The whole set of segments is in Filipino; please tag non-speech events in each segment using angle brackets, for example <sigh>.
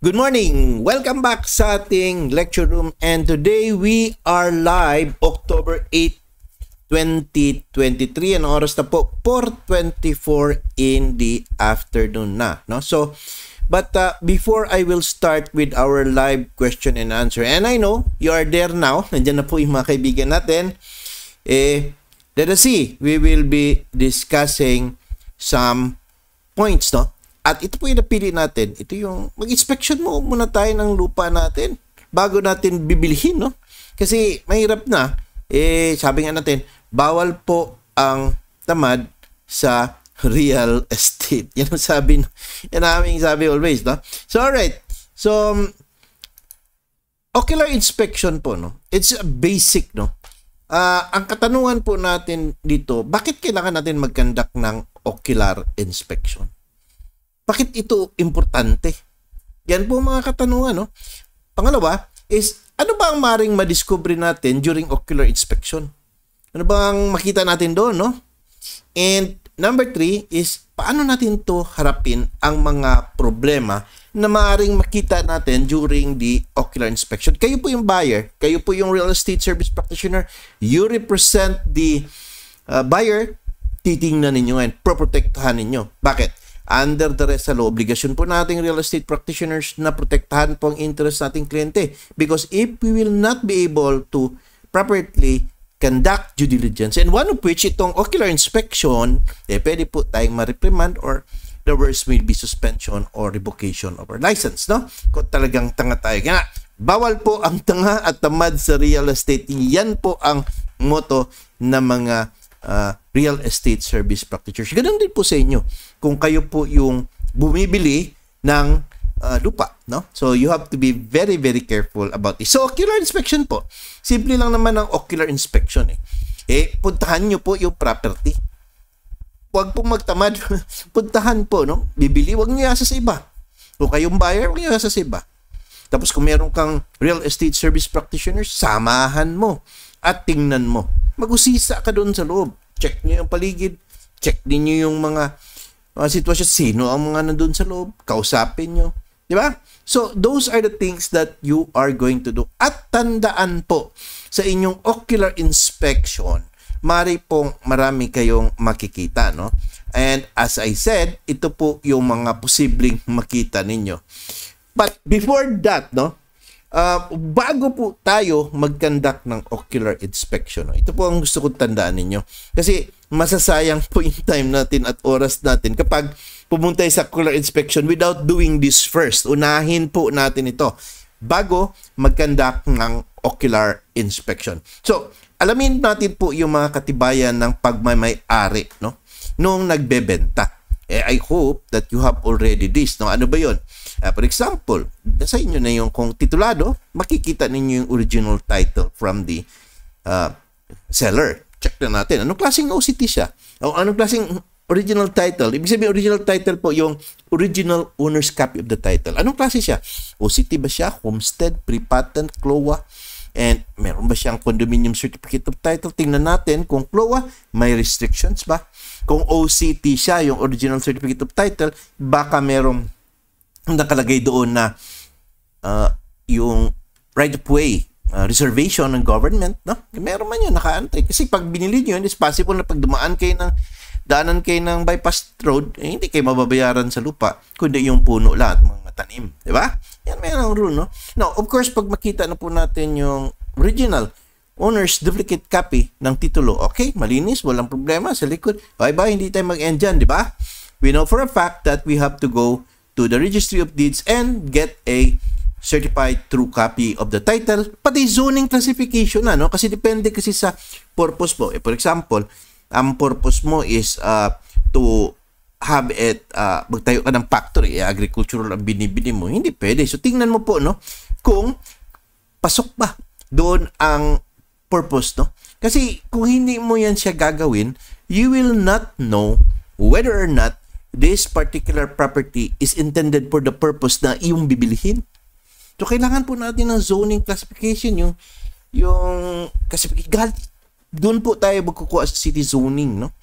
Good morning! Welcome back sa ating lecture room and today we are live October 8, 2023 and oras na po 4.24 in the afternoon na. No? So, but uh, before I will start with our live question and answer and I know you are there now, <laughs> nandiyan na po yung mga kaibigan natin. Eh, let us see, we will be discussing some points no? At ito po yung napili natin. Ito yung mag-inspection mo muna tayo ng lupa natin bago natin bibilhin, no? Kasi mahirap na. Eh, sabi nga natin, bawal po ang tamad sa real estate. <laughs> Yan ang sabi, yan aming sabi always, no? So, alright. So, ocular inspection po, no? It's a basic, no? Uh, ang katanungan po natin dito, bakit kailangan natin mag-conduct ng ocular inspection? Bakit ito importante? Yan po mga katanungan. No? Pangalawa is, ano ba ang maring madiscover natin during ocular inspection? Ano ba ang makita natin doon? No? And number three is, paano natin to harapin ang mga problema na maaring makita natin during the ocular inspection. Kayo po yung buyer, kayo po yung real estate service practitioner, you represent the uh, buyer, titingnan ninyo and proprotektahan ninyo. Bakit? Under the RESALO, obligasyon po nating real estate practitioners na protektahan po ang interest nating kliyente because if we will not be able to properly conduct due diligence and one of which itong ocular inspection, eh, pwede po tayong ma-reprimand or the worst may be suspension or revocation of our license, no? Kung talagang tanga tayo. Kaya bawal po ang tanga at tamad sa real estate. Yan po ang moto ng mga uh, real estate service practitioners. Ganun din po sa inyo kung kayo po yung bumibili ng uh, lupa, no? So you have to be very very careful about this. So ocular inspection po. Simple lang naman ang ocular inspection eh. Eh puntahan niyo po yung property. Huwag po magtamad. <laughs> puntahan po, no? Bibili, wag niyo sa iba. Kung kayong buyer, wag niyo sa iba. Tapos kung meron kang real estate service practitioner, samahan mo at tingnan mo. Mag-usisa ka doon sa loob check niyo yung paligid, check din niyo yung mga mga sitwasyon, sino ang mga nandun sa loob, kausapin niyo, di ba? So, those are the things that you are going to do. At tandaan po, sa inyong ocular inspection, mari pong marami kayong makikita, no? And as I said, ito po yung mga posibleng makita ninyo. But before that, no, Uh, bago po tayo mag-conduct ng ocular inspection, ito po ang gusto kong tandaan ninyo. Kasi masasayang po yung time natin at oras natin kapag pumunta sa ocular inspection without doing this first. Unahin po natin ito bago mag-conduct ng ocular inspection. So, alamin natin po yung mga katibayan ng pagmamay-ari no? noong nagbebenta. Eh, I hope that you have already this. No? Ano ba yon? Uh, for example, sa inyo na yung kung titulado, makikita ninyo yung original title from the uh, seller. Check na natin. Anong klaseng OCT siya? O anong klaseng original title? Ibig sabihin, original title po yung original owner's copy of the title. Anong klase siya? OCT ba siya? Homestead, pre-patent, CLOA, and meron ba siyang condominium certificate of title? Tingnan natin kung CLOA, may restrictions ba? Kung OCT siya, yung original certificate of title, baka merong nakalagay doon na uh, yung right of way uh, reservation ng government, no? Meron man yun, nakaantay. Kasi pag binili niyo yun, it's possible na pag dumaan kayo ng daanan kayo ng bypass road, eh, hindi kayo mababayaran sa lupa, kundi yung puno lang at mga tanim. Di ba? Yan meron ang rule, no? Now, of course, pag makita na po natin yung original owner's duplicate copy ng titulo, okay, malinis, walang problema sa likod. Bye-bye, hindi tayo mag-end dyan, di ba? We know for a fact that we have to go to the Registry of Deeds and get a certified true copy of the title, pati zoning classification ano Kasi depende kasi sa purpose mo. Eh, for example, ang purpose mo is uh, to have it, uh, magtayo ka ng factory, eh, agricultural ang binibili mo. Hindi pwede. So, tingnan mo po, no? Kung pasok ba doon ang purpose, no? Kasi kung hindi mo yan siya gagawin, you will not know whether or not this particular property is intended for the purpose na iyong bibilihin. So, kailangan po natin ng zoning classification, yung, yung, kasi galit, doon po tayo magkukuha sa city zoning, no?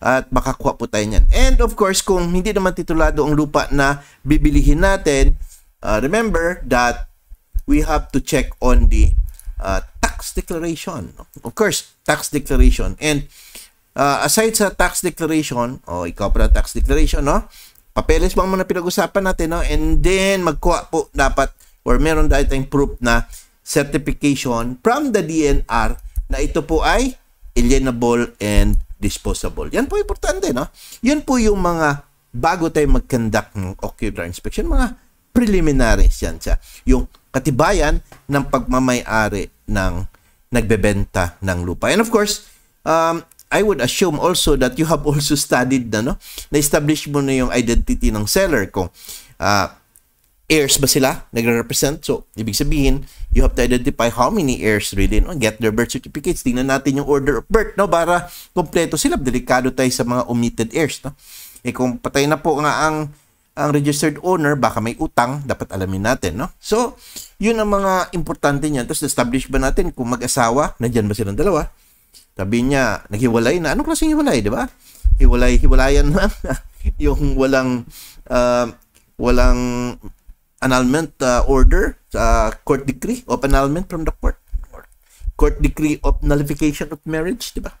At makakuha po tayo niyan. And of course, kung hindi naman titulado ang lupa na bibilihin natin, uh, remember that we have to check on the uh, tax declaration. Of course, tax declaration. And uh, aside sa tax declaration, o oh, ikaw pala tax declaration, no? Papeles bang mga pinag-usapan natin, no? And then, magkuha po dapat or meron dahil tayong proof na certification from the DNR na ito po ay alienable and disposable. Yan po importante, no? Yan po yung mga bago tayong mag-conduct ng ocular inspection, mga preliminaries yan siya. Yung katibayan ng pagmamayari ng nagbebenta ng lupa. And of course, um, I would assume also that you have also studied na no, na-establish mo na yung identity ng seller ko uh, heirs ba sila nagre-represent. So, ibig sabihin, you have to identify how many heirs really, no? get their birth certificates. Tingnan natin yung order of birth, no? Para kompleto sila. Delikado tayo sa mga omitted heirs, no? Eh kung patay na po nga ang ang registered owner, baka may utang, dapat alamin natin, no? So, yun ang mga importante niyan. Tapos, establish ba natin kung mag-asawa, na nandyan ba silang dalawa? Sabi niya, naghiwalay na. Anong klaseng hiwalay, di ba? Hiwalay, hiwalayan na. <laughs> yung walang, uh, walang annulment uh, order sa court decree of annulment from the court. Court decree of nullification of marriage, di ba?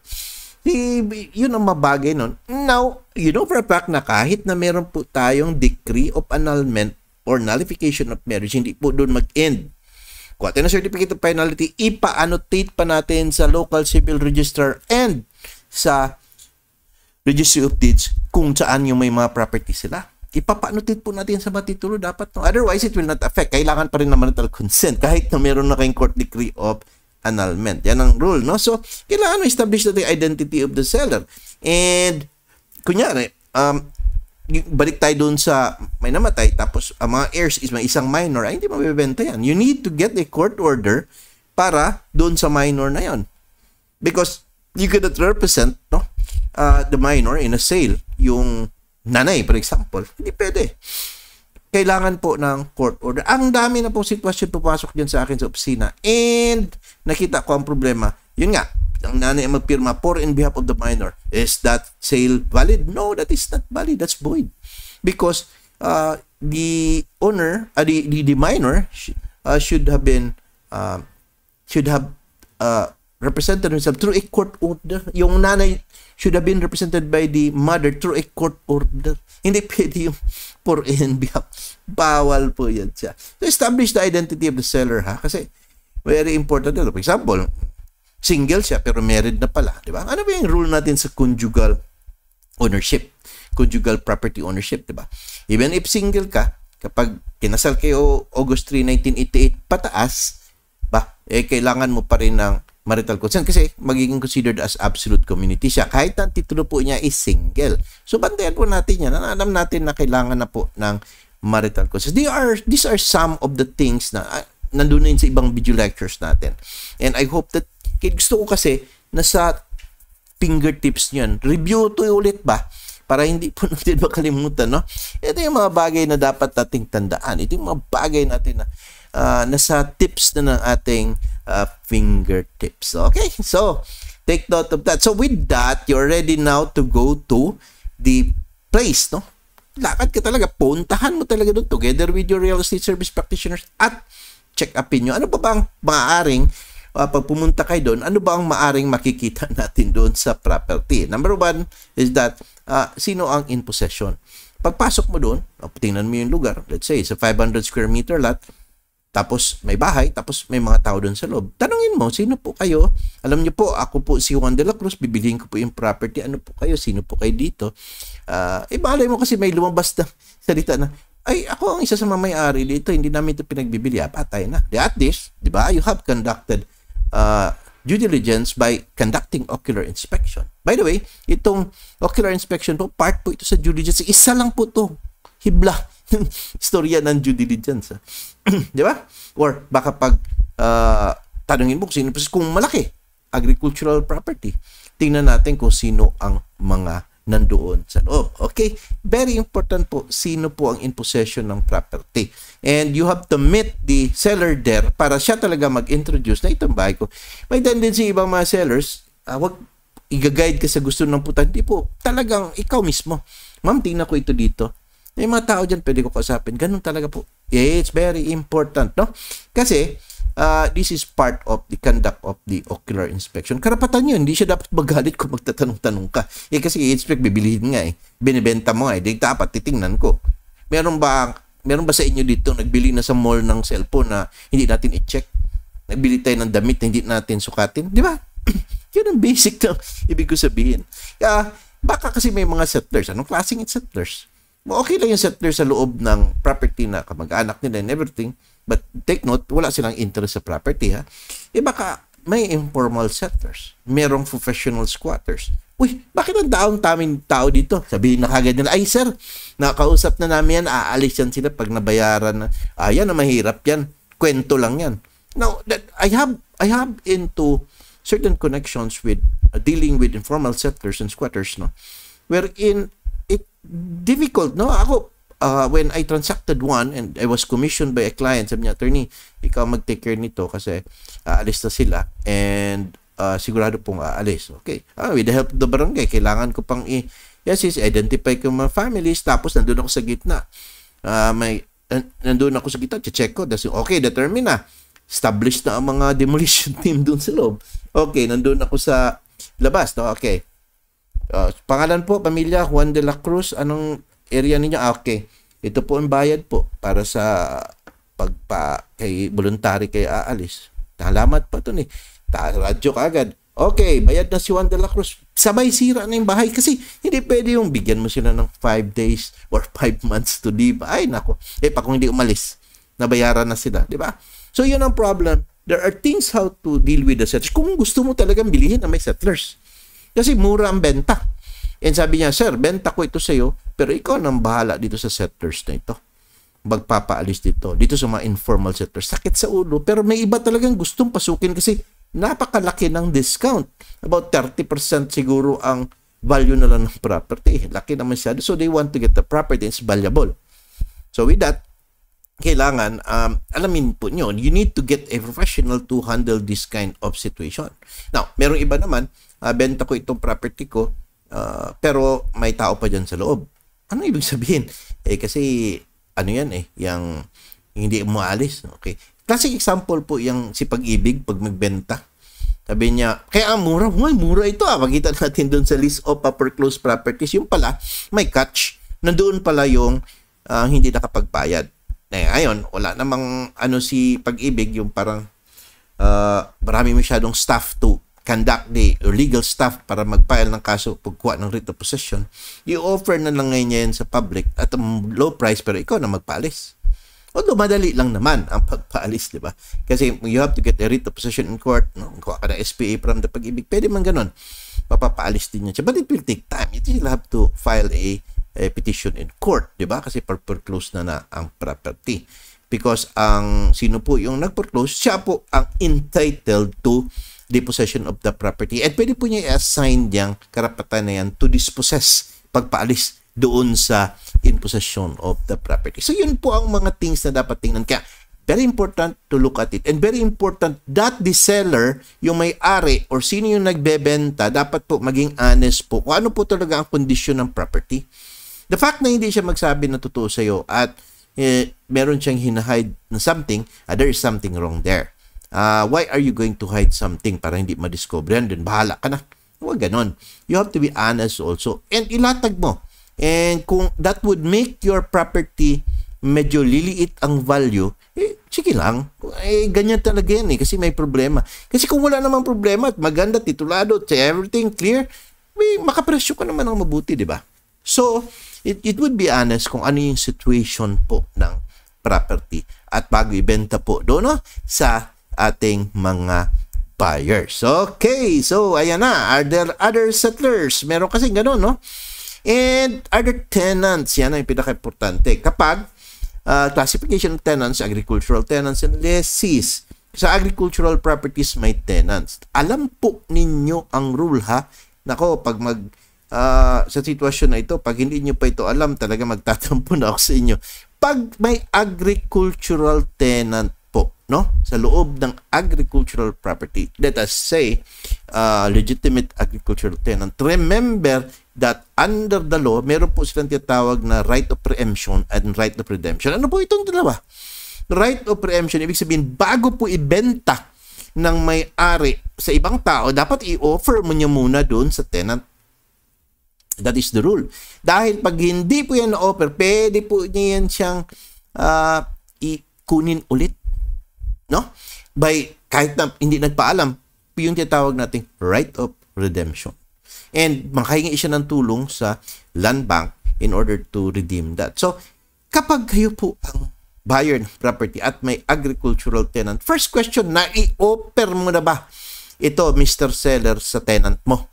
Di, yun ang mabagay nun. Now, you know for a fact na kahit na meron po tayong decree of annulment or nullification of marriage, hindi po doon mag-end Kuha tayo ng certificate of penalty, ipa-annotate pa natin sa local civil register and sa registry of deeds kung saan yung may mga property sila. ipapa po natin sa matitulo dapat. No? Otherwise, it will not affect. Kailangan pa rin naman ng consent <laughs> kahit na meron na kayong court decree of annulment. Yan ang rule, no? So, kailangan mo establish na the identity of the seller. And, kunyari, um, balik tayo doon sa may namatay tapos ang mga heirs is may isang minor ay hindi mabebenta yan you need to get a court order para doon sa minor na yon because you cannot represent no uh, the minor in a sale yung nanay for example hindi pwede kailangan po ng court order ang dami na po sitwasyon pupasok diyan sa akin sa opisina and nakita ko ang problema yun nga ang nanay ang magpirma for in behalf of the minor. Is that sale valid? No, that is not valid. That's void. Because uh, the owner, uh, the, the, the minor sh- uh, should have been, uh, should have uh, represented himself through a court order. Yung nanay should have been represented by the mother through a court order. Hindi pwede yung for <laughs> in behalf. Bawal po yan siya. To establish the identity of the seller, ha? Kasi very important. Ano, for example, Single siya pero married na pala, di ba? Ano ba yung rule natin sa conjugal ownership? Conjugal property ownership, di ba? Even if single ka, kapag kinasal kayo August 3, 1988 pataas, ba, eh kailangan mo pa rin ng marital consent kasi magiging considered as absolute community siya kahit ang titulo po niya is single. So bantayan po natin yan. Alam natin na kailangan na po ng marital consent. These are, these are some of the things na uh, nandun na sa ibang video lectures natin. And I hope that kaya gusto ko kasi na sa fingertips niyan. Review to ulit ba? Para hindi po <laughs> natin makalimutan, no? Ito yung mga bagay na dapat nating tandaan. Ito yung mga bagay natin na uh, nasa tips na ng ating uh, fingertips. Okay? So, take note of that. So, with that, you're ready now to go to the place, no? Lakad ka talaga. Puntahan mo talaga doon together with your real estate service practitioners at check upin nyo. Ano pa ba ang maaaring uh, pag pumunta kayo doon, ano ba ang maaring makikita <laughs> natin doon sa property? Number one is that uh, sino ang in possession? Pagpasok mo doon, ah, tingnan mo yung lugar, let's say sa 500 square meter lot, tapos may bahay, tapos may mga tao doon sa loob. Tanungin mo, sino po kayo? Alam niyo po, ako po si Juan de la Cruz, bibilihin ko po yung property. Ano po kayo? Sino po kayo dito? Uh, eh, malay mo kasi may lumabas na <laughs> salita na, ay, ako ang isa sa mga may-ari dito, hindi namin ito pinagbibili. Patay na. At this, di ba, you have conducted uh, due diligence by conducting ocular inspection. By the way, itong ocular inspection po, part po ito sa due diligence. Isa lang po to hibla <laughs> istorya ng due diligence. Ah. <clears throat> Di ba? Or baka pag uh, tanungin mo kung sino, kung malaki, agricultural property, tingnan natin kung sino ang mga nandoon sa loob. Okay? Very important po sino po ang in possession ng property. And you have to meet the seller there para siya talaga mag-introduce na itong bahay ko. May tendency ibang mga sellers, uh, wag i-guide ka sa gusto ng puta. Hindi po, talagang ikaw mismo. Ma'am, tingnan ko ito dito. May mga tao dyan, pwede ko kausapin. Ganun talaga po. It's very important, no? Kasi, uh, this is part of the conduct of the ocular inspection. Karapatan yun, hindi siya dapat magalit kung magtatanong-tanong ka. Eh kasi i-inspect, bibilihin nga eh. Binibenta mo nga eh. Di dapat, titingnan ko. Meron ba, meron ba sa inyo dito, nagbili na sa mall ng cellphone na hindi natin i-check? Nagbili tayo ng damit na hindi natin sukatin? Di ba? <clears throat> yun ang basic na ibig ko sabihin. Uh, baka kasi may mga settlers. Anong klaseng settlers? okay lang yung settler sa loob ng property na kamag-anak nila and everything. But take note, wala silang interest sa property ha. Eh baka may informal settlers. Merong professional squatters. Uy, bakit ang daong taming tao dito? Sabihin na kagad nila, ay sir, nakausap na namin yan, aalis yan sila pag nabayaran na. Ah, yan, mahirap yan. Kwento lang yan. Now, that I have I have into certain connections with uh, dealing with informal settlers and squatters, no? Wherein difficult, no? Ako, uh, when I transacted one and I was commissioned by a client, sabi niya, attorney, ikaw mag-take care nito kasi aalis uh, na sila and uh, sigurado pong aalis. Okay. Ah, with the help of the barangay, kailangan ko pang i- yes, is identify ko mga families tapos nandun ako sa gitna. Uh, may nandun ako sa gitna, check ko. That's, okay, determine na. Established na ang mga <laughs> demolition team dun sa loob. Okay, nandun ako sa labas. No? Okay, Uh, pangalan po, pamilya Juan de la Cruz. Anong area ninyo? Ah, okay. Ito po ang bayad po para sa pagpa kay voluntary kay aalis. Salamat po to ni. Ta radyo kagad. Okay, bayad na si Juan de la Cruz. Sabay sira na yung bahay kasi hindi pwede yung bigyan mo sila ng 5 days or 5 <laughs> months to live. Ay nako. Eh pa kung hindi umalis, nabayaran na sila, di ba? So yun ang problem. There are things how to deal with the settlers. Kung gusto mo talagang bilhin na may settlers. Kasi mura ang benta. And sabi niya, Sir, benta ko ito sa iyo, pero ikaw nang bahala dito sa settlers na ito. Magpapaalis dito. Dito sa mga informal settlers. Sakit sa ulo. Pero may iba talagang gustong pasukin kasi napakalaki ng discount. About 30% siguro ang value na lang ng property. Laki naman siya. So they want to get the property. It's valuable. So with that, kailangan, um, alamin po nyo, you need to get a professional to handle this kind of situation. Now, merong iba naman, uh, benta ko itong property ko, uh, pero may tao pa dyan sa loob. Ano ibig sabihin? Eh kasi ano yan eh, yung hindi mo alis. Okay. Classic example po yung si pag-ibig pag magbenta. Sabi niya, kaya ang mura, may mura ito ah. Makita natin doon sa list of foreclosed properties. Yung pala, may catch. Nandoon pala yung uh, hindi nakapagbayad. Eh, ngayon, wala namang ano si pag-ibig, yung parang uh, marami masyadong staff to conduct the legal staff para mag-file ng kaso pagkuha ng writ of possession, i-offer na lang ngayon yan sa public at low price pero ikaw na magpaalis. Although madali lang naman ang pagpaalis, di ba? Kasi you have to get a writ of possession in court, no? kuha ka na SPA from the pag-ibig, pwede man ganun. Papapaalis din yan siya. But it will take time. You still have to file a, a petition in court, di ba? Kasi per-close na na ang property. Because ang sino po yung nag-foreclose, siya po ang entitled to possession of the property. At pwede po niya i-assign yung karapatan na yan to dispossess, pagpaalis doon sa in possession of the property. So yun po ang mga things na dapat tingnan. Kaya very important to look at it. And very important that the seller, yung may-ari or sino yung nagbebenta, dapat po maging honest po kung ano po talaga ang kondisyon ng property. The fact na hindi siya magsabi na totoo sa'yo at eh, meron siyang hinahide na something, uh, there is something wrong there. Uh, why are you going to hide something para hindi ma-discover yan? Then bahala ka na. Huwag ganon. You have to be honest also. And ilatag mo. And kung that would make your property medyo liliit ang value, eh, sige lang. Eh, ganyan talaga yan eh, kasi may problema. Kasi kung wala namang problema at maganda, titulado, everything clear, may makapresyo ka naman ng mabuti, di ba? So, it, it would be honest kung ano yung situation po ng property at bago ibenta po doon no? sa ating mga buyers. Okay, so ayan na. Are there other settlers? Meron kasi ganun, no? And other tenants, yan ang pinaka-importante. Kapag uh, classification of tenants, agricultural tenants, and lessees. Sa agricultural properties, may tenants. Alam po ninyo ang rule, ha? Nako, pag mag... Uh, sa sitwasyon na ito, pag hindi nyo pa ito alam, talaga magtatampo <laughs> na ako sa inyo. Pag may agricultural tenant no sa loob ng agricultural property let us say uh, legitimate agricultural tenant remember that under the law meron po silang tinatawag na right of preemption and right of redemption ano po itong dalawa right of preemption ibig sabihin bago po ibenta ng may-ari sa ibang tao dapat i-offer mo niya muna doon sa tenant That is the rule. Dahil pag hindi po yan na-offer, pwede po niya yan siyang uh, ikunin ulit No? By kahit na hindi nagpaalam, yung tinatawag nating right of redemption. And makahingi siya ng tulong sa land bank in order to redeem that. So, kapag kayo po ang buyer ng property at may agricultural tenant, first question, nai offer mo na ba ito, Mr. Seller, sa tenant mo?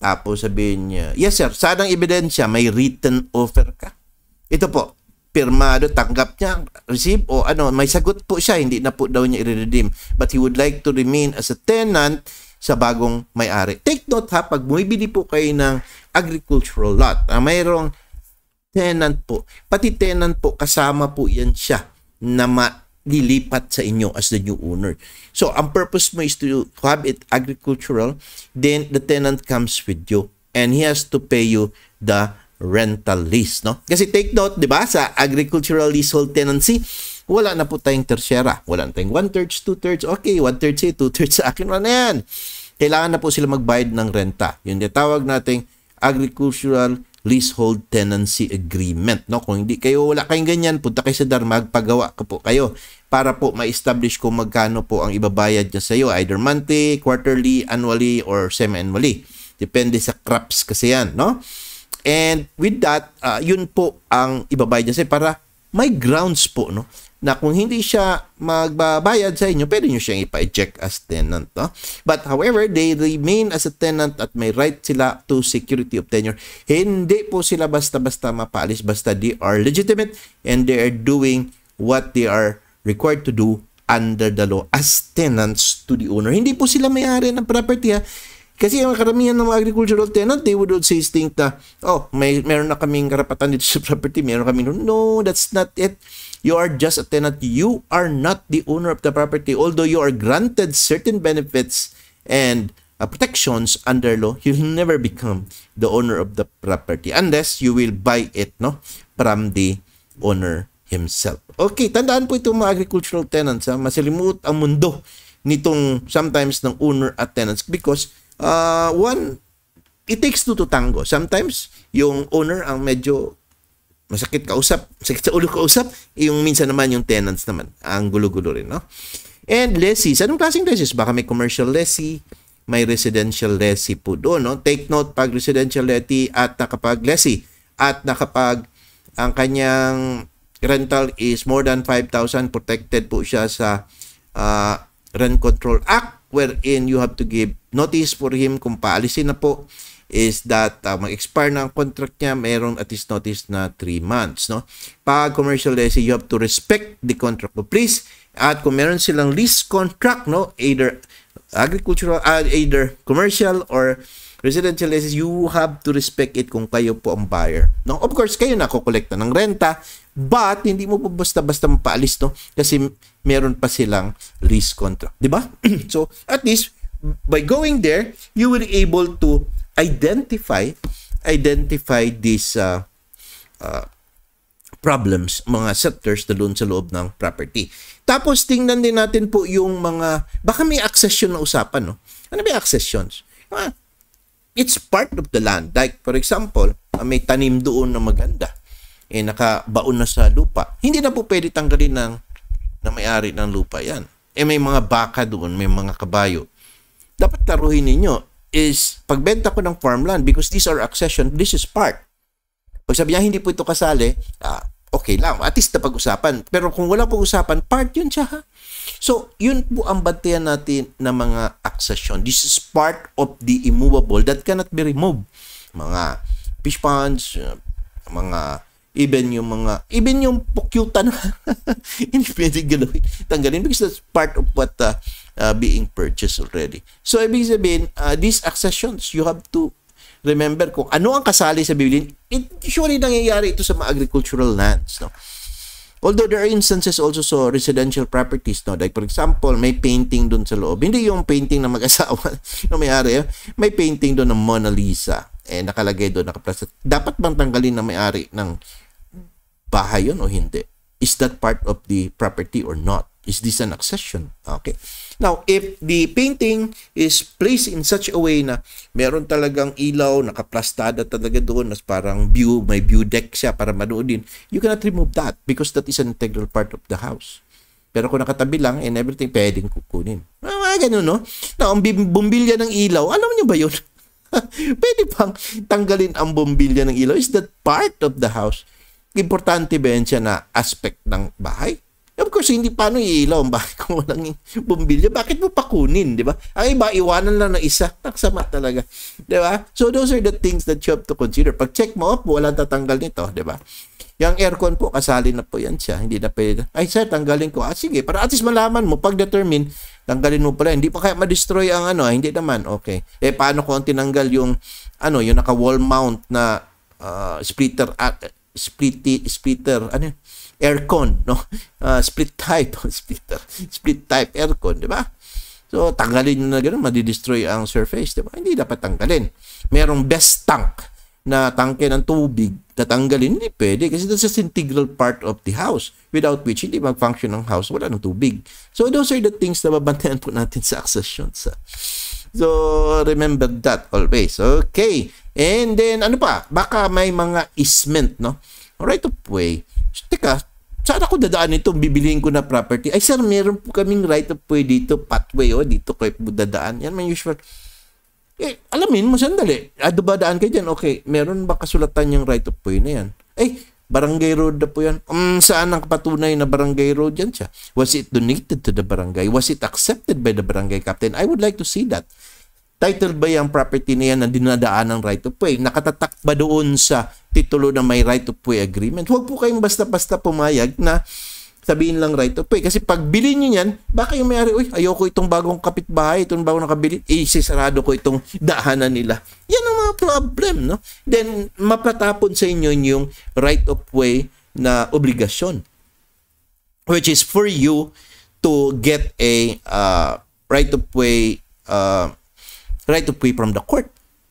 Tapos sabihin niya, yes sir, sadang ebidensya? May written offer ka? Ito po, pirmado tanggap niya receive o ano may sagot po siya hindi na po daw niya i-redeem but he would like to remain as a tenant sa bagong may-ari. Take note ha pag bumibili po kayo ng agricultural lot na mayroong tenant po pati tenant po kasama po yan siya na lilipat sa inyo as the new owner. So ang purpose mo is to have it agricultural then the tenant comes with you and he has to pay you the rental lease. No? Kasi take note, di ba, sa agricultural leasehold tenancy, wala na po tayong tersyera. Wala na tayong one-thirds, two-thirds, okay, one-third sa'yo, eh, two-thirds sa akin, wala na yan. Kailangan na po sila magbayad ng renta. Yun tawag nating agricultural leasehold tenancy agreement. No? Kung hindi kayo, wala kayong ganyan, punta kayo sa Darmag, pagawa ko po kayo para po ma-establish kung magkano po ang ibabayad niya sa iyo, either monthly, quarterly, annually, or semi-annually. Depende sa crops kasi yan, no? And with that, uh, yun po ang ibabayad niya sa para may grounds po no na kung hindi siya magbabayad sa inyo, pwede niyo siyang ipa-eject as tenant. No? But however, they remain as a tenant at may right sila to security of tenure. Hindi po sila basta-basta mapalis basta they are legitimate and they are doing what they are required to do under the law as tenants to the owner. Hindi po sila may-ari ng property ha. Kasi ang karamihan ng mga agricultural tenant, they would also think na, oh, may, meron na kaming karapatan dito sa property, meron kami. No, that's not it. You are just a tenant. You are not the owner of the property. Although you are granted certain benefits and uh, protections under law, you'll never become the owner of the property unless you will buy it no from the owner himself. Okay, tandaan po itong mga agricultural tenants. Ha? Masalimuot ang mundo nitong sometimes ng owner at tenants because uh, one, it takes two to tango. Sometimes, yung owner ang medyo masakit kausap, sakit sa ulo kausap, yung minsan naman yung tenants naman. Ang gulo-gulo rin, no? And lessees. Anong klaseng lessees? Baka may commercial lessee, may residential lessee po doon, no? Take note pag residential lessee at nakapag lessee at nakapag ang kanyang rental is more than 5,000, protected po siya sa uh, Rent Control Act wherein you have to give notice for him kung paalisin na po is that uh, mag-expire na ang contract niya, mayroon at least notice na 3 months. No? Pag commercial lessee, you have to respect the contract of please. At kung meron silang lease contract, no, either agricultural, uh, either commercial or residential leases, you have to respect it kung kayo po ang buyer. No? Of course, kayo na kukolekta ng renta, but hindi mo po basta-basta mapaalis, no? Kasi meron pa silang lease contract. Di ba? <clears throat> so, at least, by going there, you will able to identify identify these uh, uh, problems, mga sectors na doon sa loob ng property. Tapos tingnan din natin po yung mga, baka may accession na usapan. No? Ano ba yung accessions? Ah, it's part of the land. Like for example, ah, may tanim doon na maganda. Eh, nakabaon na sa lupa. Hindi na po pwede tanggalin ng, na may-ari ng lupa yan. Eh, may mga baka doon, may mga kabayo dapat laruhin ninyo is pagbenta ko ng farmland because these are accession, this is part. Pag sabi niya, ah, hindi po ito kasali, ah, okay lang, at least na pag usapan Pero kung wala pong usapan part yun siya. Ha? So, yun po ang bantayan natin ng mga accession. This is part of the immovable that cannot be removed. Mga fish ponds, uh, mga even yung mga even yung pukyutan <laughs> hindi pwede galawin tanggalin because that's part of what uh, uh, being purchased already. So, ibig sabihin, uh, these accessions, you have to remember kung ano ang kasali sa bibilin. It, surely nangyayari ito sa mga agricultural lands. No? Although there are instances also so residential properties, no? Like for example, may painting doon sa loob. Hindi yung painting na mag-asawa <laughs> na may-ari. Ah. May painting doon ng Mona Lisa. Eh, nakalagay doon, nakaplasta. Dapat bang tanggalin na may-ari ng bahay yun o hindi? Is that part of the property or not? Is this an accession? Okay. Now, if the painting is placed in such a way na meron talagang ilaw, nakaplastada talaga doon, as parang view, may view deck siya para manood din, you cannot remove that because that is an integral part of the house. Pero kung nakatabi lang and everything, pwedeng kukunin. Ah, mga ganun, no? Na, ang bumbilya ng ilaw, alam niyo ba yun? <laughs> Pwede pang tanggalin ang bombilya ng ilaw. Is that part of the house? Importante ba yan siya na aspect ng bahay? Eh, of course, hindi paano iilaw ang <laughs> bahay kung walang bumbilya. Bakit mo pakunin, di ba? Ang iba, iwanan lang ng isa. Naksama talaga. Di ba? So, those are the things that you have to consider. Pag check mo up, oh, walang tatanggal nito, di ba? Yung aircon po, kasali na po yan siya. Hindi na pwede. Ay, sir, tanggalin ko. Ah, sige. Para at least malaman mo, pag-determine, tanggalin mo pala. Hindi pa kaya ma-destroy ang ano. Ah, hindi naman. Okay. Eh, paano kung tinanggal yung, ano, yung naka-wall mount na uh, splitter, at, uh, splitter, splitter, ano yun? aircon, no? Uh, split type, <laughs> split, split type aircon, di ba? So, tanggalin nyo na gano'n, madidestroy ang surface, di ba? Hindi dapat tanggalin. Merong best tank na tangke ng tubig, tatanggalin, hindi pwede kasi that's just integral part of the house without which hindi mag-function ng house, wala ng tubig. So, those are the things na babantayan po natin sa accession sa So, remember that always. Okay. And then, ano pa? Baka may mga easement, no? Right of way. Teka, saan ako dadaan itong bibilihin ko na property? Ay sir, meron po kaming right of way dito, pathway, oh, dito kayo po dadaan. Yan may usual. Eh, alamin mo sandali. Ah, dumadaan kayo dyan. Okay, meron ba kasulatan yung right of way na yan? Eh, barangay road na po yan. Um, saan ang patunay na barangay road yan siya? Was it donated to the barangay? Was it accepted by the barangay captain? I would like to see that. Title ba ang property na yan na dinadaan ng right of way? Nakatatak ba doon sa titulo na may right of way agreement? Huwag po kayong basta-basta pumayag na sabihin lang right of way. Kasi pag bilhin nyo yan, baka yung mayari, uy, ayoko itong bagong kapitbahay, itong bagong nakabili, isisarado ko itong dahanan nila. Yan ang mga problem, no? Then, mapatapon sa inyo yung right of way na obligasyon. Which is for you to get a uh, right of way uh, right to pay from the court.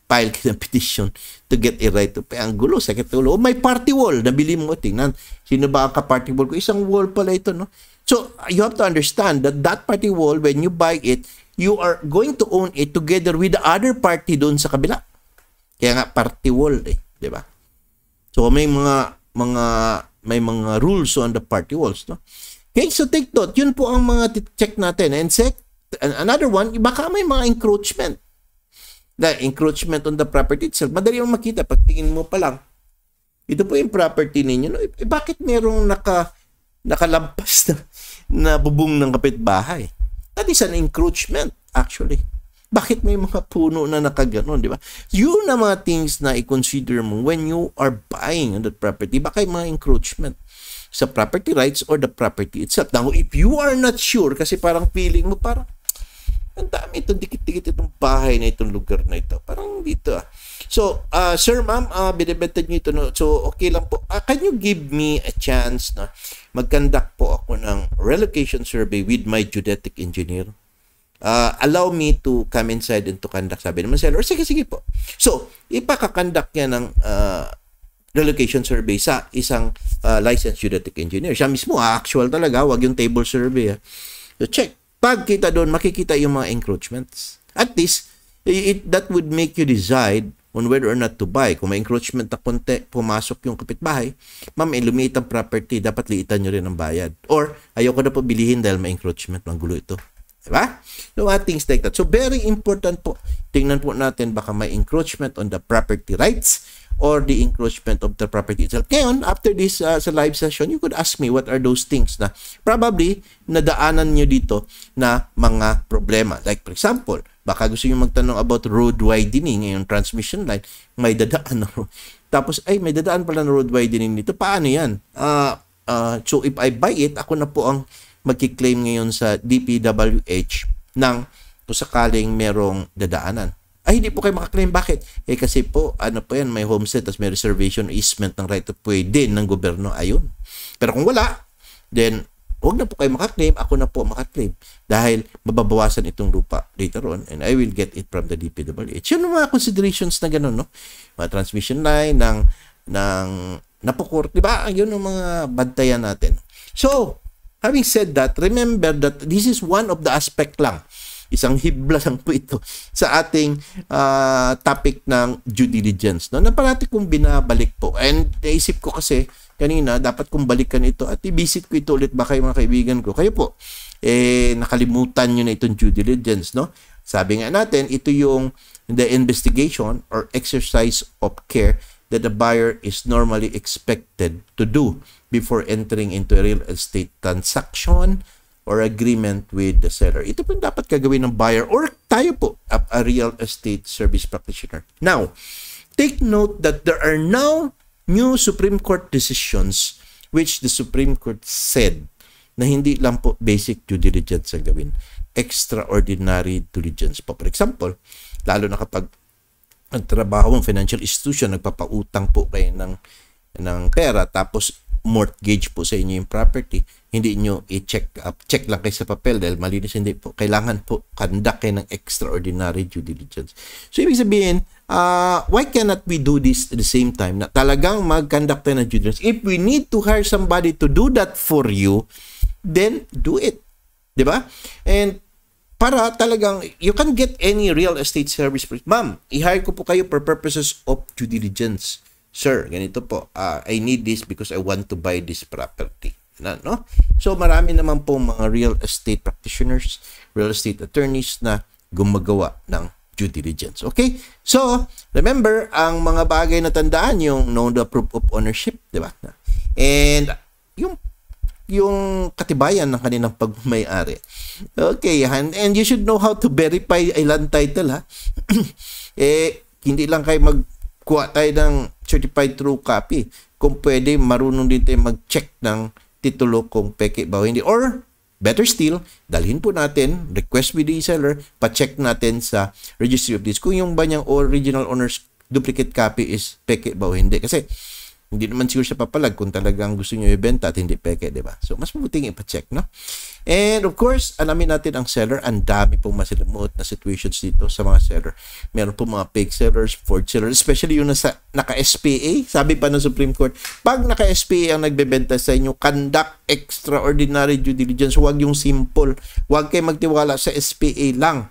File ka petition to get a right to pay. Ang gulo, sakit ulo. Oh, may party wall. Nabili mo. Tingnan, sino ba ang ka-party wall ko? Isang wall pala ito, no? So, you have to understand that that party wall, when you buy it, you are going to own it together with the other party doon sa kabila. Kaya nga, party wall eh. ba? Diba? So, may mga, mga, may mga rules on the party walls, no? Okay, so take note. Yun po ang mga check natin. And sec, another one, baka may mga encroachment na encroachment on the property itself, madali mong makita pag tingin mo pa lang. Ito po yung property ninyo. No? Eh, bakit merong naka, nakalampas na, na bubong ng kapitbahay? That is an encroachment, actually. Bakit may mga puno na nakaganon, di ba? Yun na mga things na i-consider mo when you are buying on that property. Baka yung mga encroachment sa property rights or the property itself. Now, if you are not sure, kasi parang feeling mo, parang ang dami itong dikit-dikit itong bahay na itong lugar na ito. Parang dito ah. So, uh, sir, ma'am, uh, ah, binibentad niyo ito. No? So, okay lang po. Uh, can you give me a chance na mag po ako ng relocation survey with my geodetic engineer? uh, allow me to come inside and to conduct sabi naman seller sige sige po so ipakakandak niya ng uh, relocation survey sa isang uh, licensed geodetic engineer siya mismo ah, actual talaga wag yung table survey ah. so check pag kita doon, makikita yung mga encroachments. At least, it, that would make you decide on whether or not to buy. Kung may encroachment na konti, pumasok yung kapitbahay, ma'am, ilumit ang property, dapat liitan nyo rin ang bayad. Or, ayoko na po bilihin dahil may encroachment, manggulo ito. Diba? So, mga uh, things like that. So, very important po. Tingnan po natin baka may encroachment on the property rights or the encroachment of the property itself. Ngayon, after this uh, sa live session, you could ask me what are those things na probably nadaanan nyo dito na mga problema. Like for example, baka gusto nyo magtanong about road widening, yung transmission line, may dadaan <laughs> Tapos, ay, may dadaan pala na road widening dito. Paano yan? Uh, uh, so, if I buy it, ako na po ang magkiklaim ngayon sa DPWH ng kung sakaling merong dadaanan. Ay, hindi po kayo makaklaim. Bakit? Eh kasi po, ano po yan, may homestead at may reservation easement ng right of way din ng gobyerno. Ayun. Pero kung wala, then huwag na po kayo makaklaim. Ako na po makaklaim. Dahil mababawasan itong lupa later on and I will get it from the DPWH. Yun ang mga considerations na ganun, no? Mga transmission line ng ng napukor. Diba? Yun ang mga bantayan natin. So, having said that, remember that this is one of the aspect lang Isang hibla lang po ito sa ating uh, topic ng due diligence. No? Na parati kong binabalik po. And naisip ko kasi kanina, dapat kong balikan ito at i-visit ko ito ulit ba kayo mga kaibigan ko. Kayo po, eh, nakalimutan nyo na itong due diligence. No? Sabi nga natin, ito yung the investigation or exercise of care that the buyer is normally expected to do before entering into a real estate transaction or agreement with the seller. Ito po dapat gagawin ng buyer or tayo po a real estate service practitioner. Now, take note that there are now new Supreme Court decisions which the Supreme Court said na hindi lang po basic due diligence ang gawin. Extraordinary diligence po. For example, lalo na kapag ang trabaho ng financial institution, nagpapautang po kayo ng, ng pera, tapos mortgage po sa inyo yung property, hindi nyo i-check up. Check lang kayo sa papel dahil malinis hindi po. Kailangan po conduct kayo ng extraordinary due diligence. So, ibig sabihin, uh, why cannot we do this at the same time na talagang mag-conduct tayo ng due diligence? If we need to hire somebody to do that for you, then do it. ba? Diba? And para talagang you can get any real estate service. Ma'am, i-hire ko po kayo for purposes of due diligence. Sir, ganito po, uh, I need this because I want to buy this property. Na, no? So marami naman po mga real estate practitioners, real estate attorneys na gumagawa ng due diligence. Okay? So, remember, ang mga bagay na tandaan, yung known the proof of ownership, di ba? And yung yung katibayan ng kanilang pagmay-ari. Okay, and, and you should know how to verify a land title, ha? <clears throat> eh, hindi lang kayo magkuha tayo ng certified true copy. Kung pwede, marunong din tayo mag-check ng titulo kung peke ba o hindi. Or, better still, dalhin po natin, request with the seller, pa-check natin sa registry of deeds kung yung banyang original owner's duplicate copy is peke ba o hindi. Kasi, hindi naman siguro siya papalag kung talagang gusto niyo ibenta at hindi peke, di ba? So, mas mabuting ipacheck, no? And of course, alamin natin ang seller. Ang dami pong masilimuot na situations dito sa mga seller. Meron po mga fake sellers, forged sellers, especially yung nasa, naka-SPA. Sabi pa ng Supreme Court, pag naka-SPA ang nagbebenta sa inyo, conduct extraordinary due diligence. Huwag yung simple. Huwag kayo magtiwala sa SPA lang.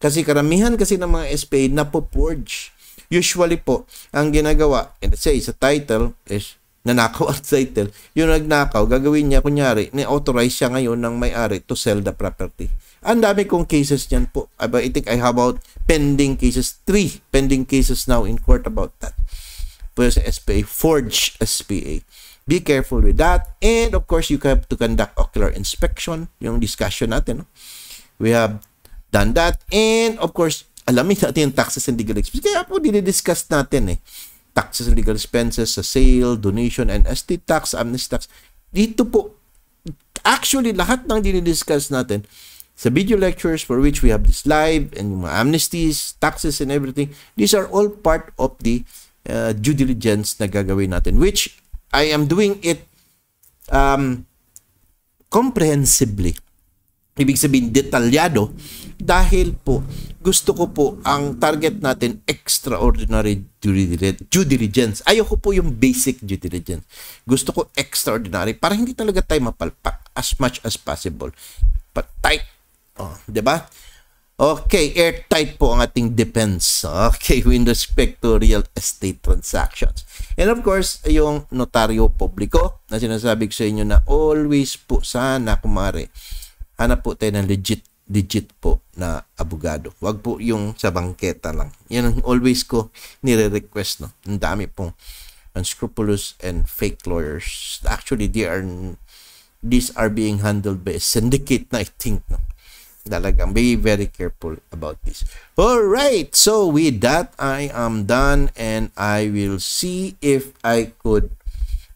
Kasi karamihan kasi ng mga SPA na po forge usually po, ang ginagawa, and let's say, sa title is nanakaw ang <laughs> title, yung nagnakaw, gagawin niya, kunyari, ni-authorize siya ngayon ng may-ari to sell the property. Ang dami kong cases niyan po. I think I have about pending cases, three pending cases now in court about that. Pwede sa SPA, forge SPA. Be careful with that. And of course, you have to conduct ocular inspection, yung discussion natin. No? We have done that. And of course, alamin natin yung taxes and legal expenses. Kaya po, dinidiscuss natin eh. Taxes and legal expenses sa sale, donation, and estate tax, amnesty tax. Dito po, actually, lahat ng dinidiscuss natin sa video lectures for which we have this live and mga amnesties, taxes, and everything, these are all part of the uh, due diligence na gagawin natin, which I am doing it um, comprehensively ibig sabihin detalyado dahil po gusto ko po ang target natin extraordinary due diligence. Ayoko po yung basic due diligence. Gusto ko extraordinary para hindi talaga tayo mapalpak as much as possible. But tight. Oh, 'di ba? Okay, airtight po ang ating defense. <laughs> Okay, with respect to real estate transactions. And of course, yung notaryo publiko na sinasabi ko sa inyo na always po sana kumare hanap po tayo ng legit legit po na abogado. Huwag po yung sa bangketa lang. Yan ang always ko nire-request. No? Ang dami pong unscrupulous and fake lawyers. Actually, they are, these are being handled by a syndicate na I think. No? Talagang be very careful about this. Alright, so with that, I am done and I will see if I could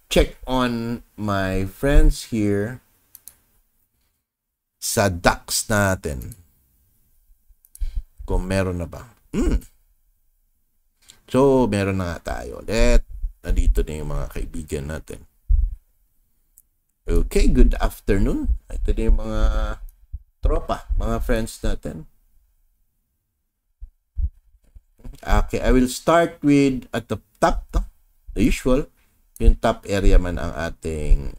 check on my friends here sa ducks natin. Kung meron na ba. Hmm. So, meron na nga tayo ulit. Nandito na yung mga kaibigan natin. Okay, good afternoon. Ito na yung mga tropa, mga friends natin. Okay, I will start with at the top, no? the usual. Yung top area man ang ating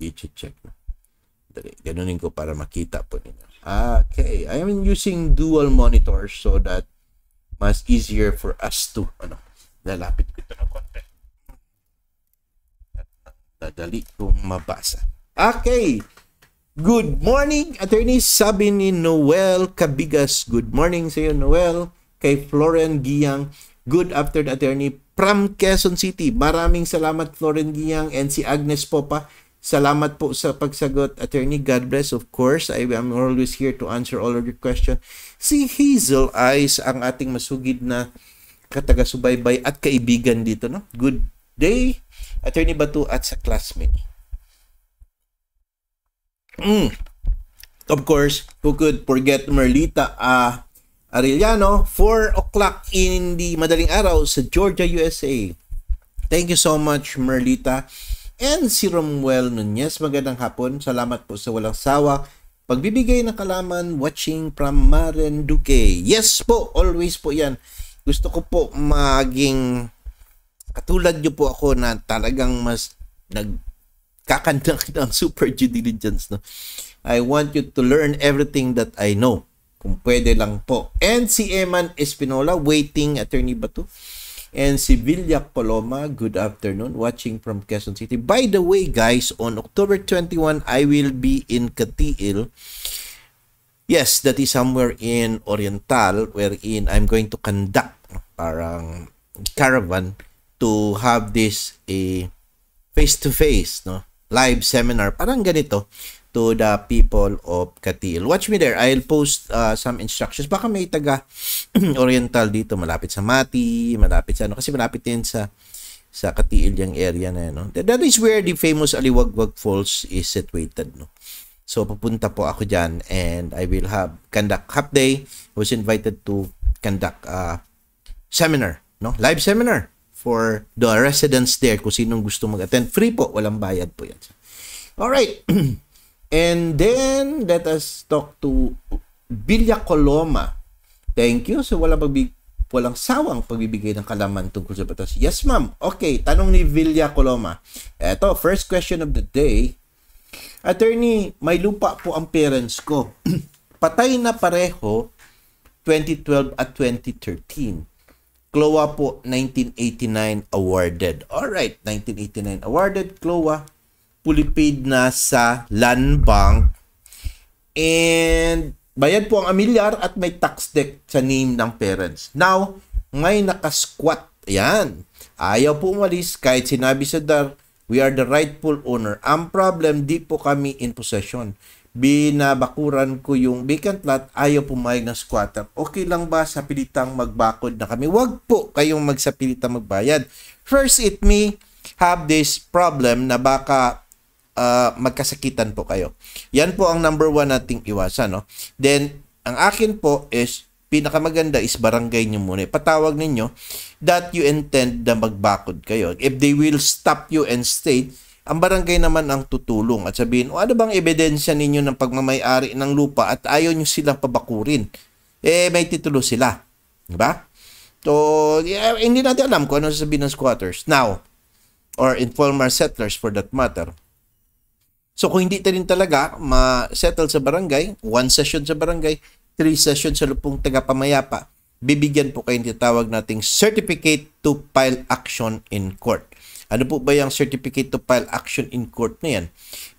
i-check. No? Dali, ganunin ko para makita po ninyo. Ah, okay, I am using dual monitor so that mas easier for us to, ano, lalapit ko ito ng konti. Dadali kong mabasa. Okay, Good morning, attorney. Sabi ni Noel Cabigas. Good morning sa iyo, Noel. Kay Floren Giyang. Good afternoon, attorney. From Quezon City. Maraming salamat, Floren Giyang and si Agnes Popa. Salamat po sa pagsagot, Attorney. God bless, of course. I am always here to answer all of your questions. Si Hazel Eyes ang ating masugid na katagasubaybay at kaibigan dito. No? Good day, Attorney Batu at sa classmate. Mm. Of course, who could forget Merlita uh, Arellano, 4 o'clock in the madaling araw sa Georgia, USA. Thank you so much, Merlita and si Romuel Nunez. Magandang hapon. Salamat po sa walang sawa. Pagbibigay ng kalaman, watching from Maren Duque. Yes po, always po yan. Gusto ko po maging katulad niyo po ako na talagang mas nagkakandak ng super due diligence. No? I want you to learn everything that I know. Kung pwede lang po. And si Eman Espinola, waiting attorney ba to? and si Villa Coloma. Good afternoon, watching from Quezon City. By the way, guys, on October 21, I will be in Katiil. Yes, that is somewhere in Oriental wherein I'm going to conduct parang caravan to have this a eh, face-to-face, no? Live seminar. Parang ganito to the people of Katil. Watch me there. I'll post uh, some instructions. Baka may taga <clears throat> Oriental dito, malapit sa Mati, malapit sa ano, kasi malapit din sa sa Katiil yung area na yun. No? That, is where the famous Aliwagwag Falls is situated. No? So, pupunta po ako dyan and I will have conduct half day. I was invited to conduct a seminar, no? live seminar for the residents there kung sinong gusto mag-attend. Free po, walang bayad po yan. All right. <clears throat> And then, let us talk to Villa Coloma. Thank you. So, walang, pagbig walang sawang pagbibigay ng kalaman tungkol sa batas. Yes, ma'am. Okay, tanong ni Villa Coloma. Ito, first question of the day. Attorney, may lupa po ang parents ko. <clears throat> Patay na pareho 2012 at 2013. CLOA po 1989 awarded. All right, 1989 awarded CLOA fully paid na sa land bank. And bayad po ang amilyar at may tax deck sa name ng parents. Now, may nakasquat. Ayan. Ayaw po umalis kahit sinabi sa DAR, we are the rightful owner. Ang problem, di po kami in possession. Binabakuran ko yung vacant lot, ayaw pumayag ng squatter. Okay lang ba sa pilitang magbakod na kami? Huwag po kayong magsapilitang magbayad. First, it may have this problem na baka uh, magkasakitan po kayo. Yan po ang number one nating iwasan. No? Then, ang akin po is, pinakamaganda is barangay nyo muna. Patawag ninyo that you intend na magbakod kayo. If they will stop you and state, ang barangay naman ang tutulong at sabihin, o ano bang ebidensya ninyo ng pagmamayari ng lupa at ayaw nyo silang pabakurin? Eh, may titulo sila. Diba? So, yeah, hindi natin alam kung ano sasabihin ng squatters now or informal settlers for that matter. So kung hindi tayo rin talaga ma-settle sa barangay, one session sa barangay, three session sa lupong tagapamayapa, bibigyan po kayo ng tinatawag nating Certificate to File Action in Court. Ano po ba yung Certificate to File Action in Court na yan?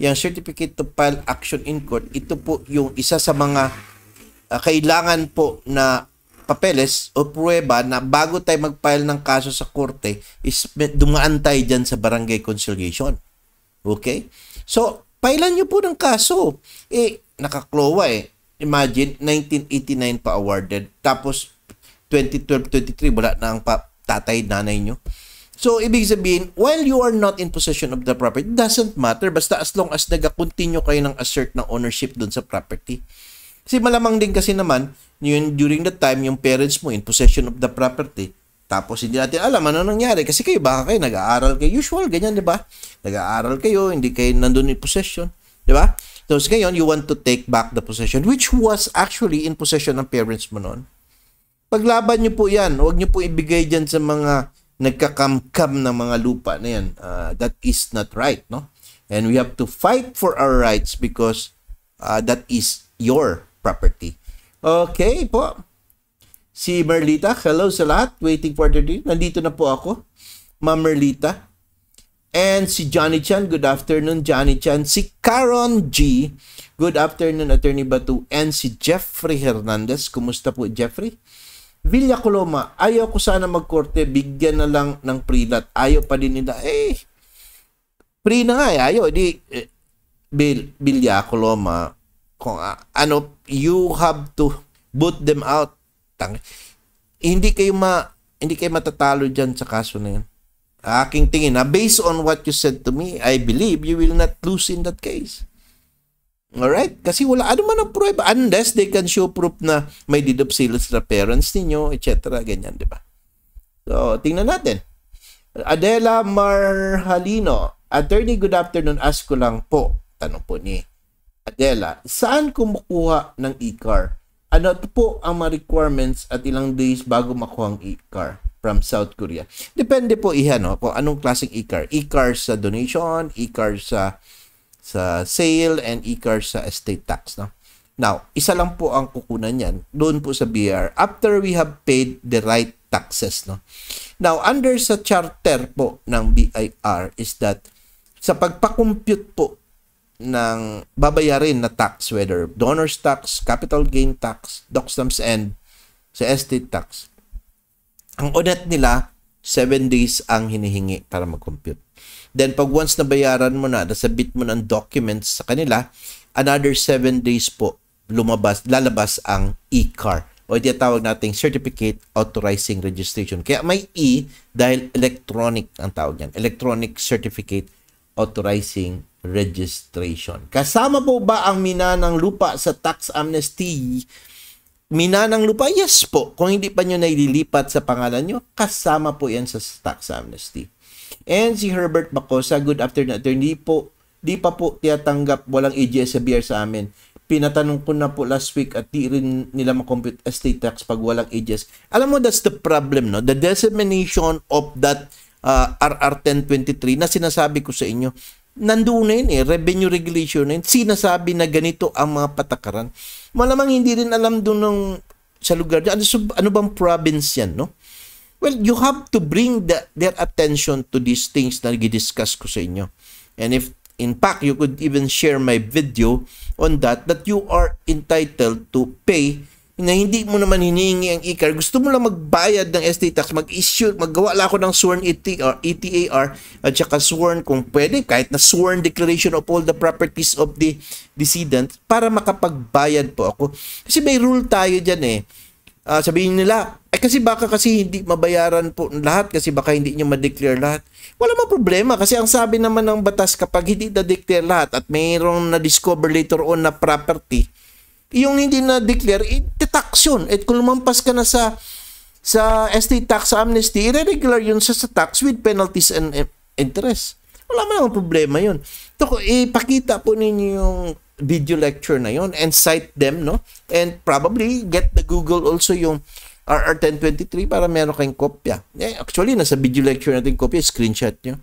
Yung Certificate to File Action in Court, ito po yung isa sa mga uh, kailangan po na papeles o pruweba na bago tayo mag-file ng kaso sa korte, is dumaan tayo dyan sa barangay conciliation. Okay? So, Pailan niyo po ng kaso. Eh, nakaklowa eh. Imagine, 1989 pa awarded. Tapos, 2012 2023 wala na ang tatay, nanay nyo. So, ibig sabihin, while you are not in possession of the property, doesn't matter. Basta as long as nag-continue kayo ng assert ng ownership dun sa property. Kasi malamang din kasi naman, yun, during the time, yung parents mo in possession of the property, tapos hindi natin alam ano nangyari kasi kayo baka kayo nag-aaral kayo. Usual ganyan, 'di ba? Nag-aaral kayo, hindi kayo nandoon in possession, 'di ba? So ngayon, you want to take back the possession which was actually in possession ng parents mo noon. Paglaban niyo po 'yan. Huwag niyo po ibigay diyan sa mga nagkakamkam ng mga lupa na 'yan. Uh, that is not right, no? And we have to fight for our rights because uh, that is your property. Okay po. Si Merlita, hello sa lahat. Waiting for the day. Nandito na po ako. Ma Merlita. And si Johnny Chan, good afternoon Johnny Chan. Si Caron G, good afternoon Attorney Batu. And si Jeffrey Hernandez, kumusta po Jeffrey? Villa Coloma, ayaw ko sana magkorte, bigyan na lang ng prelat. Ayaw pa din nila. Eh, pre na nga eh, ayaw. Di, eh, Bill, Villa Coloma, kung, uh, ano, you have to boot them out Tang hindi kayo ma hindi kayo matatalo diyan sa kaso na 'yan. Aking tingin na ah, based on what you said to me, I believe you will not lose in that case. Alright? Kasi wala ano man ang proof unless they can show proof na may deed of na parents ninyo, etc. Ganyan, di ba? So, tingnan natin. Adela Marhalino, Attorney, good afternoon. Ask ko lang po, tanong po ni Adela, saan kumukuha ng e-car? ano po ang mga requirements at ilang days bago makuha ang e-car from South Korea? Depende po iyan, no? kung anong klaseng e-car. E-car sa donation, e-car sa sa sale, and e-car sa estate tax. No? Now, isa lang po ang kukunan niyan doon po sa BR after we have paid the right taxes. No? Now, under sa charter po ng BIR is that sa pagpa-compute po ng babayarin na tax whether donors tax, capital gain tax, doc docsums and sa estate tax. Ang audit nila 7 days ang hinihingi para mag-compute. Then pag once na bayaran mo na, nasabit mo ng documents sa kanila, another 7 days po lumabas, lalabas ang e-car o tinatawag nating Certificate Authorizing Registration. Kaya may E dahil electronic ang tawag niyan. Electronic Certificate Authorizing registration. Kasama po ba ang mina ng lupa sa tax amnesty? Mina ng lupa? Yes po. Kung hindi pa nyo naililipat sa pangalan nyo, kasama po yan sa tax amnesty. And si Herbert Bacosa, good afternoon attorney po. Di pa po tiyatanggap walang AGSBR sa amin. Pinatanong ko na po last week at di rin nila makompute estate tax pag walang AGS. Alam mo, that's the problem, no? The dissemination of that uh, RR 1023 na sinasabi ko sa inyo nandoon na yun eh, revenue regulation na yun, sinasabi na ganito ang mga patakaran. Malamang hindi rin alam doon ng, sa lugar niya, ano, ano bang province yan, no? Well, you have to bring the, their attention to these things na nag-discuss ko sa inyo. And if, in fact, you could even share my video on that, that you are entitled to pay na hindi mo naman hinihingi ang ICAR, gusto mo lang magbayad ng estate tax, mag-issue, maggawa lang ako ng sworn ETR, ETAR at saka sworn kung pwede, kahit na sworn declaration of all the properties of the decedent para makapagbayad po ako. Kasi may rule tayo dyan eh. Uh, sabihin nila, eh kasi baka kasi hindi mabayaran po lahat kasi baka hindi nyo ma-declare lahat. Wala mga problema kasi ang sabi naman ng batas kapag hindi na-declare lahat at mayroong na-discover later on na property, yung hindi na-declare, iti-tax eh, yun. At eh, kung lumampas ka na sa sa estate tax sa amnesty, irregular yun sa, sa tax with penalties and interest. Wala man namang problema yun. to ipakita po ninyo yung video lecture na yun and cite them, no? And probably get the Google also yung RR1023 para meron kayong kopya. Eh, actually, nasa video lecture natin kopya, screenshot nyo.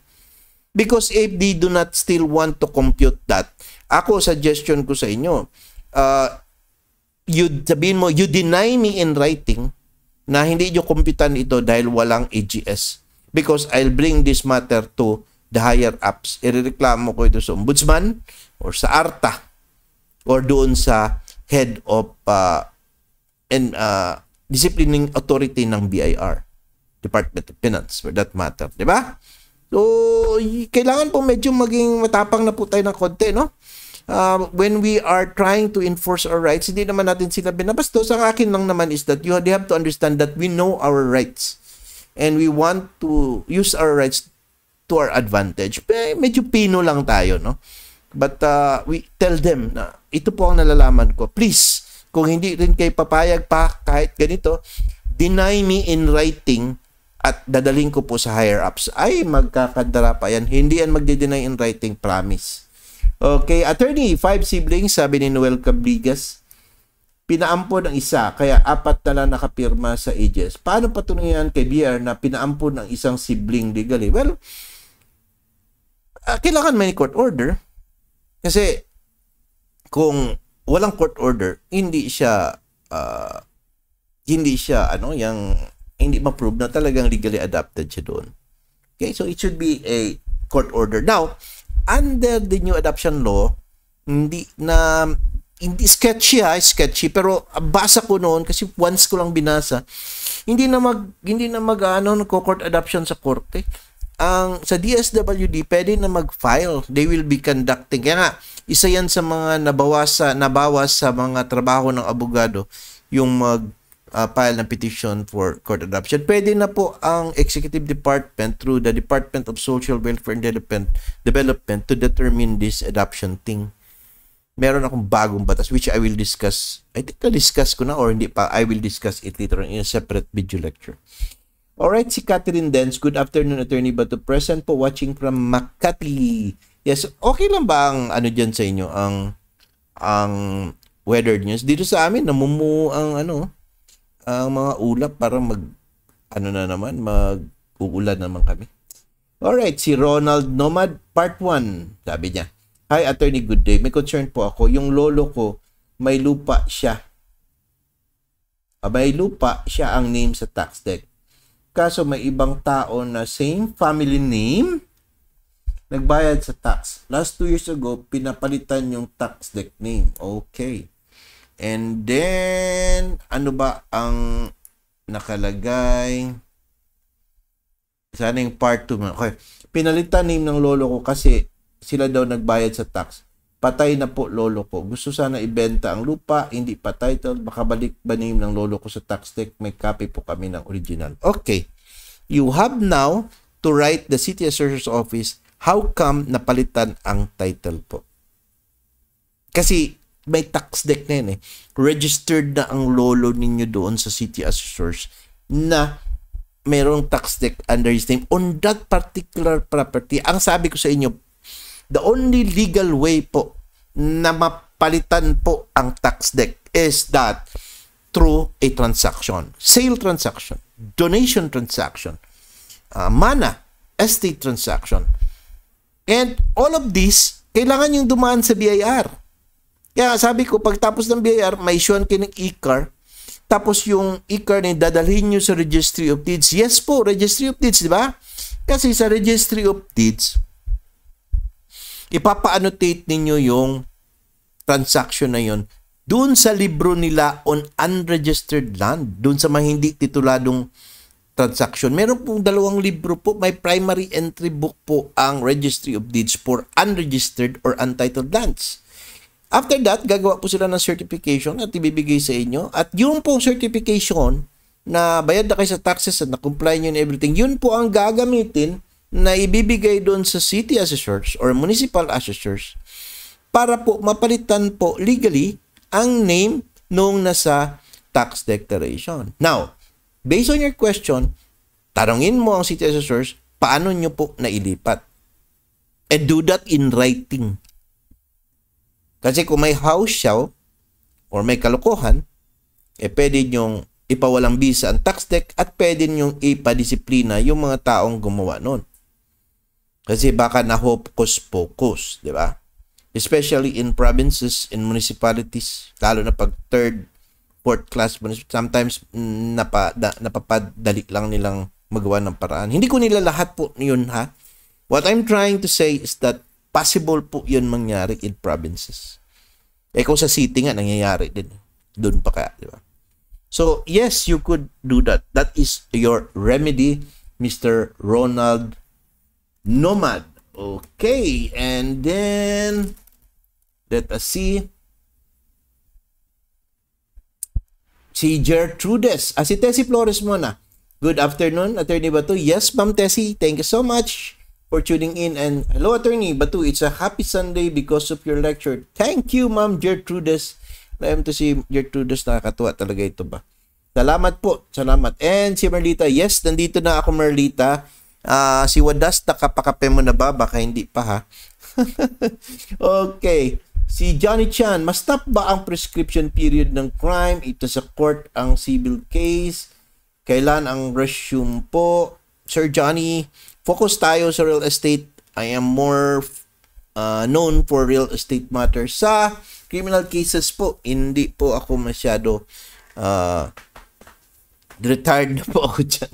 Because if they do not still want to compute that, ako, suggestion ko sa inyo, uh, you, sabihin mo, you deny me in writing na hindi niyo kumpitan ito dahil walang AGS because I'll bring this matter to the higher ups. Irereklamo ko ito sa ombudsman or sa ARTA or doon sa head of uh, and uh, disciplining authority ng BIR, Department of Finance for that matter, di ba? So, kailangan po medyo maging matapang na po tayo ng konti, no? um, when we are trying to enforce our rights, hindi naman natin sila binabastos. Ang akin lang naman is that you they have to understand that we know our rights and we want to use our rights to our advantage. medyo pino lang tayo, no? But uh, we tell them na ito po ang nalalaman ko. Please, kung hindi rin kayo papayag pa kahit ganito, deny me in writing at dadaling ko po sa higher ups. Ay, magkakadara pa yan. Hindi yan magde-deny in writing, promise. Okay, attorney, five siblings, sabi ni Noel Cabrigas. pinaampon ng isa, kaya apat na lang nakapirma sa ages. Paano patunayan kay BR na pinaampon ng isang sibling legally? Well, uh, kailangan may court order. Kasi kung walang court order, hindi siya uh, hindi siya ano yung hindi ma-prove na talagang legally adopted siya doon. Okay, so it should be a court order. Now, under the new adoption law, hindi na hindi sketchy ha, ah, sketchy pero ah, basa ko noon kasi once ko lang binasa. Hindi na mag hindi na mag ano court adoption sa korte. Ang sa DSWD pwede na mag-file. They will be conducting. Kaya nga isa 'yan sa mga nabawas nabawas sa mga trabaho ng abogado yung mag uh, file ng petition for court adoption. Pwede na po ang executive department through the Department of Social Welfare and Development, Development to determine this adoption thing. Meron akong bagong batas which I will discuss. I think na-discuss ko na or hindi pa. I will discuss it later in a separate video lecture. Alright, si Catherine Dens. Good afternoon, Attorney Bato. Present po watching from Makati. Yes, okay lang ba ang ano dyan sa inyo? Ang ang weather news? Dito sa amin, namumuo ang ano, ang mga ulap para mag ano na naman, mag-uulan naman kami. All right, si Ronald Nomad, part 1, sabi niya. Hi, Attorney Good Day. May concern po ako. Yung lolo ko, may lupa siya. Ah, may lupa siya ang name sa tax deck. Kaso may ibang tao na same family name, nagbayad sa tax. Last two years ago, pinapalitan yung tax deck name. Okay. And then, ano ba ang nakalagay? Sana yung part 2. Okay. Pinalitan name ng lolo ko kasi sila daw nagbayad sa tax. Patay na po lolo ko. Gusto sana ibenta ang lupa, hindi pa title. Baka balik ba name ng lolo ko sa tax deck? May copy po kami ng original. Okay. You have now to write the City Assessor's Office how come napalitan ang title po. Kasi may tax deck na yun eh. Registered na ang lolo ninyo doon sa city assessors na merong tax deck under his name on that particular property. Ang sabi ko sa inyo, the only legal way po na mapalitan po ang tax deck is that through a transaction. Sale transaction, donation transaction, uh, mana, estate transaction. And all of this, kailangan yung dumaan sa BIR kaya sabi ko, pagtapos ng BIR, may issuean kayo ng e-car. Tapos yung e-car na dadalhin nyo sa Registry of Deeds. Yes po, Registry of Deeds, di ba? Kasi sa Registry of Deeds, ipapa-annotate ninyo yung transaction na yun doon sa libro nila on unregistered land, doon sa mga hindi tituladong transaction. Meron pong dalawang libro po, may primary entry book po ang Registry of Deeds for unregistered or untitled lands. After that, gagawa po sila ng certification at ibibigay sa inyo. At yun po certification na bayad na kayo sa taxes at na-comply nyo everything, yun po ang gagamitin na ibibigay doon sa city assessors or municipal assessors para po mapalitan po legally ang name nung nasa tax declaration. Now, based on your question, tarungin mo ang city assessors, paano nyo po nailipat? And do that in writing. Kasi kung may house show or may kalokohan, eh pwede niyong ipawalang bisa ang tax deck at pwede niyong ipadisiplina yung mga taong gumawa nun. Kasi baka na hocus pocus, di ba? Especially in provinces, in municipalities, lalo na pag third, fourth class, sometimes napa, da, napapadali lang nilang magawa ng paraan. Hindi ko nila lahat po yun ha. What I'm trying to say is that Possible po yun mangyari in provinces. Eh kung sa city nga, nangyayari din. Doon pa kaya, di ba? So, yes, you could do that. That is your remedy, Mr. Ronald Nomad. Okay, and then let us see. Si Gertrudes. Ah, si Tessie Flores muna. Good afternoon, Attorney Bato. Yes, Ma'am Tessie, thank you so much for tuning in. And hello, Attorney Batu. It's a happy Sunday because of your lecture. Thank you, Ma'am Gertrudes. me to see Gertrudes, nakakatuwa talaga ito ba? Salamat po. Salamat. And si Merlita, yes, nandito na ako, Merlita. Uh, si Wadas, nakapakape mo na ba? Baka hindi pa ha. <laughs> okay. Si Johnny Chan, mastap ba ang prescription period ng crime? Ito sa court ang civil case. Kailan ang resume po? Sir Johnny, focus tayo sa real estate. I am more uh, known for real estate matters. Sa criminal cases po, hindi po ako masyado uh, retired po ako <laughs> dyan.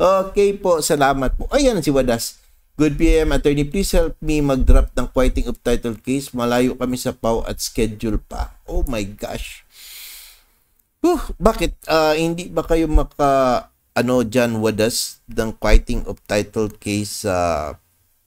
Okay po, salamat po. Ayan si Wadas. Good PM, attorney, please help me mag-drop ng quieting of title case. Malayo kami sa PAW at schedule pa. Oh my gosh. Huh, bakit? Uh, hindi ba kayo maka ano dyan wadas ng quieting of title case sa uh,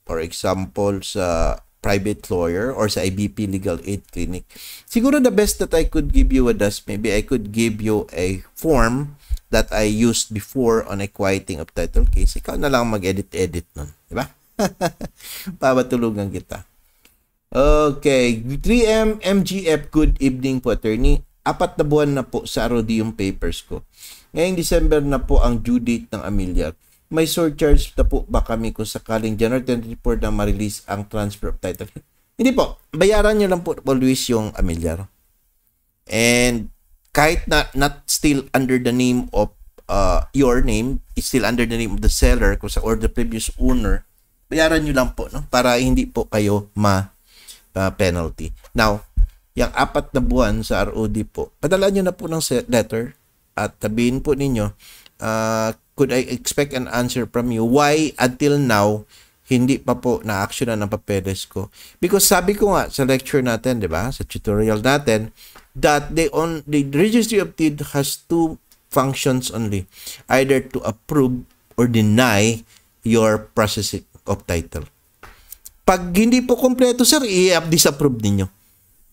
for example sa private lawyer or sa IBP legal aid clinic siguro the best that I could give you wadas maybe I could give you a form that I used before on a quieting of title case ikaw na lang mag-edit-edit nun di ba <laughs> Pabatulungan kita okay 3M MGF good evening po attorney apat na buwan na po sa ROD yung papers ko Ngayong December na po ang due date ng Amelia. May surcharge na po ba kami kung sakaling January 24 na ma-release ang transfer of title? Hindi po. Bayaran nyo lang po Luis yung Amelia. And kahit na not still under the name of uh, your name, it's still under the name of the seller kung sa, or the previous owner, bayaran nyo lang po no? para hindi po kayo ma uh, penalty. Now, yung apat na buwan sa ROD po, padala nyo na po ng letter at tabihin po ninyo, uh, could I expect an answer from you why until now hindi pa po na actionan na ng papeles ko? Because sabi ko nga sa lecture natin, di ba, sa tutorial natin, that they on the registry of deed has two functions only either to approve or deny your processing of title pag hindi po kompleto sir i-disapprove ninyo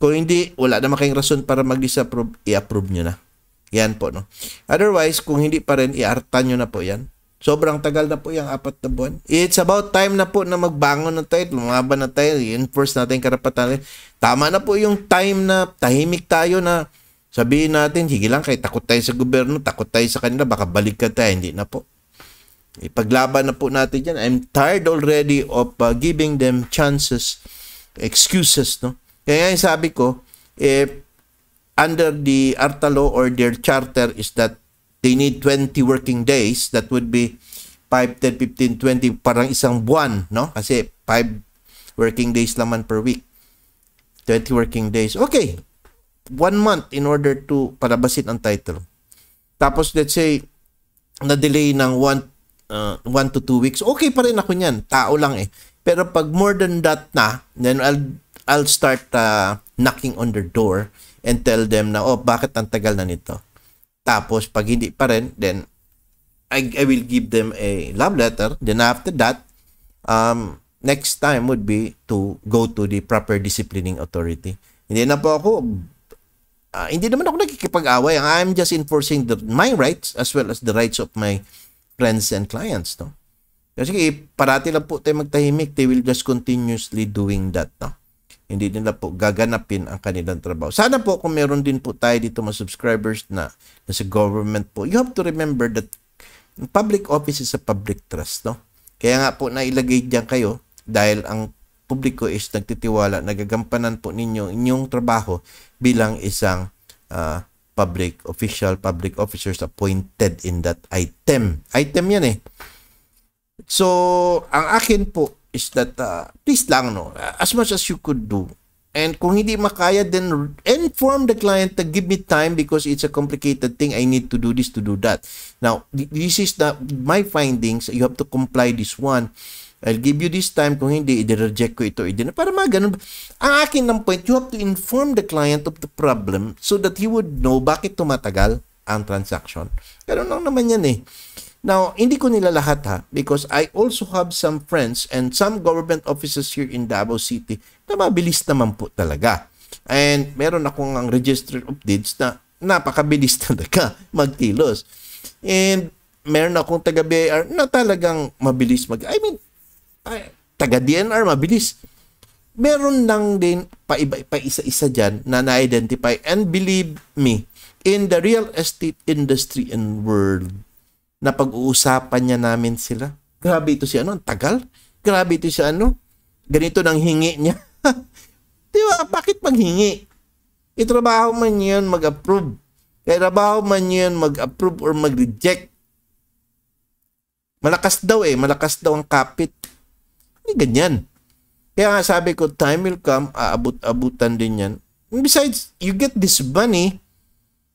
kung hindi wala na kayong rason para mag-disapprove i-approve nyo na yan po, no? Otherwise, kung hindi pa rin, iarta nyo na po yan. Sobrang tagal na po yung apat na buwan. It's about time na po na magbangon na tayo, lumaban na tayo, i-enforce natin karapatan. Tama na po yung time na tahimik tayo na sabihin natin, sige lang, kay takot tayo sa gobyerno, takot tayo sa kanila, baka balik ka tayo. Hindi na po. Ipaglaban na po natin yan. I'm tired already of uh, giving them chances, excuses, no? Kaya yung sabi ko, if eh, under the ARTA law or their charter is that they need 20 working days. That would be 5, 10, 15, 20, parang isang buwan, no? Kasi 5 working days laman per week. 20 working days. Okay. One month in order to palabasin ang title. Tapos let's say, na-delay ng 1 uh, one to 2 weeks. Okay pa rin ako niyan. Tao lang eh. Pero pag more than that na, then I'll I'll start uh, knocking on their door and tell them na, oh, bakit ang tagal na nito? Tapos, pag hindi pa rin, then I, I will give them a love letter. Then after that, um, next time would be to go to the proper disciplining authority. Hindi na po ako, uh, hindi naman ako nakikipag-away. I'm just enforcing the, my rights as well as the rights of my friends and clients. No? Kasi eh, parati lang po tayo magtahimik, they will just continuously doing that. No? hindi nila po gaganapin ang kanilang trabaho. Sana po kung meron din po tayo dito mga subscribers na sa government po, you have to remember that public office is a public trust, no? Kaya nga po nailagay diyan kayo dahil ang publiko is nagtitiwala, nagagampanan po ninyo inyong trabaho bilang isang uh, public official, public officers appointed in that item. Item yan eh. So, ang akin po, is that uh, please lang no as much as you could do and kung hindi makaya then inform the client to give me time because it's a complicated thing I need to do this to do that now this is the my findings you have to comply this one I'll give you this time kung hindi i-reject ko ito i para mga ganun ang akin ng point you have to inform the client of the problem so that he would know bakit tumatagal ang transaction ganun lang naman yan eh Now, hindi ko nila lahat ha because I also have some friends and some government offices here in Davao City na mabilis naman po talaga. And meron akong ang register of deeds na napakabilis <laughs> talaga magtilos. And meron akong taga BIR na talagang mabilis mag... I mean, ay, taga DNR mabilis. Meron lang din pa iba pa isa-isa dyan na na-identify and believe me, in the real estate industry and world, na pag uusapan niya namin sila. Grabe ito si ano, ang tagal. Grabe ito si ano. Ganito nang hingi niya. <laughs> Di ba, bakit maghingi? Itrabaho man yun mag-approve. Kaya trabaho man yun mag-approve or mag-reject. Malakas daw eh, malakas daw ang kapit. Hindi ganyan. Kaya nga sabi ko, time will come, aabot-abutan din yan. And besides, you get this money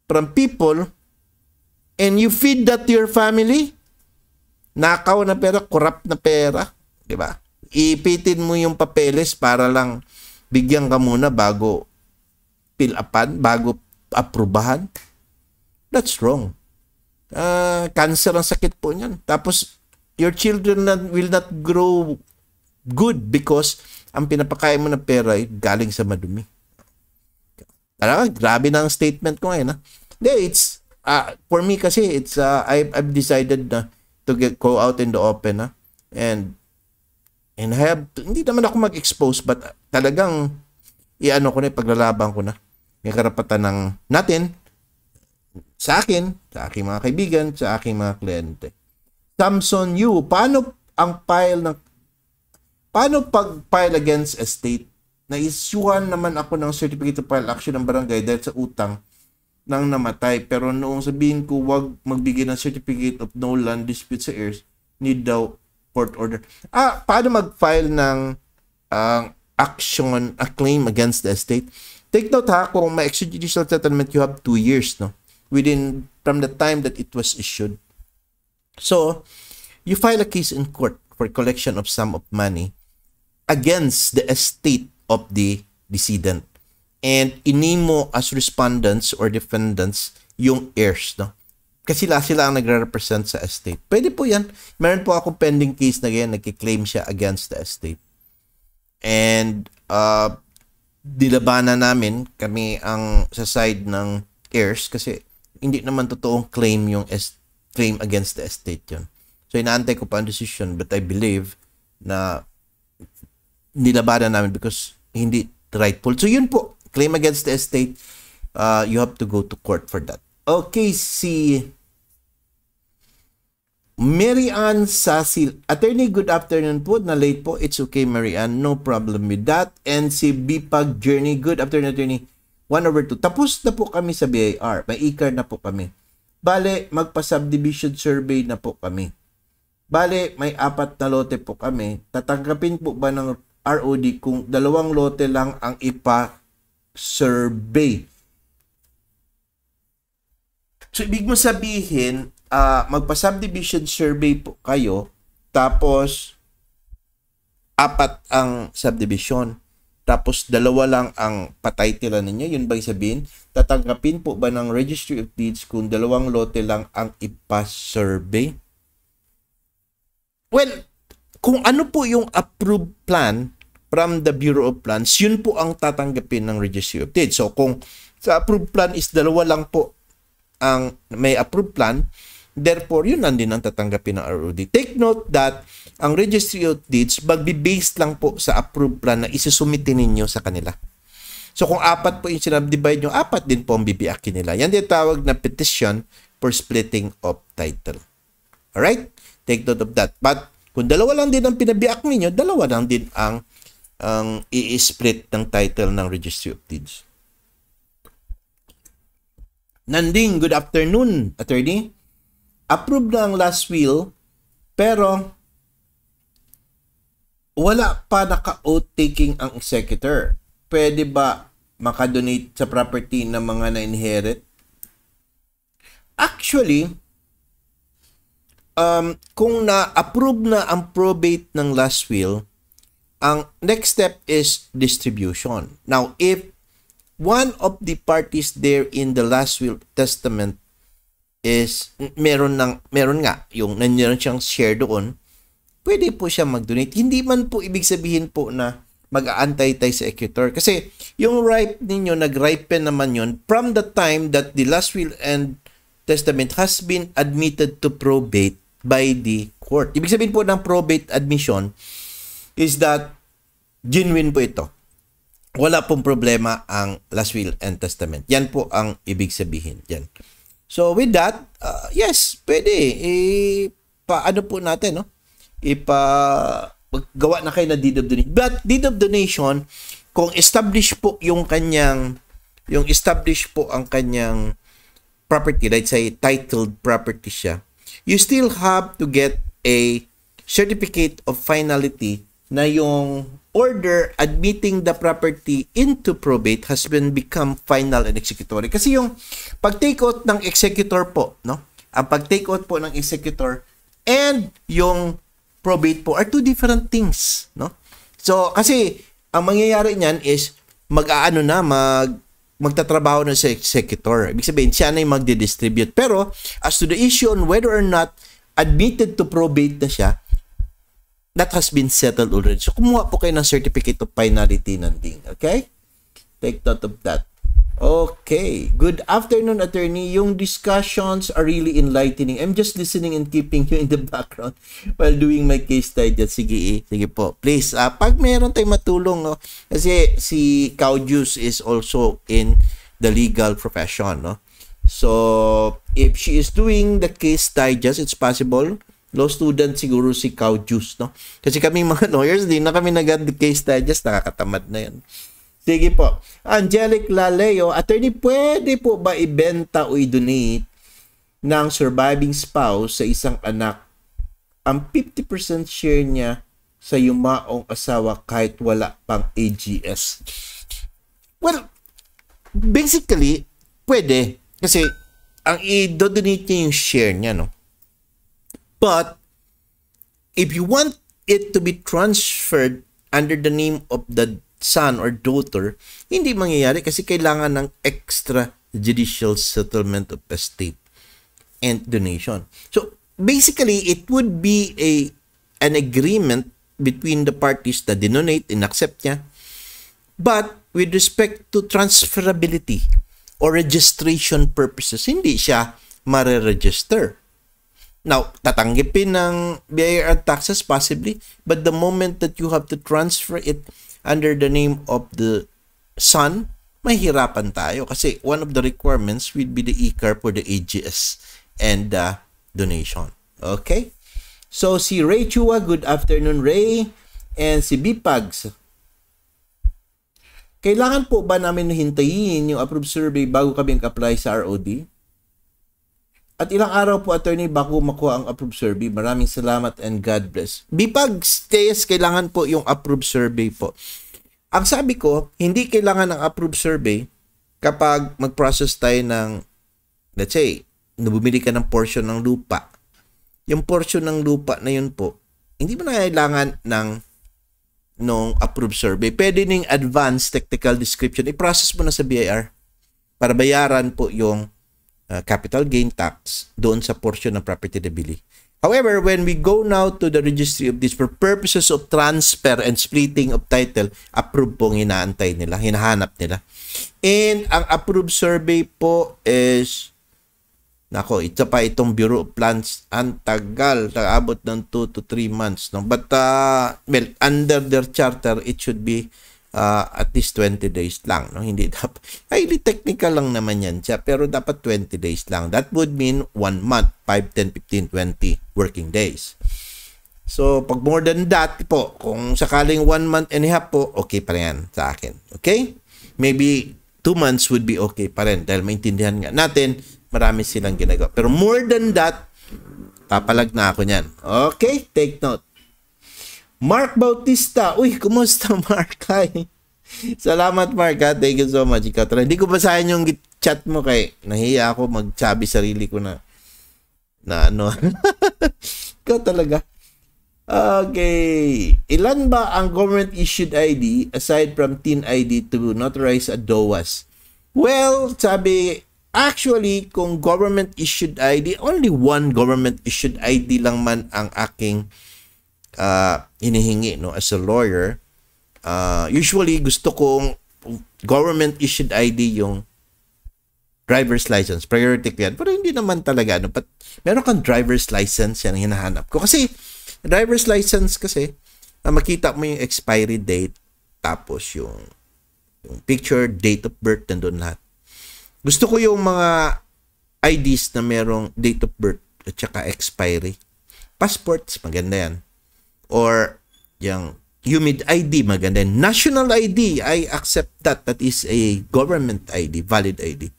from people and you feed that to your family, nakaw na pera, corrupt na pera, di ba? Ipitin mo yung papeles para lang bigyan ka muna bago pilapan, bago aprubahan. That's wrong. Uh, cancer ang sakit po niyan. Tapos, your children not, will not grow good because ang pinapakain mo na pera ay galing sa madumi. Talaga, grabe na ang statement ko ngayon. Ha? Hindi, it's uh, for me kasi it's uh, I I've decided na to get go out in the open na uh, and and I have to, hindi naman ako mag-expose but talagang iano ko na paglalaban ko na may karapatan ng natin sa akin, sa aking mga kaibigan, sa aking mga kliyente. Samson Yu, paano ang file ng paano pag file against estate na isyuhan naman ako ng certificate of file action ng barangay dahil sa utang nang namatay. Pero noong sabihin ko wag magbigay ng certificate of no land dispute sa heirs, need daw court order. Ah, paano mag-file ng uh, action, a claim against the estate? Take note ha, kung may extrajudicial settlement, you have two years, no? Within, from the time that it was issued. So, you file a case in court for collection of sum of money against the estate of the decedent and inimo as respondents or defendants yung heirs, no? Kasi sila sila ang nagre-represent sa estate. Pwede po yan. Meron po ako pending case na ganyan, nagki-claim siya against the estate. And uh, dilabanan namin, kami ang sa side ng heirs kasi hindi naman totoong claim yung est- claim against the estate yon. So inaantay ko pa ang decision but I believe na nilabanan namin because hindi rightful. So yun po, claim against the estate, uh, you have to go to court for that. Okay, si Mary Ann Sasil. Attorney, good afternoon po. Na late po. It's okay, Mary Ann. No problem with that. And si Bipag Journey. Good afternoon, attorney. 1 over two. Tapos na po kami sa BIR. May ikar na po kami. Bale, magpa-subdivision survey na po kami. Bale, may apat na lote po kami. Tatanggapin po ba ng ROD kung dalawang lote lang ang ipa survey. So, ibig mo sabihin, uh, magpa-subdivision survey po kayo, tapos apat ang subdivision. Tapos dalawa lang ang patay tila ninyo. Yun ba sabihin? Tatanggapin po ba ng Registry of Deeds kung dalawang lote lang ang ipa-survey? Well, kung ano po yung approved plan, from the Bureau of Plans, yun po ang tatanggapin ng Registry of Deeds. So kung sa approved plan is dalawa lang po ang may approved plan, Therefore, yun lang din ang tatanggapin ng ROD. Take note that ang Registry of Deeds magbe-based lang po sa approved plan na isusumite ninyo sa kanila. So kung apat po yung sinabdivide nyo, apat din po ang bibiakin nila. Yan din tawag na petition for splitting of title. Alright? Take note of that. But kung dalawa lang din ang pinabiak ninyo, dalawa lang din ang ang i-split ng title ng Registry of Deeds. Nanding, good afternoon, attorney. Approved na ang last will, pero wala pa naka-oath ang executor. Pwede ba makadonate sa property ng mga na-inherit? Actually, um, kung na-approve na ang probate ng last will, ang next step is distribution. Now, if one of the parties there in the last will testament is meron ng meron nga yung nandiyan siyang share doon, pwede po siya mag-donate. Hindi man po ibig sabihin po na mag-aantay tayo sa executor kasi yung ripe ninyo nag-ripen naman yun from the time that the last will and testament has been admitted to probate by the court. Ibig sabihin po ng probate admission, is that genuine po ito. Wala pong problema ang last will and testament. Yan po ang ibig sabihin. Yan. So with that, uh, yes, pwede. ano po natin, no? Ipa gawa na kayo na deed of donation. But deed of donation, kung establish po yung kanyang, yung establish po ang kanyang property, let's say titled property siya, you still have to get a certificate of finality na yung order admitting the property into probate has been become final and executory. Kasi yung pag-take out ng executor po, no? Ang pag-take out po ng executor and yung probate po are two different things, no? So, kasi ang mangyayari niyan is mag-aano na, mag magtatrabaho na sa executor. Ibig sabihin, siya na yung magdi-distribute. Pero, as to the issue on whether or not admitted to probate na siya, that has been settled already. So, kumuha po kayo ng certificate of finality ng ding. Okay? Take note of that. Okay. Good afternoon, attorney. Yung discussions are really enlightening. I'm just listening and keeping you in the background <laughs> while doing my case study. Sige, eh. sige po. Please, uh, pag meron tayong matulong, no? kasi si Cowjuice is also in the legal profession. No? So, if she is doing the case digest, it's possible law student siguro si Cow Juice, no? Kasi kami mga <laughs> lawyers, din na kami nag-case studies, nakakatamad na yan. Sige po. Angelic Laleo, attorney, pwede po ba ibenta o i-donate ng surviving spouse sa isang anak ang 50% share niya sa yumaong asawa kahit wala pang AGS? Well, basically, pwede. Kasi ang i-donate niya yung share niya, no? But if you want it to be transferred under the name of the son or daughter, hindi mangyayari kasi kailangan ng extra judicial settlement of estate and donation. So basically, it would be a an agreement between the parties na dinonate and accept niya. But with respect to transferability or registration purposes, hindi siya mare-register. Now, tatanggipin ng BIR taxes possibly, but the moment that you have to transfer it under the name of the son, mahirapan tayo kasi one of the requirements would be the e-car for the AGS and the uh, donation. Okay? So, si Ray Chua, good afternoon Ray. And si Bipags, kailangan po ba namin hintayin yung approved survey bago kami apply sa ROD? At ilang araw po, attorney, bago makuha ang approved survey. Maraming salamat and God bless. Bipag stays, kailangan po yung approved survey po. Ang sabi ko, hindi kailangan ng approved survey kapag mag-process tayo ng, let's say, nabumili ka ng portion ng lupa. Yung portion ng lupa na yun po, hindi mo na kailangan ng nung approved survey. Pwede ning advanced technical description. I-process mo na sa BIR para bayaran po yung uh, capital gain tax doon sa portion ng property na bili. However, when we go now to the registry of deeds for purposes of transfer and splitting of title, approved pong inaantay nila, hinahanap nila. And ang approved survey po is, nako, ito pa itong Bureau of Plans, ang tagal, abot ng 2 to 3 months. No? But, uh, well, under their charter, it should be uh, at least 20 days lang. No? Hindi dapat, <laughs> highly technical lang naman yan siya, pero dapat 20 days lang. That would mean 1 month, 5, 10, 15, 20 working days. So, pag more than that po, kung sakaling 1 month and a half po, okay pa yan sa akin. Okay? Maybe 2 months would be okay pa rin dahil maintindihan nga natin, marami silang ginagawa. Pero more than that, papalag na ako niyan. Okay? Take note. Mark Bautista. Uy, kumusta <laughs> Mark? Hi. Salamat Mark ha. Thank you so much. Ikatra. Hindi ko basahin yung chat mo kay nahiya ako magsabi sarili ko na na ano. <laughs> Ikaw talaga. Okay. Ilan ba ang government issued ID aside from TIN ID to notarize a DOAS? Well, sabi actually kung government issued ID, only one government issued ID lang man ang aking uh, hinihingi no as a lawyer uh, usually gusto kong government issued ID yung driver's license priority yan pero hindi naman talaga ano but meron kang driver's license yan ang hinahanap ko kasi driver's license kasi uh, makita mo yung expiry date tapos yung yung picture date of birth nandoon lahat gusto ko yung mga IDs na merong date of birth at saka expiry passports maganda yan or yung humid ID, maganda. National ID, I accept that. That is a government ID, valid ID.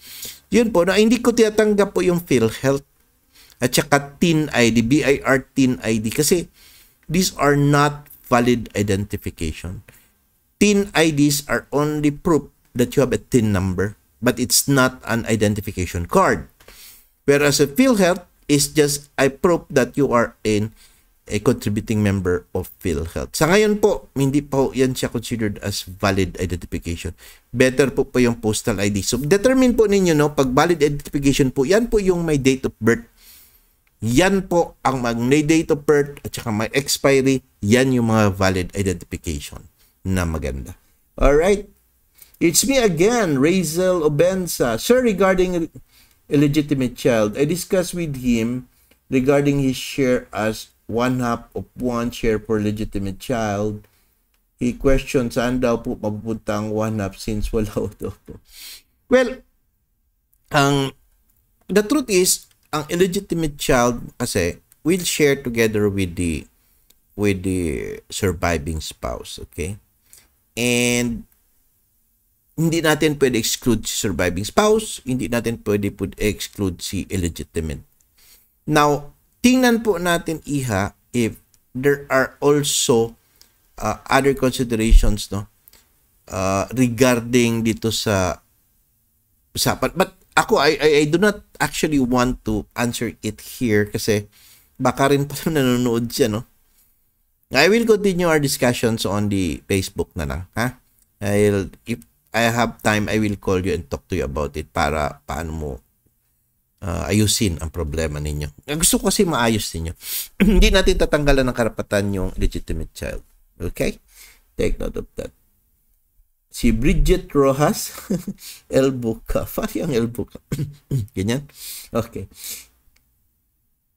Yun po, na hindi ko tinatanggap po yung PhilHealth at saka TIN ID, BIR TIN ID kasi these are not valid identification. TIN IDs are only proof that you have a TIN number but it's not an identification card. Whereas a PhilHealth is just a proof that you are in a contributing member of PhilHealth. Sa ngayon po, hindi pa po yan siya considered as valid identification. Better po po yung postal ID. So, determine po ninyo, no, pag valid identification po, yan po yung may date of birth. Yan po ang mag may date of birth at saka may expiry. Yan yung mga valid identification na maganda. Alright. It's me again, Razel Obensa. Sir, regarding illegitimate child, I discussed with him regarding his share as one half of one share per legitimate child. He questions, saan daw po mapupunta ang one half since wala <laughs> daw po. Well, ang um, the truth is, ang illegitimate child kasi will share together with the with the surviving spouse, okay? And hindi natin pwede exclude si surviving spouse, hindi natin pwede put exclude si illegitimate. Now, tingnan po natin iha if there are also uh, other considerations no uh, regarding dito sa usapan but ako I, I I do not actually want to answer it here kasi baka rin pala <laughs> nanonood siya no I will continue our discussions on the Facebook na lang ha I'll if I have time I will call you and talk to you about it para paano mo uh, ayusin ang problema ninyo. Gusto ko kasi maayos ninyo. <clears throat> Hindi natin tatanggalan ng karapatan yung legitimate child. Okay? Take note of that. Si Bridget Rojas, <laughs> elbow cuff. Ay, ang elbow cuff. <clears throat> Ganyan? Okay.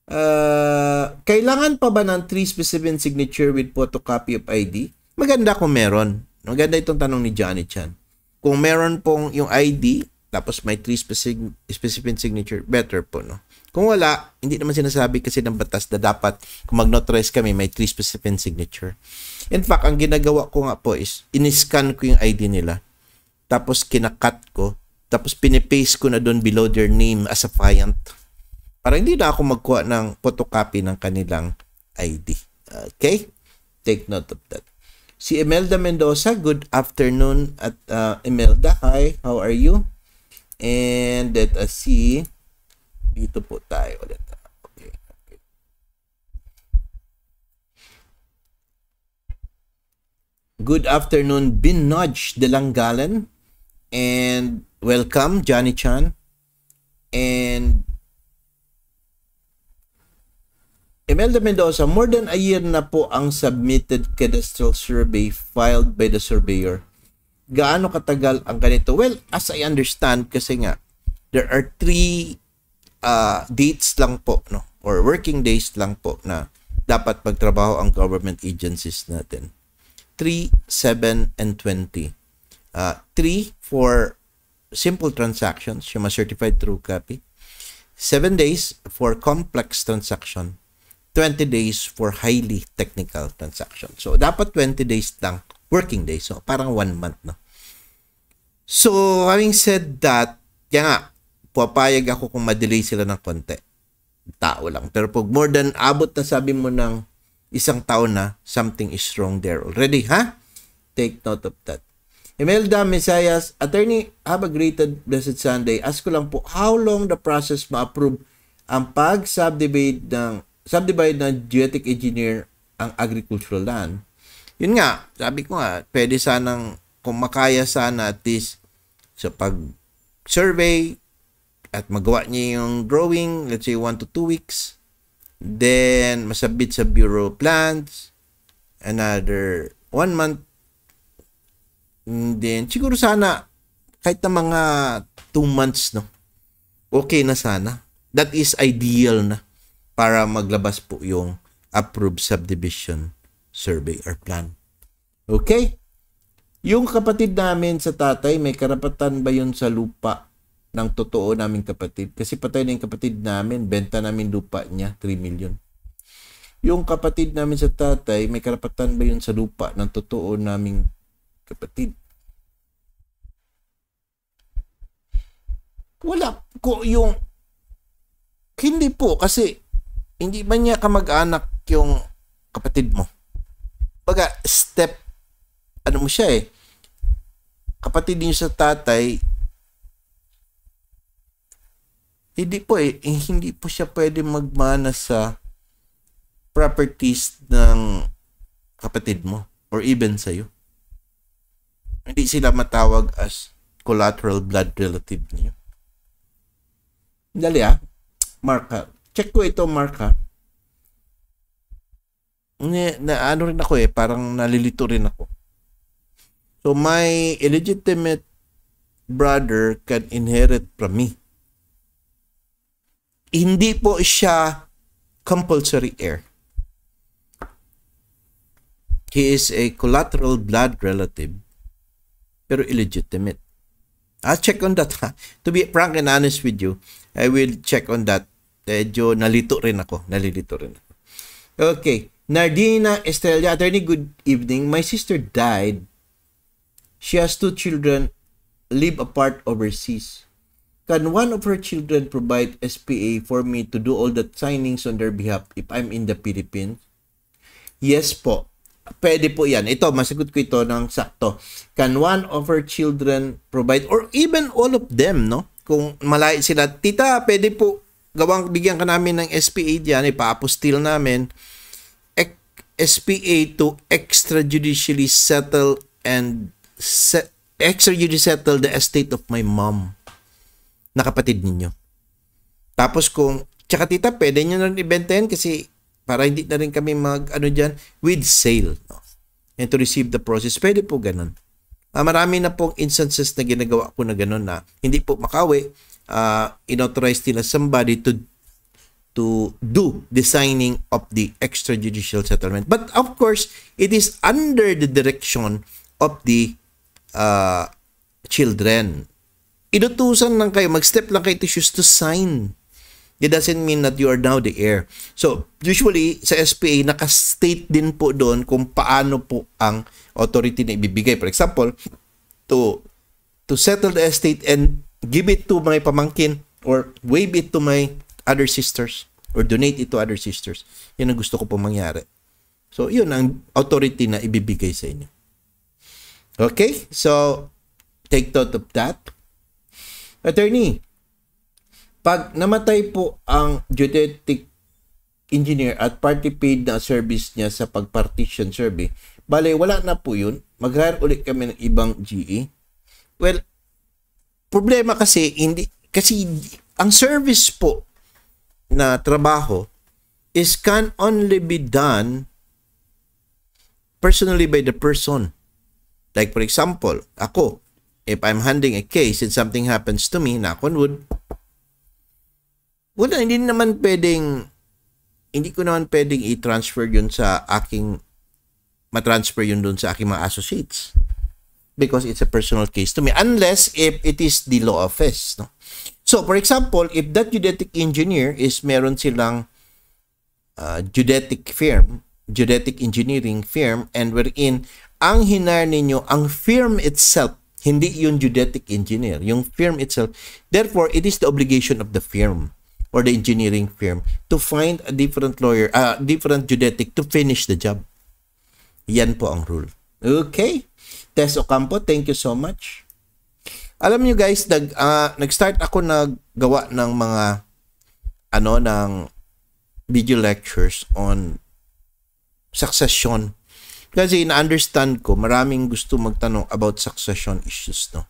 Uh, kailangan pa ba ng 3 specific signature with photocopy of ID? Maganda kung meron. Maganda itong tanong ni Johnny Chan. Kung meron pong yung ID, tapos may three specific, specific signature, better po, no? Kung wala, hindi naman sinasabi kasi ng batas na dapat kung mag kami, may three specific signature. In fact, ang ginagawa ko nga po is, in-scan ko yung ID nila. Tapos kinakat ko. Tapos pinipaste ko na doon below their name as a client. Para hindi na ako magkuha ng photocopy ng kanilang ID. Okay? Take note of that. Si Imelda Mendoza, good afternoon at uh, Imelda. Hi, how are you? And let us see. Dito po tayo. ulit. okay. okay. Good afternoon, Binodge Delanggalan. And welcome, Johnny Chan. And Imelda Mendoza, more than a year na po ang submitted cadastral survey filed by the surveyor gaano katagal ang ganito? Well, as I understand kasi nga, there are three uh, dates lang po, no? Or working days lang po na dapat magtrabaho ang government agencies natin. 3, 7, and 20. Uh, 3 for simple transactions, yung certified true copy. 7 days for complex transaction. 20 days for highly technical transaction. So, dapat 20 days lang working days. So, parang 1 month, no? So, having said that, kaya nga, papayag ako kung madelay sila ng konti. Tao lang. Pero pag more than abot na sabi mo ng isang taon na, something is wrong there already, ha? Take note of that. Imelda Mesayas, Attorney, have a great blessed Sunday. Ask ko lang po, how long the process ma-approve ang pag-subdivide ng subdivide ng genetic engineer ang agricultural land? Yun nga, sabi ko nga, pwede sanang kung makaya sana at least sa pag-survey at magawa niya yung drawing, let's say 1 to 2 weeks, then masabit sa bureau plans, another 1 month, and mm, then siguro sana kahit na mga 2 months, no? Okay na sana. That is ideal na para maglabas po yung approved subdivision survey or plan. Okay? Yung kapatid namin sa tatay, may karapatan ba yun sa lupa ng totoo naming kapatid? Kasi patay na yung kapatid namin, benta namin lupa niya, 3 million. Yung kapatid namin sa tatay, may karapatan ba yun sa lupa ng totoo naming kapatid? Wala ko yung hindi po kasi hindi ba niya kamag-anak yung kapatid mo. Baga, step, ano mo siya eh, kapatid din sa tatay, hindi po eh, eh, hindi po siya pwede magmana sa properties ng kapatid mo or even sa iyo. Hindi sila matawag as collateral blood relative niyo. Dali ah. Marka. Check ko ito, Marka. Na, na ano rin ako eh, parang nalilito rin ako. So my illegitimate brother can inherit from me. Hindi po siya compulsory heir. He is a collateral blood relative pero illegitimate. I'll check on that. <laughs> To be frank and honest with you, I will check on that. Medyo nalito rin ako. Nalilito rin ako. Okay. Nardina Estrella, attorney, good evening. My sister died She has two children, live apart overseas. Can one of her children provide SPA for me to do all the signings on their behalf if I'm in the Philippines? Yes po. Pwede po yan. Ito, masagot ko ito ng sakto. Can one of her children provide or even all of them, no? Kung malay sila, tita, pwede po gawang bigyan ka namin ng SPA diyan, ipa-apostil eh, namin. SPA to extrajudicially settle and set, extrajudicial settle the estate of my mom na kapatid ninyo. Tapos kung, tsaka tita, pwede nyo na rin ibentahin kasi para hindi na rin kami mag, ano dyan, with sale. No? And to receive the process, pwede po ganun. Uh, marami na pong instances na ginagawa ko na ganun na hindi po makawi, uh, ah, inauthorize nila somebody to to do the signing of the extrajudicial settlement. But of course, it is under the direction of the uh, children. Inutusan lang kayo, mag-step lang kayo to choose to sign. It doesn't mean that you are now the heir. So, usually, sa SPA, nakastate din po doon kung paano po ang authority na ibibigay. For example, to to settle the estate and give it to my pamangkin or waive it to my other sisters or donate it to other sisters. Yan ang gusto ko po mangyari. So, yun ang authority na ibibigay sa inyo. Okay? So, take note of that. Attorney, pag namatay po ang geodetic engineer at party paid na service niya sa pagpartition survey, bale, wala na po yun. Mag-hire ulit kami ng ibang GE. Well, problema kasi, hindi, kasi ang service po na trabaho is can only be done personally by the person. Like for example, ako, if I'm handling a case and something happens to me, knock on wood, wala, hindi naman pwedeng, hindi ko naman pwedeng i-transfer yun sa aking, matransfer yun dun sa aking mga associates. Because it's a personal case to me. Unless if it is the law office. No? So, for example, if that genetic engineer is meron silang uh, genetic firm, genetic engineering firm, and wherein ang hinar ninyo, ang firm itself, hindi yung geodetic engineer, yung firm itself. Therefore, it is the obligation of the firm or the engineering firm to find a different lawyer, uh, different geodetic to finish the job. Yan po ang rule. Okay. Tess Ocampo, thank you so much. Alam nyo guys, nag, uh, nag-start ako naggawa ng mga ano ng video lectures on succession kasi na-understand ko, maraming gusto magtanong about succession issues, no?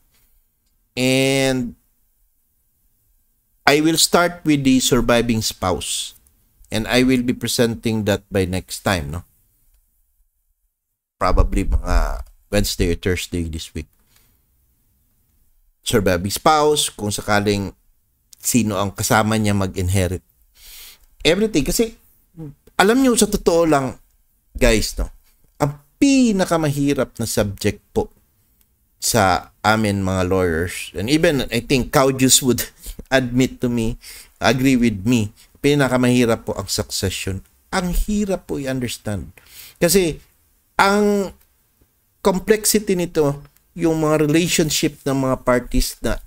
And I will start with the surviving spouse. And I will be presenting that by next time, no? Probably mga Wednesday or Thursday this week. Surviving spouse, kung sakaling sino ang kasama niya mag-inherit. Everything. Kasi, alam niyo, sa totoo lang, guys, no? pinakamahirap na subject po sa amin mga lawyers. And even, I think, Caudius would <laughs> admit to me, agree with me, pinakamahirap po ang succession. Ang hirap po i-understand. Kasi, ang complexity nito, yung mga relationship ng mga parties na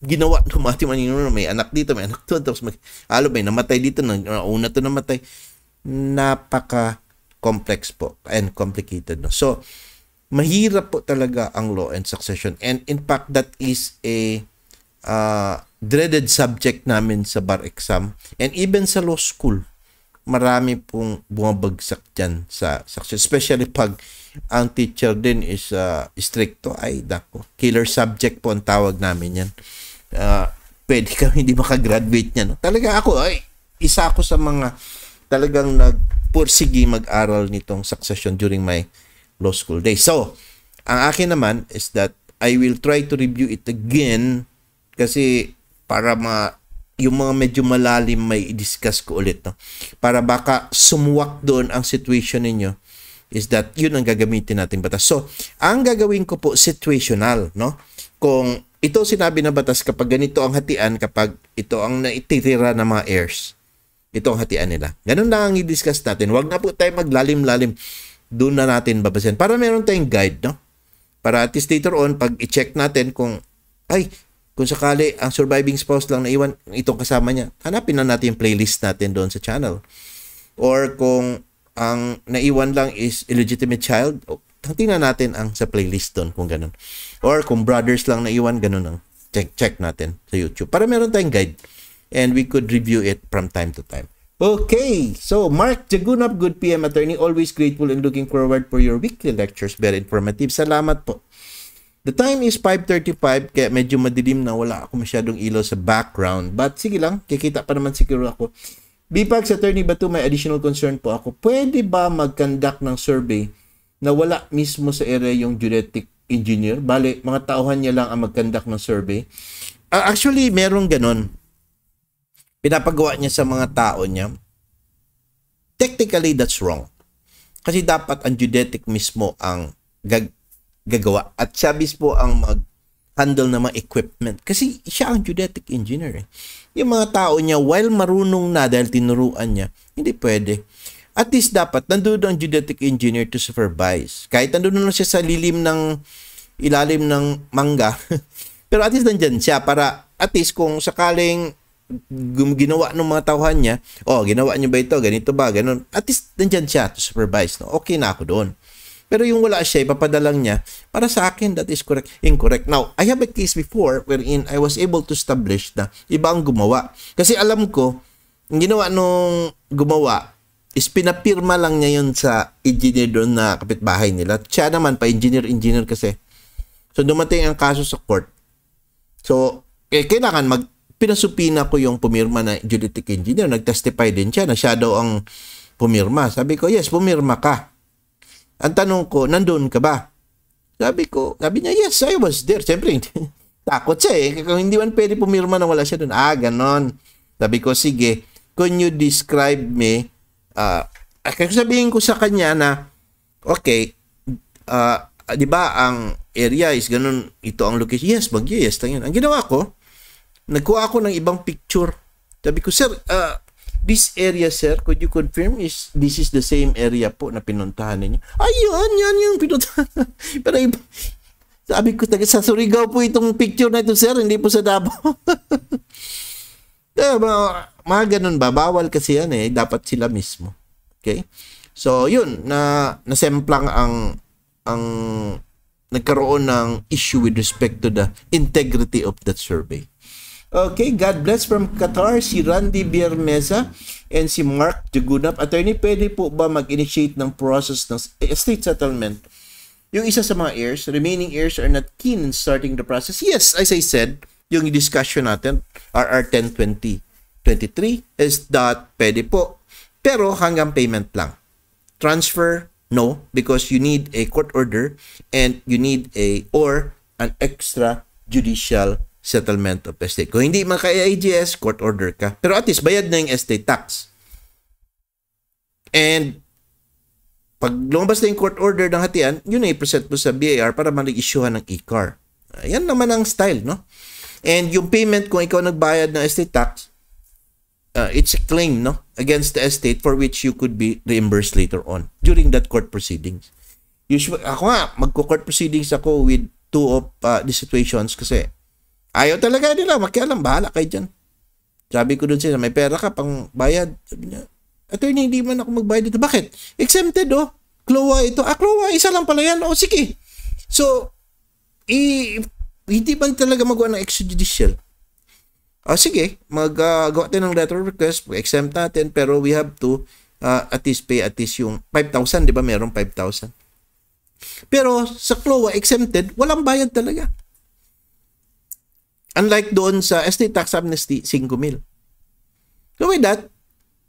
ginawa <laughs> ng mga timanino may anak dito, may anak to, tapos mag, alo, may namatay dito, na, una to namatay. Napaka complex po and complicated. No? So, mahirap po talaga ang law and succession. And in fact, that is a uh, dreaded subject namin sa bar exam. And even sa law school, marami pong bumabagsak dyan sa succession. Especially pag ang teacher din is uh, stricto. Ay, dako. Killer subject po ang tawag namin yan. Uh, pwede kami <laughs> hindi makagraduate niyan. Talaga ako, ay, isa ako sa mga talagang nag pursigi mag-aral nitong succession during my law school days. So, ang akin naman is that I will try to review it again kasi para ma yung mga medyo malalim may i discuss ko ulit no para baka sumuwak doon ang situation ninyo is that yun ang gagamitin natin batas so ang gagawin ko po situational no kung ito sinabi na batas kapag ganito ang hatian kapag ito ang naititira ng mga heirs itong hatian nila. Ganun lang ang i-discuss natin. Huwag na po tayo maglalim-lalim. Doon na natin babasin. Para meron tayong guide, no? Para at least later on, pag i-check natin kung, ay, kung sakali ang surviving spouse lang na iwan itong kasama niya, hanapin na natin yung playlist natin doon sa channel. Or kung ang naiwan lang is illegitimate child, oh, tingnan natin ang sa playlist doon kung ganun. Or kung brothers lang naiwan, ganun ang check, check natin sa YouTube. Para meron tayong guide and we could review it from time to time. Okay, so Mark Jagunap, good PM attorney, always grateful and looking forward for your weekly lectures. Very informative. Salamat po. The time is 5.35 kaya medyo madilim na wala ako masyadong ilaw sa background. But sige lang, kikita pa naman siguro ako. BPAX Attorney to, may additional concern po ako. Pwede ba mag-conduct ng survey na wala mismo sa area yung genetic engineer? Bale, mga tauhan niya lang ang mag-conduct ng survey. Uh, actually, meron ganon pinapagawa niya sa mga tao niya, technically that's wrong. Kasi dapat ang judetic mismo ang gag gagawa at siya mismo ang mag handle ng mga equipment. Kasi siya ang judetic engineer. Eh. Yung mga tao niya, while marunong na dahil tinuruan niya, hindi pwede. At least dapat, nandun ang judetic engineer to supervise. Kahit nandun na siya sa lilim ng ilalim ng mangga, <laughs> pero at least nandyan siya para at least kung sakaling ginawa ng mga tauhan niya, oh, ginawa niya ba ito, ganito ba, ganun. At least, nandyan siya to supervise. No? Okay na ako doon. Pero yung wala siya, ipapadalang niya, para sa akin, that is correct, incorrect. Now, I have a case before wherein I was able to establish na iba ang gumawa. Kasi alam ko, ang ginawa nung gumawa is pinapirma lang niya yun sa engineer doon na kapitbahay nila. Siya naman, pa-engineer-engineer kasi. So, dumating ang kaso sa court. So, eh, kailangan mag pinasupina ko yung pumirma na genetic engineer. Nagtestify din siya na siya daw ang pumirma. Sabi ko, yes, pumirma ka. Ang tanong ko, nandun ka ba? Sabi ko, sabi niya, yes, I was there. Siyempre, <laughs> takot siya eh. Kung hindi man pwede pumirma na wala siya dun. Ah, ganon. Sabi ko, sige, can you describe me? Uh, sabihin ko sa kanya na, okay, uh, di ba ang area is ganun, ito ang location. Yes, bagyo, yes, Ang ginawa ko, nagkuha ako ng ibang picture. Sabi ko, sir, uh, this area, sir, could you confirm is this is the same area po na pinuntahan ninyo? Ayun, yan yung pinuntahan. <laughs> Pero iba, sabi ko, taga sa Surigao po itong picture na ito, sir, hindi po sa Davao. <laughs> eh, mga, mga ganun ba? Bawal kasi yan eh. Dapat sila mismo. Okay? So, yun. Na, nasemplang ang ang nagkaroon ng issue with respect to the integrity of that survey. Okay, God bless from Qatar, si Randy Biermesa and si Mark Jagunap. Attorney, pwede po ba mag-initiate ng process ng estate settlement? Yung isa sa mga heirs, remaining heirs are not keen in starting the process. Yes, as I said, yung discussion natin, RR 1020 23 is that pwede po. Pero hanggang payment lang. Transfer, no, because you need a court order and you need a or an extra judicial settlement of estate. Kung hindi man kaya court order ka. Pero at least bayad na yung estate tax. And pag lumabas na yung court order ng hatian, yun ay present mo sa BAR para malig-issuehan ng e-car. Ayan naman ang style, no? And yung payment, kung ikaw nagbayad ng estate tax, uh, it's a claim, no? Against the estate for which you could be reimbursed later on during that court proceedings. Usually, ako nga, magko-court proceedings ako with two of uh, the situations kasi Ayaw talaga nila, makialam, bahala kayo dyan. Sabi ko dun siya, may pera ka pang bayad. Sabi niya, attorney, hindi man ako magbayad dito. Bakit? Exempted, oh. Kloa ito. Ah, Kloa, isa lang pala yan. oh, sige. So, i hindi man talaga magawa ng extrajudicial. Ah, oh, sige, maggawa gawa tayo ng letter request, exempt natin, pero we have to uh, at least pay at least yung 5,000, di ba? Meron 5,000. Pero sa CLOA exempted, walang bayad talaga. Unlike doon sa estate tax amnesty, 5,000. So with that,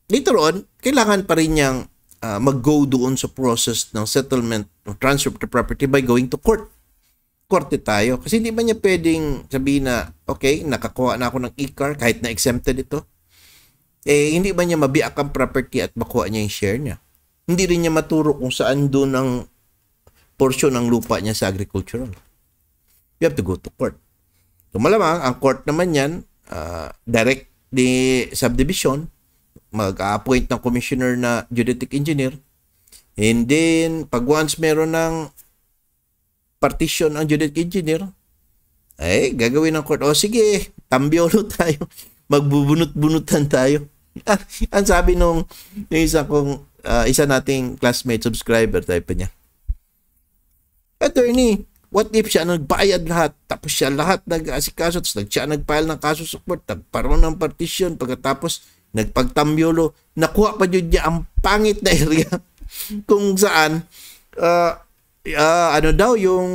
later on, kailangan pa rin niyang uh, mag-go doon sa process ng settlement or transfer of the property by going to court. Korte tayo. Kasi hindi ba niya pwedeng sabihin na, okay, nakakuha na ako ng e-car kahit na exempted ito? Eh, hindi ba niya mabiak ang property at makuha niya yung share niya? Hindi rin niya maturo kung saan doon ang portion ng lupa niya sa agricultural. You have to go to court. Tumalamang, ang court naman yan, uh, direct ni subdivision, mag-appoint ng commissioner na geodetic engineer. And then, pag once meron ng partition ang geodetic engineer, ay, gagawin ng court, o sige, tambiolo <laughs> tayo, magbubunot-bunutan tayo. Ah, ang sabi nung, nung isa kong, uh, isa nating classmate subscriber, type niya, Attorney, What if siya nagbayad lahat, tapos siya lahat nag-asikaso, tapos nag, siya nag-file ng kaso support, court, nagparoon ng partition, pagkatapos nagpagtamyolo, nakuha pa yun niya ang pangit na area <laughs> kung saan uh, uh, ano daw yung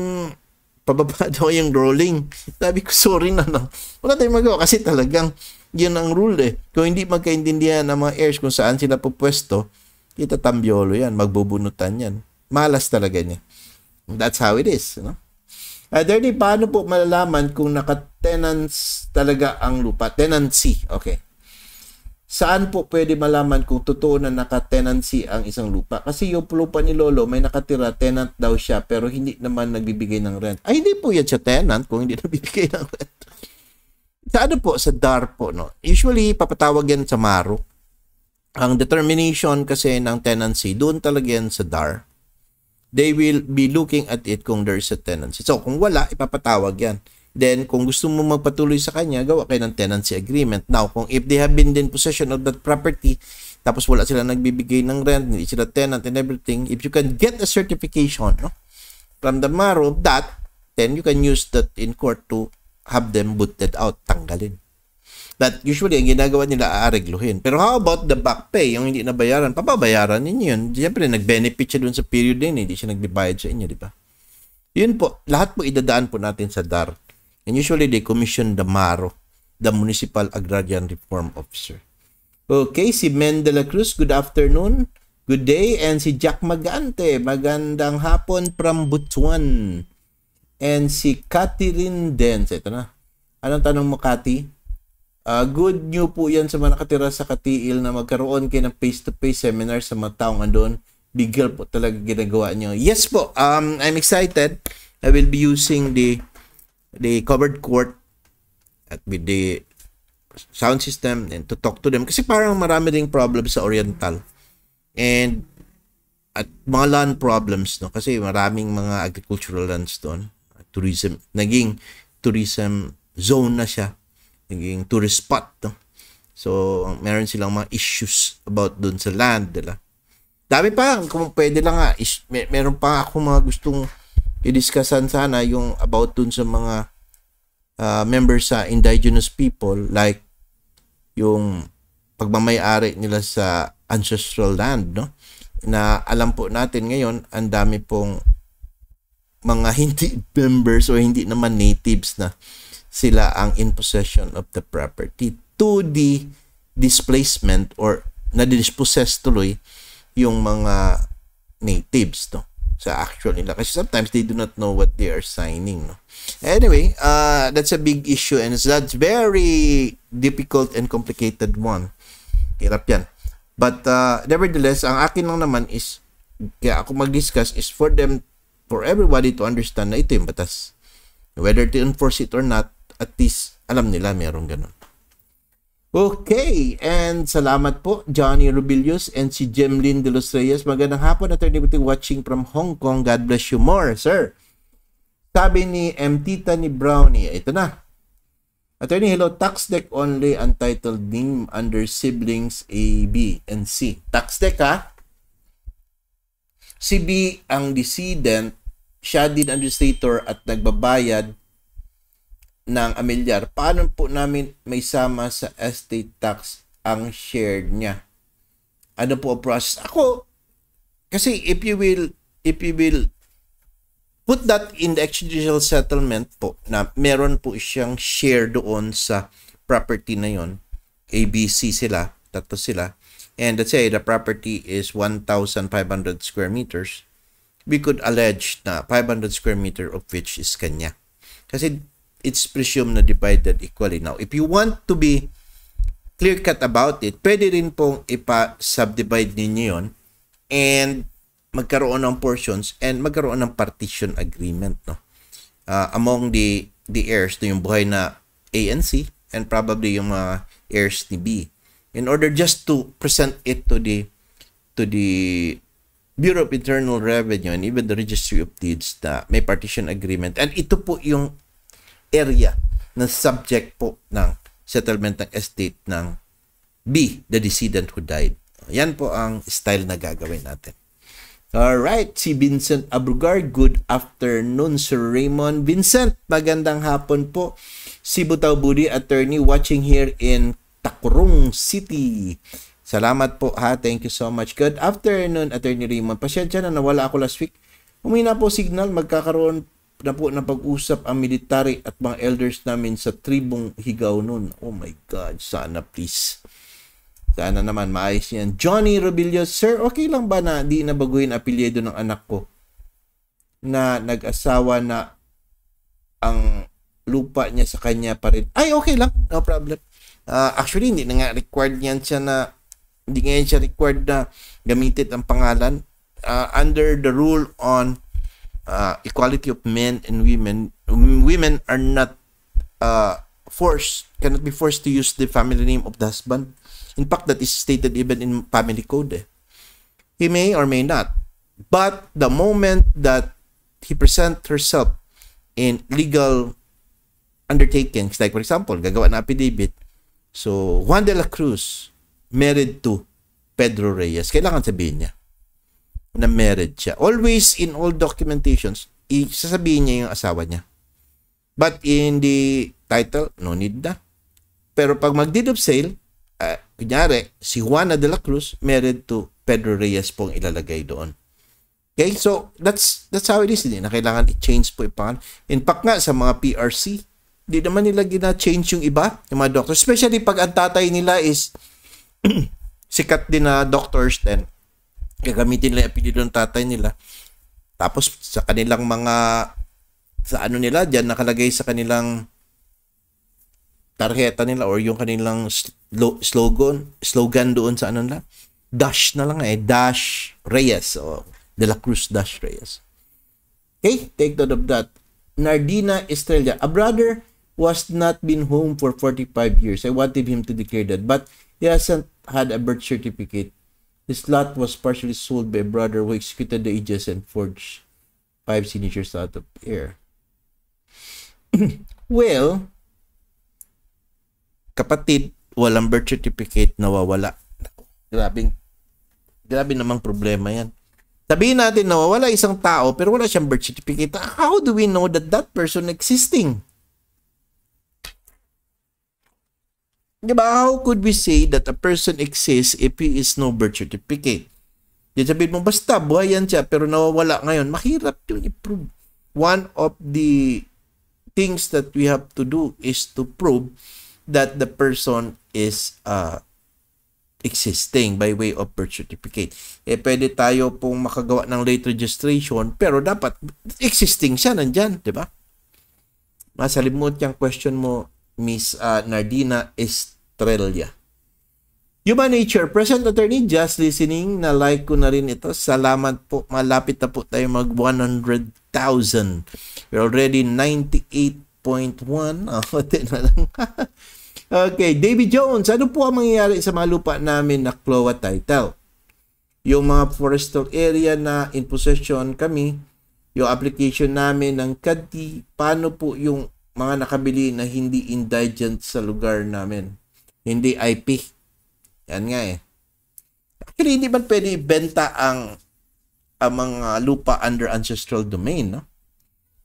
pababa <laughs> daw yung rolling. Sabi ko, sorry na na. Wala tayong magawa kasi talagang yun ang rule eh. Kung hindi magkaintindihan ng mga heirs kung saan sila pupwesto, itatambyolo yan, magbubunutan yan. Malas talaga niya. That's how it is. You know? Uh, Daddy, paano po malalaman kung naka-tenants talaga ang lupa? Tenancy, okay. Saan po pwede malaman kung totoo na naka-tenancy ang isang lupa? Kasi yung lupa ni Lolo, may nakatira, tenant daw siya, pero hindi naman nagbibigay ng rent. Ay, hindi po yan siya tenant kung hindi <laughs> nagbibigay ng rent. sa ano po, sa DAR po, no? Usually, papatawag yan sa MARO. Ang determination kasi ng tenancy, doon talaga yan sa DAR they will be looking at it kung there's a tenancy. So, kung wala, ipapatawag yan. Then, kung gusto mo magpatuloy sa kanya, gawa kayo ng tenancy agreement. Now, kung if they have been in possession of that property, tapos wala sila nagbibigay ng rent, hindi sila tenant and everything, if you can get a certification no, from the marrow of that, then you can use that in court to have them booted out, tanggalin that usually ang ginagawa nila aaregluhin. Pero how about the back pay, yung hindi nabayaran, papabayaran ninyo yun. Siyempre, nag-benefit siya dun sa period din, hindi siya nagbibayad sa inyo, di ba? Yun po, lahat po idadaan po natin sa DAR. And usually, they commission the MARO, the Municipal Agrarian Reform Officer. Okay, si Men de la Cruz, good afternoon. Good day. And si Jack Magante, magandang hapon from Butuan. And si Catherine Dens, ito na. Anong tanong mo, Cathy? Uh, good new po yan sa mga nakatira sa Katiil na magkaroon kayo ng face-to-face seminar sa mga taong andon. Big help po talaga ginagawa nyo. Yes po, um, I'm excited. I will be using the the covered court at with the sound system and to talk to them. Kasi parang marami ding problems sa Oriental. And at mga land problems no kasi maraming mga agricultural lands doon tourism naging tourism zone na siya naging tourist spot. No? So, meron silang mga issues about dun sa land nila. Dami pa, kung pwede lang nga, is, mer- meron pa ako mga gustong i-discussan sana yung about dun sa mga uh, members sa indigenous people like yung pagmamayari nila sa ancestral land, no? Na alam po natin ngayon, ang dami pong mga <laughs> hindi members o hindi naman natives na sila ang in possession of the property to the displacement or na-dispossess tuloy yung mga natives no sa actual nila kasi sometimes they do not know what they are signing no anyway uh that's a big issue and that's very difficult and complicated one hirap yan but uh nevertheless ang akin lang naman is kaya ako mag-discuss is for them for everybody to understand na ito yung batas whether to enforce it or not at least alam nila merong ganun. Okay, and salamat po Johnny Rubilius and si Jemlyn De Los Reyes. Magandang hapon, Attorney Buti, watching from Hong Kong. God bless you more, sir. Sabi ni M. Tita ni Brownie, ito na. Attorney, hello. Tax deck only untitled name under siblings A, B, and C. Tax deck, ha? Si B ang decedent, siya din administrator at nagbabayad ng amilyar, paano po namin may sama sa estate tax ang shared niya? Ano po ang process? Ako, kasi if you will, if you will put that in the extrajudicial settlement po, na meron po siyang share doon sa property na yon ABC sila, tatlo sila, and let's say the property is 1,500 square meters, we could allege na 500 square meter of which is kanya. Kasi it's presumed na divided equally. Now, if you want to be clear-cut about it, pwede rin pong ipa-subdivide ninyo yun and magkaroon ng portions and magkaroon ng partition agreement no uh, among the the heirs no yung buhay na A and C and probably yung mga uh, heirs ni B in order just to present it to the to the Bureau of Internal Revenue and even the Registry of Deeds na may partition agreement and ito po yung area na subject po ng settlement ng estate ng B, the decedent who died. Yan po ang style na gagawin natin. Alright, si Vincent Abrugar. Good afternoon, Sir Raymond. Vincent, magandang hapon po. Si Butaw Budi, attorney watching here in Takurong City. Salamat po ha. Thank you so much. Good afternoon, Attorney Raymond. Pasensya na nawala ako last week. Umina po signal. Magkakaroon na po na pag-usap ang military at mga elders namin sa tribong higaw noon. Oh my God, sana please. Sana naman maayos niyan. Johnny Robillo, Sir, okay lang ba na di nabaguhin apelyido ng anak ko na nag-asawa na ang lupa niya sa kanya pa rin? Ay, okay lang. No problem. Uh, actually, hindi na nga required niyan siya na hindi ngayon siya required na gamitin ang pangalan. Uh, under the rule on uh, equality of men and women, um, women are not uh, forced, cannot be forced to use the family name of the husband. In fact, that is stated even in family code. Eh. He may or may not. But the moment that he present herself in legal undertakings, like for example, gagawa ng affidavit, so Juan de la Cruz married to Pedro Reyes, kailangan sabihin niya na married siya. Always in all documentations, sasabihin niya yung asawa niya. But in the title, no need na. Pero pag mag-deed of sale, uh, kunyari, si Juana de la Cruz married to Pedro Reyes pong ilalagay doon. Okay, so that's that's how it is. Hindi na kailangan i-change po ipangalan. In fact nga, sa mga PRC, hindi naman nila gina-change yung iba, yung mga doctors. Especially pag ang tatay nila is <clears throat> sikat din na doctors then gagamitin nila yung apelido ng tatay nila. Tapos sa kanilang mga sa ano nila diyan nakalagay sa kanilang tarjeta nila or yung kanilang slogan slogan doon sa ano nila dash na lang eh dash Reyes o De La Cruz dash Reyes okay take note of that Nardina Estrella a brother was not been home for 45 years I wanted him to declare that but he hasn't had a birth certificate This lot was partially sold by a brother who executed the edges and forged five signatures out of air. <clears throat> well, kapatid, walang birth certificate nawawala. Grabing, grabe namang problema yan. Sabihin natin nawawala isang tao pero wala siyang birth certificate. How do we know that that person existing? Diba, ba? How could we say that a person exists if he is no birth certificate? Di sabihin mo, basta buhay yan siya pero nawawala ngayon. Mahirap to i-prove. One of the things that we have to do is to prove that the person is uh, existing by way of birth certificate. Eh, pwede tayo pong makagawa ng late registration, pero dapat existing siya, nandyan, di ba? Masalimot yung question mo, Miss uh, Nardina, is Trelia. Human Nature, present attorney, just listening, na-like ko na rin ito. Salamat po, malapit na po tayo mag 100,000. We're already 98.1. <laughs> Oh, na lang. <laughs> okay, David Jones, ano po ang mangyayari sa mga lupa namin na CLOA title? Yung mga forestal area na in possession kami, yung application namin ng CADTI, paano po yung mga nakabili na hindi indigent sa lugar namin? hindi IP. Yan nga eh. Actually, hindi man pwede benta ang ang mga lupa under ancestral domain, no?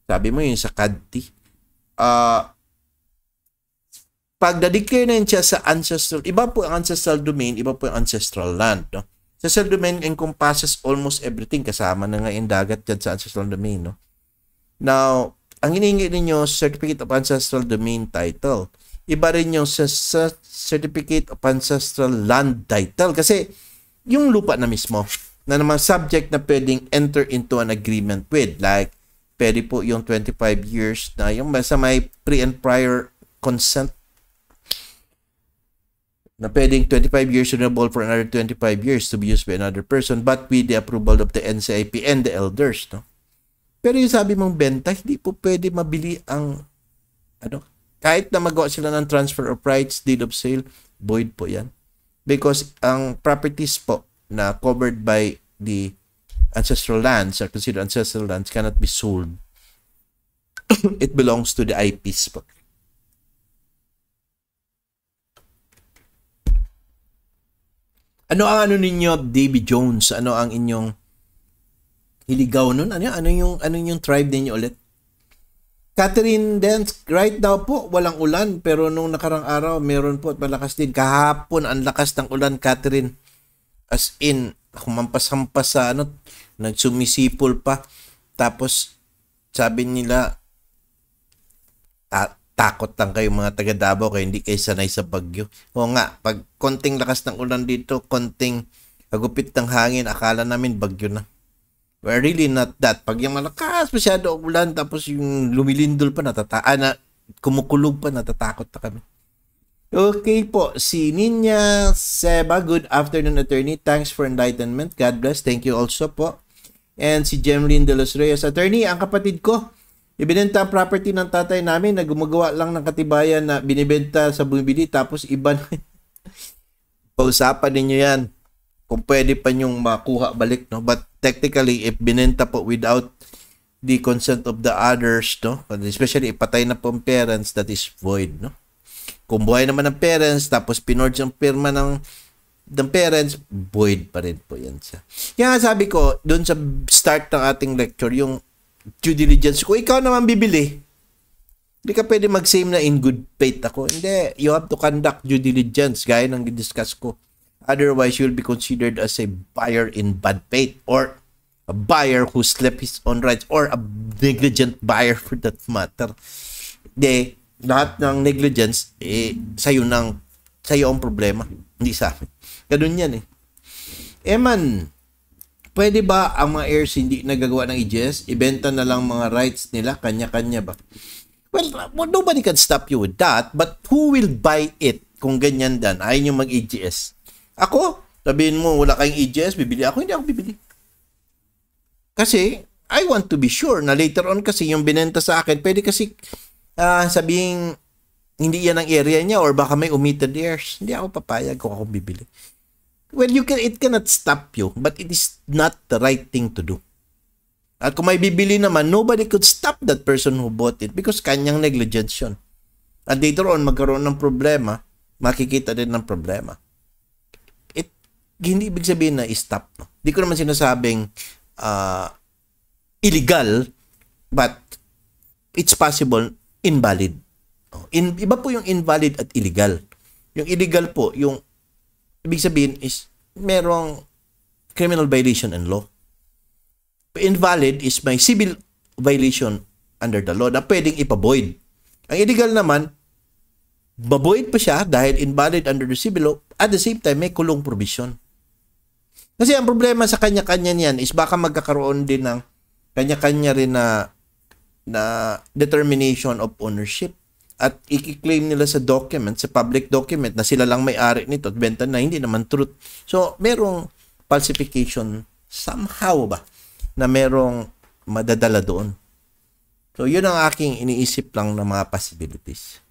Sabi mo yun sa CADT. Uh, ah, pag na-declare na siya sa ancestral, iba po ang ancestral domain, iba po ang ancestral land. No? Ancestral domain encompasses almost everything, kasama na nga yung dagat dyan sa ancestral domain. No? Now, ang hinihingi ninyo, Certificate of Ancestral Domain Title iba rin yung Certificate of Ancestral Land Title. Kasi yung lupa na mismo na naman subject na pwedeng enter into an agreement with. Like, pwede po yung 25 years na yung basta may pre and prior consent na pwedeng 25 years renewable for another 25 years to be used by another person but with the approval of the NCIP and the elders. No? Pero yung sabi mong benta, hindi po pwede mabili ang ano, kahit na magawa sila ng transfer of rights, deed of sale, void po yan. Because ang properties po na covered by the ancestral lands are considered ancestral lands cannot be sold. <coughs> it belongs to the IPs po. Ano ang ano ninyo, David Jones? Ano ang inyong hiligaw nun? Ano, ano yung ano yung tribe ninyo ulit? Catherine Dance, right now po, walang ulan. Pero nung nakarang araw, meron po at malakas din. Kahapon, ang lakas ng ulan, Catherine. As in, humampas-hampas sa ano, nagsumisipol pa. Tapos, sabi nila, ta- takot lang kayo mga taga Davao kayo, hindi kayo sanay sa bagyo. O nga, pag konting lakas ng ulan dito, konting hagupit ng hangin, akala namin bagyo na. We're really not that. Pag yung malakas, masyado ulan, tapos yung lumilindol pa, natata ah, na, kumukulog pa, natatakot na kami. Okay po, si Ninya Seba, good afternoon attorney. Thanks for enlightenment. God bless. Thank you also po. And si Jemlyn De Los Reyes, attorney, ang kapatid ko, ibinenta ang property ng tatay namin na gumagawa lang ng katibayan na binibenta sa bumibili tapos iba na. <laughs> Pausapan ninyo yan. Kung pwede pa niyong makuha balik, no? But technically if binenta po without the consent of the others, no? Especially if patay na po ang parents, that is void, no? Kung buhay naman ng parents, tapos pinorge ang pirma ng ng parents, void pa rin po yan siya. Kaya nga sabi ko, doon sa start ng ating lecture, yung due diligence, kung ikaw naman bibili, hindi ka pwede mag-same na in good faith ako. Hindi, you have to conduct due diligence, gaya ng discuss ko. Otherwise, you'll be considered as a buyer in bad faith or a buyer who slept his own rights or a negligent buyer for that matter. De, lahat ng negligence, eh, sa'yo nang, sa'yo ang problema, hindi sa akin. Ganun yan eh. Eman, pwede ba ang mga heirs hindi nagagawa ng EGS? Ibenta na lang mga rights nila, kanya-kanya ba? Well, nobody can stop you with that, but who will buy it kung ganyan dan? Ayaw nyo mag-EGS. Ako, sabihin mo, wala kayong AGS, e bibili ako. Hindi ako bibili. Kasi, I want to be sure na later on kasi yung binenta sa akin, pwede kasi uh, ah, sabihin, hindi yan ang area niya or baka may omitted airs. Hindi ako papayag kung ako bibili. Well, you can, it cannot stop you, but it is not the right thing to do. At kung may bibili naman, nobody could stop that person who bought it because kanyang negligence yun. At later on, magkaroon ng problema, makikita din ng problema hindi ibig sabihin na stop. Hindi ko naman sinasabing uh, illegal but it's possible invalid. Oh, in, iba po yung invalid at illegal. Yung illegal po, yung ibig sabihin is merong criminal violation and law. Invalid is may civil violation under the law na pwedeng ipaboid. Ang illegal naman, baboid pa siya dahil invalid under the civil law at the same time may kulong provision. Kasi ang problema sa kanya-kanya niyan is baka magkakaroon din ng kanya-kanya rin na na determination of ownership at i-claim nila sa document, sa public document na sila lang may-ari nito at benta na hindi naman truth. So, merong falsification somehow ba na merong madadala doon. So, yun ang aking iniisip lang ng mga possibilities.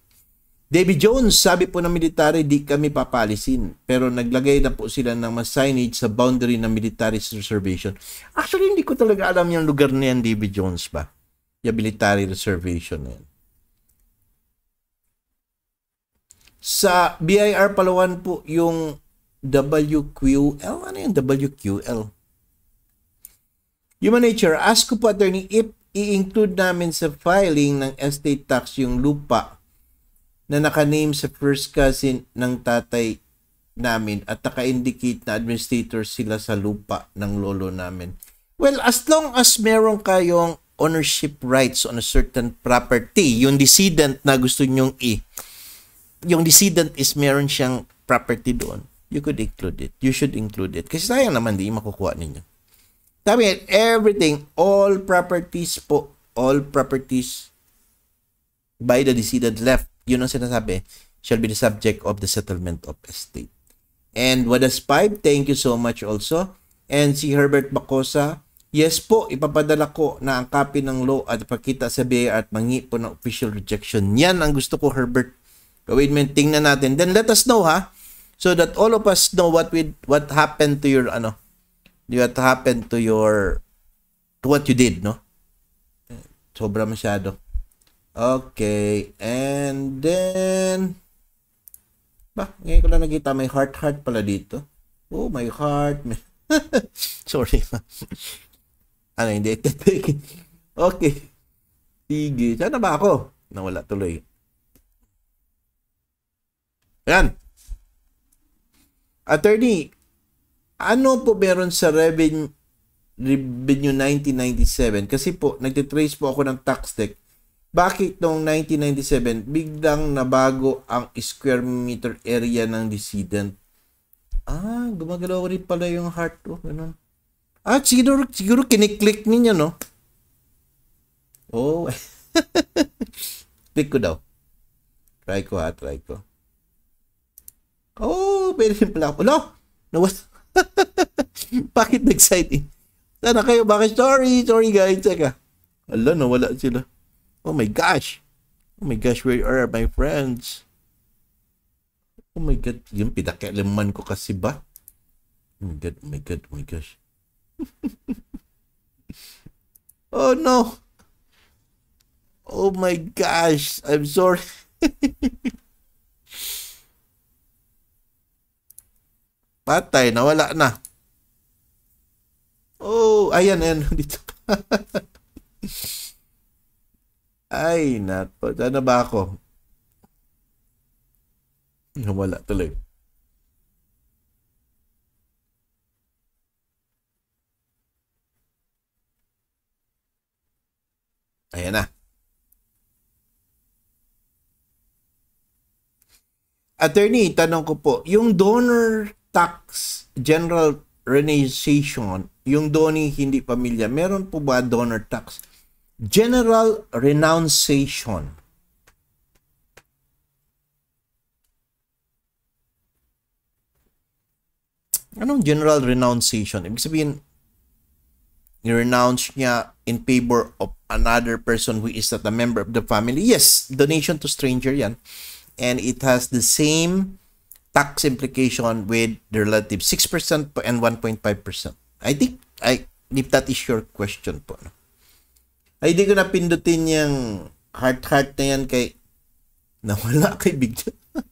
David Jones, sabi po ng military, di kami papalisin. Pero naglagay na po sila ng mas signage sa boundary ng military reservation. Actually, hindi ko talaga alam yung lugar na yan, David Jones ba? Yung military reservation na yan. Sa BIR Palawan po, yung WQL, ano yung WQL? Human Nature, ask ko po attorney if i-include namin sa filing ng estate tax yung lupa na naka-name sa first cousin ng tatay namin at naka-indicate na administrator sila sa lupa ng lolo namin. Well, as long as meron kayong ownership rights on a certain property, yung decedent na gusto nyong i, yung decedent is meron siyang property doon, you could include it. You should include it. Kasi sayang naman, di makukuha ninyo. Sabi everything, all properties po, all properties by the decedent left yun ang sinasabi, shall be the subject of the settlement of estate. And Wadas 5, thank you so much also. And si Herbert Bacosa, yes po, ipapadala ko na ang copy ng law at pakita sa BIA at mangi po ng official rejection. Yan ang gusto ko Herbert. Gawin mo na natin. Then let us know ha. So that all of us know what we what happened to your ano what happened to your to what you did, no? Sobra masyado. Okay, and then, ba, ngayon ko lang nakita, may heart-heart pala dito. Oh, may heart. <laughs> Sorry. ano, hindi <laughs> okay. Sige. Sana ba ako? Nawala tuloy. Ayan. Attorney, ano po meron sa revenue, revenue 1997? Kasi po, nagtitrace po ako ng tax deck bakit noong 1997 biglang nabago ang square meter area ng decedent? Ah, gumagalaw rin pala yung heart ko. Oh, ganun. Ah, siguro, siguro kiniklik ninyo, no? Oh. <laughs> Click ko daw. Try ko ha, try ko. Oh, pwede pala. Ulo! Nawas. <laughs> Bakit nag-sign in? Sana kayo, bakit? Sorry, sorry guys. Teka. Ala, nawala sila. Oh my gosh! Oh my gosh, where are my friends? Oh my god, yung pinakialaman ko kasi ba? Oh my god, oh my god, oh my gosh. <laughs> oh no! Oh my gosh, I'm sorry. <laughs> Patay, nawala na. Oh, ayan, ayan, <laughs> dito pa. Ay, nako. Ano ba ako? Wala tuloy. Ayan na. Attorney, tanong ko po, yung donor tax general organization, yung donor hindi pamilya, meron po ba donor tax? general renunciation. Anong general renunciation? Ibig sabihin, ni-renounce niya in favor of another person who is not a member of the family. Yes, donation to stranger yan. And it has the same tax implication with the relative 6% and 1.5%. I think I if that is your question po. No? Ay, di ko na pindutin yung heart-heart na yan kay nawala <laughs> kay Big John. <laughs>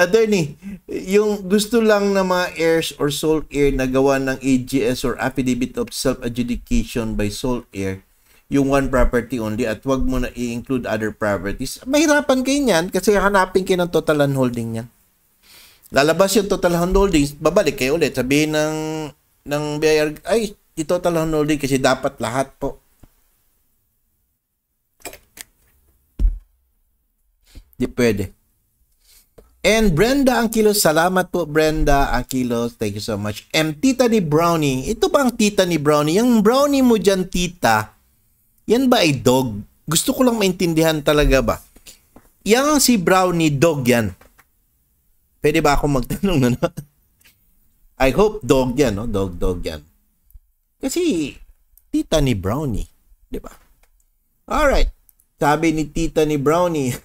Attorney, yung gusto lang na mga heirs or sole heir na gawa ng AGS or affidavit of self-adjudication by sole heir, yung one property only at wag mo na i-include other properties. Mahirapan kayo niyan kasi hanapin kayo ng total land holding niyan. Lalabas yung total land holdings, babalik kayo ulit. Sabihin ng, ng BIR, ay, di total land kasi dapat lahat po. Di pwede. And Brenda Angkilos, salamat po Brenda Angkilos. Thank you so much. And Tita ni Brownie, ito ba ang Tita ni Brownie? Yung Brownie mo dyan, Tita, yan ba ay dog? Gusto ko lang maintindihan talaga ba? Yan si Brownie, dog yan. Pwede ba ako magtanong? Ano? I hope dog yan, no? Dog, dog yan. Kasi, Tita ni Brownie, di ba? Alright. Sabi ni Tita ni Brownie, <laughs>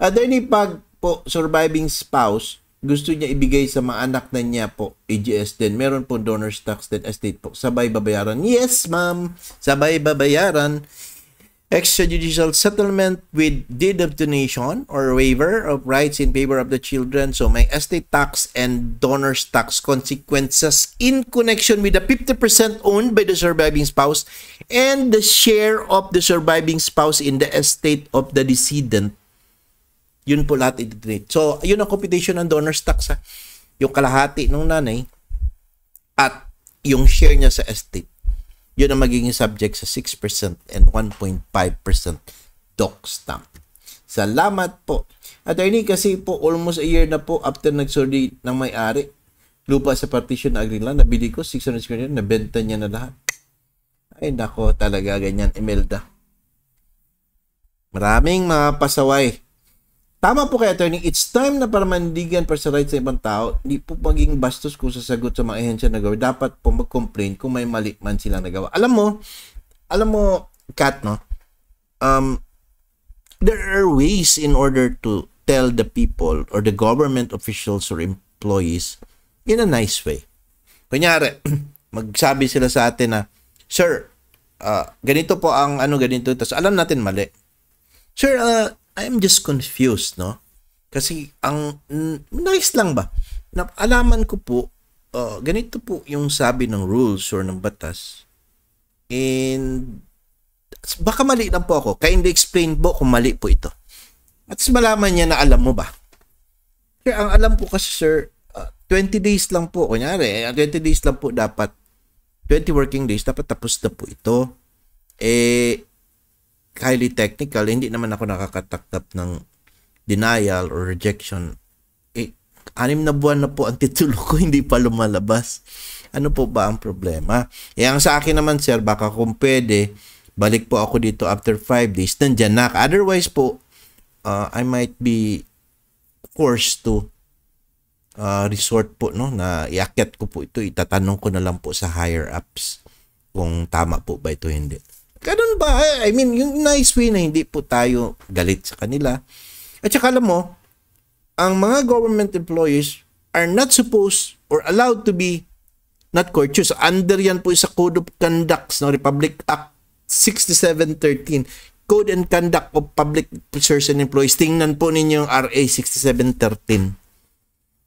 At any Pag po, surviving spouse, gusto niya ibigay sa mga anak na niya po, AGS din. Meron po donor's tax din estate po. Sabay babayaran. Yes, ma'am. Sabay babayaran. Extrajudicial settlement with deed of donation or waiver of rights in favor of the children. So may estate tax and donor's tax consequences in connection with the 50% owned by the surviving spouse and the share of the surviving spouse in the estate of the decedent yun po lahat i-donate. So, yun ang computation ng donor's tax. Ha? Yung kalahati ng nanay at yung share niya sa estate. Yun ang magiging subject sa 6% and 1.5% doc stamp. Salamat po. Attorney, kasi po almost a year na po after nagsurvey ng may-ari, lupa sa partition na Agriland, nabili ko 600 square yard, nabenta niya na lahat. Ay nako, talaga ganyan, Imelda. Maraming mga pasaway Tama po kay attorney, it's time na para mandigan para sa rights ng ibang tao, hindi po maging bastos kung sasagot sa mga ahensya na gawin. Dapat po mag-complain kung may mali man silang nagawa. Alam mo, alam mo, Kat, no? Um, there are ways in order to tell the people or the government officials or employees in a nice way. Kunyari, <clears throat> magsabi sila sa atin na, Sir, uh, ganito po ang ano ganito, tapos alam natin mali. Sir, uh, I'm just confused, no? Kasi ang nice lang ba? Alaman ko po, uh, ganito po yung sabi ng rules or ng batas. And baka mali lang po ako. Kindly explain po kung mali po ito. At malaman niya na alam mo ba? Sir, ang alam po kasi sir, uh, ah, 20 days lang po. Kunyari, 20 ah, days lang po dapat. 20 working days, dapat tapos na po ito. Eh, highly technical, hindi naman ako nakakatakdap ng denial or rejection. Eh, anim na buwan na po ang <laughs> titulo ko, hindi pa lumalabas. Ano po ba ang problema? Eh, ang sa akin naman, sir, baka kung pwede, balik po ako dito after 5 days, nandyan na. Otherwise po, uh, I might be forced to uh, resort po no na iakyat ko po ito itatanong ko na lang po sa higher ups kung tama po ba ito hindi Ganun ba? I mean, yung nice way na hindi po tayo galit sa kanila. At saka alam mo, ang mga government employees are not supposed or allowed to be not courteous. Under yan po sa Code of Conduct ng no? Republic Act 6713. Code and Conduct of Public Officers and Employees. Tingnan po ninyo yung RA 6713.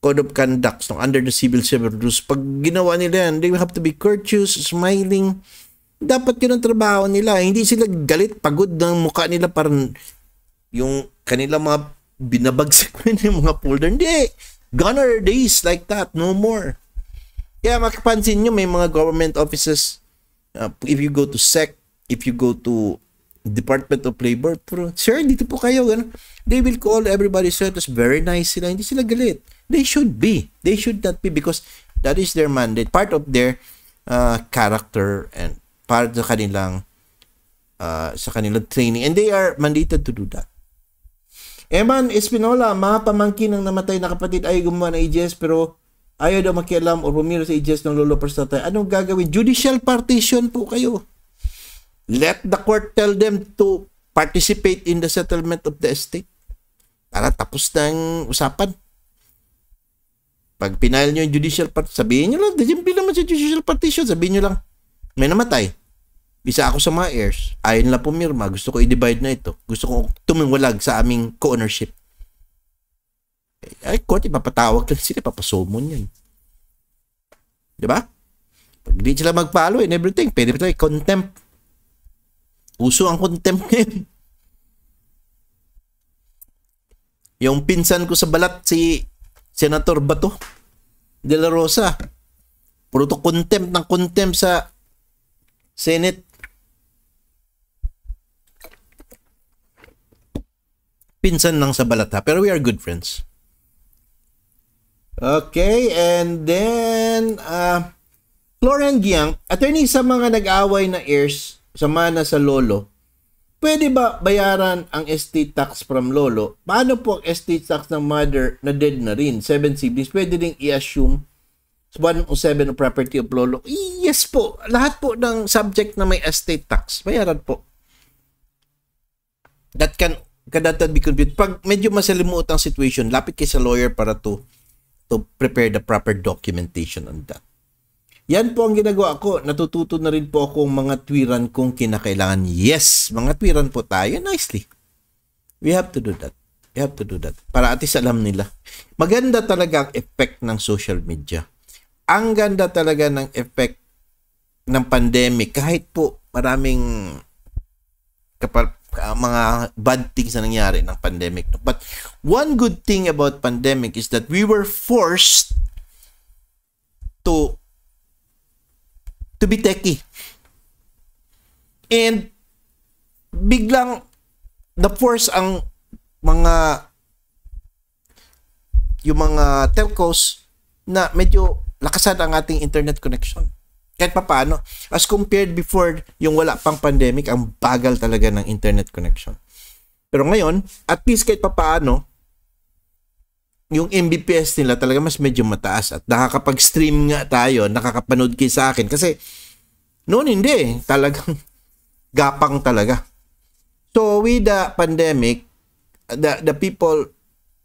Code of Conduct no? under the Civil Service Rules. Pag ginawa nila yan, they have to be courteous, smiling, dapat yun ang trabaho nila. Hindi sila galit, pagod ng mukha nila para yung kanila mga binabagsak mo <laughs> yung mga folder. Hindi. Gone are days like that. No more. Kaya makapansin nyo, may mga government offices. Uh, if you go to SEC, if you go to Department of Labor, pero, sir, dito po kayo. Ganun. They will call everybody, sir. Tapos very nice sila. Hindi sila galit. They should be. They should not be because that is their mandate. Part of their uh, character and para sa kanilang uh, sa kanilang training and they are mandated to do that. Eman Espinola, mga pamangkin ng namatay na kapatid ay gumawa ng AGS pero ayaw daw makialam o pumiro sa AGS ng lolo tatay. Anong gagawin? Judicial partition po kayo. Let the court tell them to participate in the settlement of the estate. Para tapos na usapan. Pag pinail nyo yung judicial partition, sabihin nyo lang, disimple naman sa judicial partition, sabihin nyo lang, may namatay. Bisa ako sa mga heirs, ayon na pumirma, gusto ko i-divide na ito. Gusto ko tumingwalag sa aming co-ownership. Ay, court, ipapatawag lang sila, papasomon yan. Di ba? Pag di sila mag-follow and everything, pwede pa tayo contempt. Uso ang contempt ngayon. Yung pinsan ko sa balat, si Senator Bato de la Rosa, puro to contempt ng contempt sa Senate. Pinsan lang sa balat ha, pero we are good friends. Okay, and then uh, Lauren Giang, attorney sa mga nag-away na heirs, sa mana sa lolo, pwede ba bayaran ang estate tax from lolo? Paano po ang estate tax ng mother na dead na rin? Seven siblings, pwede ding i-assume 107 of property of Lolo. Yes po, lahat po ng subject na may estate tax, bayaran po. That can can that be computed. Pag medyo masalimuot ang situation, lapit kay sa lawyer para to to prepare the proper documentation on that. Yan po ang ginagawa ko. Natututo na rin po akong mga twiran kung kinakailangan. Yes, mga twiran po tayo. Nicely. We have to do that. You have to do that. Para at least alam nila. Maganda talaga ang effect ng social media ang ganda talaga ng effect ng pandemic kahit po maraming kapal, ah, mga bad things na nangyari ng pandemic. But one good thing about pandemic is that we were forced to to be techie. And biglang the force ang mga yung mga telcos na medyo Nakasad ang ating internet connection. Kahit papaano. As compared before, yung wala pang pandemic, ang bagal talaga ng internet connection. Pero ngayon, at least kahit papaano, yung Mbps nila talaga mas medyo mataas at nakakapag-stream nga tayo, nakakapanood kay sa akin kasi noon hindi, talagang gapang talaga. So with the pandemic, the the people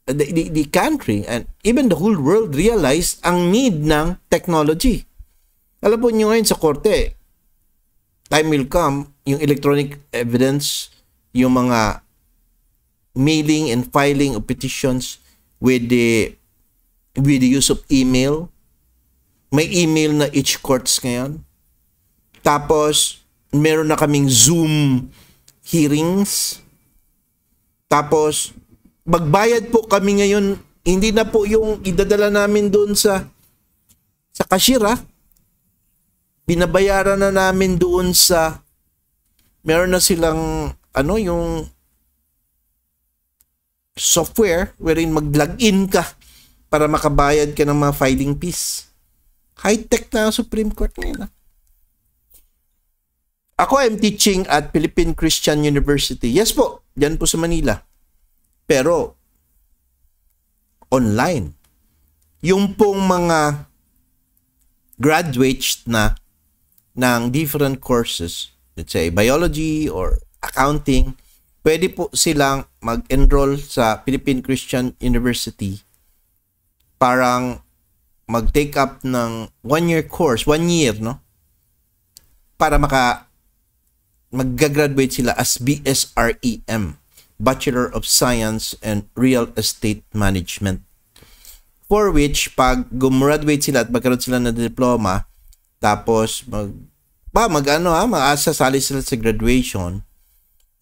the, the, the country and even the whole world realized ang need ng technology. Alam po nyo ngayon sa korte, time will come, yung electronic evidence, yung mga mailing and filing of petitions with the with the use of email. May email na each courts ngayon. Tapos, meron na kaming Zoom hearings. Tapos, magbayad po kami ngayon. Hindi na po yung idadala namin doon sa sa cashier ah. Binabayaran na namin doon sa meron na silang ano yung software wherein mag-login ka para makabayad ka ng mga filing fees. High-tech na Supreme Court ngayon. Ha? Ah. Ako, I'm teaching at Philippine Christian University. Yes po, dyan po sa Manila pero online. Yung pong mga graduates na ng different courses, let's say biology or accounting, pwede po silang mag-enroll sa Philippine Christian University parang mag-take up ng one-year course, one year, no? Para maka mag-graduate sila as BSREM. Bachelor of Science and Real Estate Management. For which, pag gumraduate sila at magkaroon sila ng diploma, tapos mag, ba, mag ano ha, ah, mag sali sila sa graduation,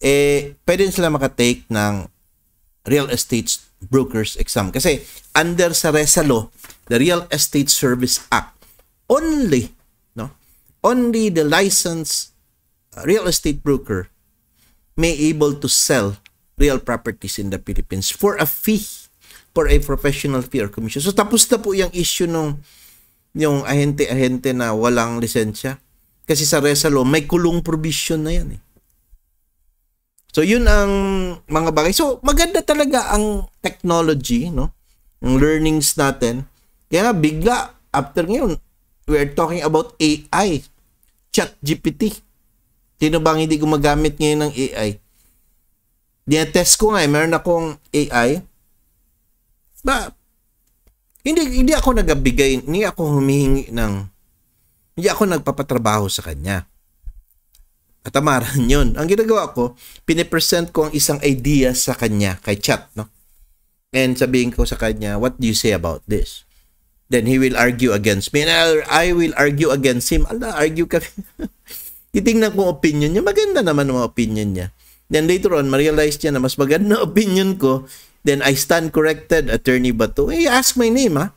eh, pwede sila makatake ng real estate brokers exam. Kasi under sa RESALO, the Real Estate Service Act, only, no, only the licensed uh, real estate broker may able to sell real properties in the Philippines for a fee, for a professional fee or commission. So tapos na po yung issue nung yung ahente-ahente na walang lisensya. Kasi sa RESA law, may kulong provision na yan eh. So yun ang mga bagay. So maganda talaga ang technology, no? Yung learnings natin. Kaya bigla, after ngayon, we're talking about AI, chat GPT. Sino bang hindi gumagamit ngayon ng AI? Dinetest ko nga eh, meron akong AI. Ba, hindi, hindi ako nagabigay, hindi ako humihingi ng, hindi ako nagpapatrabaho sa kanya. At Katamaran <laughs> yun. Ang ginagawa ko, pinipresent ko ang isang idea sa kanya, kay chat, no? And sabihin ko sa kanya, what do you say about this? Then he will argue against me. And I will argue against him. Ala, argue ka. <laughs> Titingnan ko opinion niya. Maganda naman ang opinion niya. Then later on, ma-realize niya na mas maganda <laughs> opinion ko. Then I stand corrected, Attorney Bato. Hey, eh, ask my name, ha?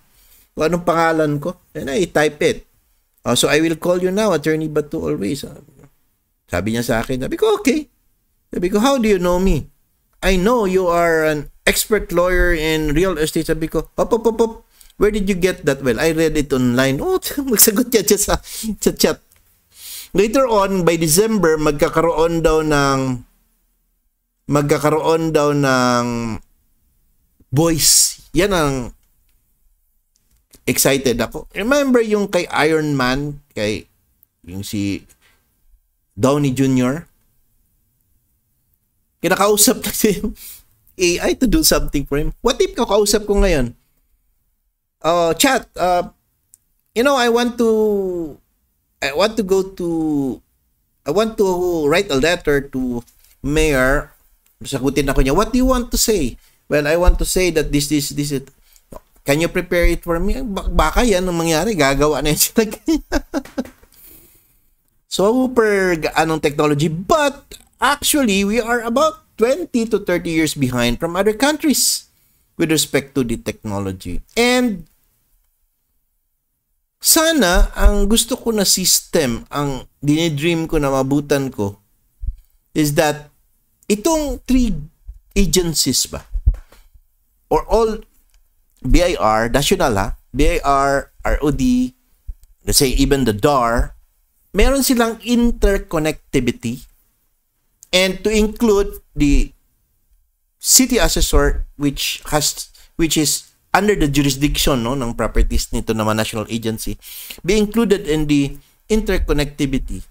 Kung anong pangalan ko. Then I type it. Oh, so I will call you now, Attorney Bato, always. Sabi niya sa akin, sabi ko, okay. Sabi ko, how do you know me? I know you are an expert lawyer in real estate. Sabi ko, hop, hop, hop, hop. Where did you get that? Well, I read it online. Oh, <laughs> magsagot niya sa, sa chat. Later on, by December, magkakaroon daw ng magkakaroon daw ng voice. Yan ang excited ako. Remember yung kay Iron Man, kay yung si Downey Jr. Kinakausap <laughs> si AI to do something for him. What if kakausap ko ngayon? Uh, chat, uh, you know, I want to, I want to go to, I want to write a letter to Mayor sagutin ako niya, what do you want to say? Well, I want to say that this, this, this, it. Can you prepare it for me? Baka yan ang mangyari. Gagawa na yan sila <laughs> Super anong technology. But actually, we are about 20 to 30 years behind from other countries with respect to the technology. And sana ang gusto ko na system, ang dinidream ko na mabutan ko is that Itong three agencies ba? Or all BIR, national ha? BIR, ROD, let's say even the DAR, meron silang interconnectivity and to include the city assessor which has which is under the jurisdiction no ng properties nito naman national agency be included in the interconnectivity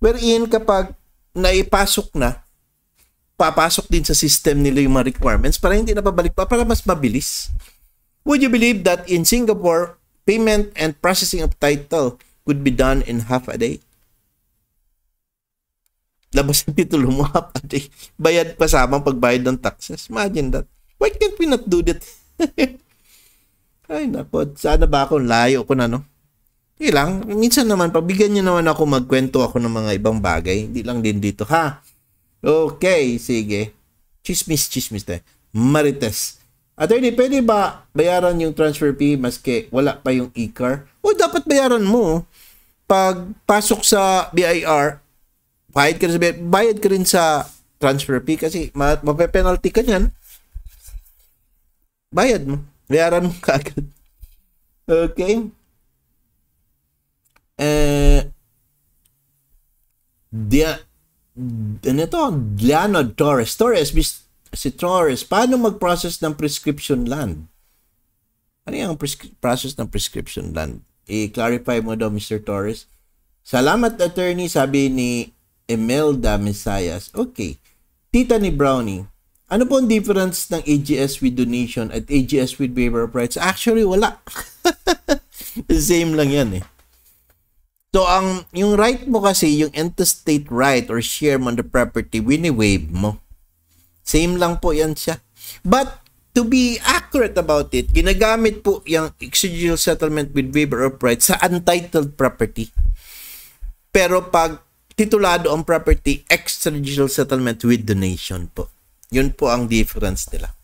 wherein kapag naipasok na papasok din sa system nila yung mga requirements para hindi na pabalik pa, para mas mabilis. Would you believe that in Singapore, payment and processing of title could be done in half a day? Labas ang titulo mo <laughs> half a day. Bayad pa samang pagbayad ng taxes. Imagine that. Why can't we not do that? <laughs> Ay nako, sana ba ako layo ko na no? Hindi lang, minsan naman, pagbigyan niyo naman ako magkwento ako ng mga ibang bagay. Hindi lang din dito ha Okay, sige. Chismis, chismis tayo. Marites. Attorney, pwede ba bayaran yung transfer fee maski wala pa yung e-car? O dapat bayaran mo. Pag pasok sa BIR, bayad ka rin sa, bayad ka rin sa transfer fee kasi mape-penalty ka niyan. Bayad mo. Bayaran mo <laughs> kaagad. Okay? Eh, dia, ganito, Leonard Torres. Torres, bis, si Torres, paano mag-process ng prescription land? Ano yung process ng prescription land? I-clarify mo daw, Mr. Torres. Salamat, attorney, sabi ni Emelda Mesayas. Okay. Tita ni Brownie, ano po ang difference ng AGS with donation at AGS with waiver of rights? Actually, wala. <laughs> Same lang yan eh. So, ang yung right mo kasi, yung interstate right or share on the property, wini-waive mo. Same lang po yan siya. But, to be accurate about it, ginagamit po yung exigial settlement with waiver of right sa untitled property. Pero pag titulado ang property, extrajudicial settlement with donation po. Yun po ang difference nila.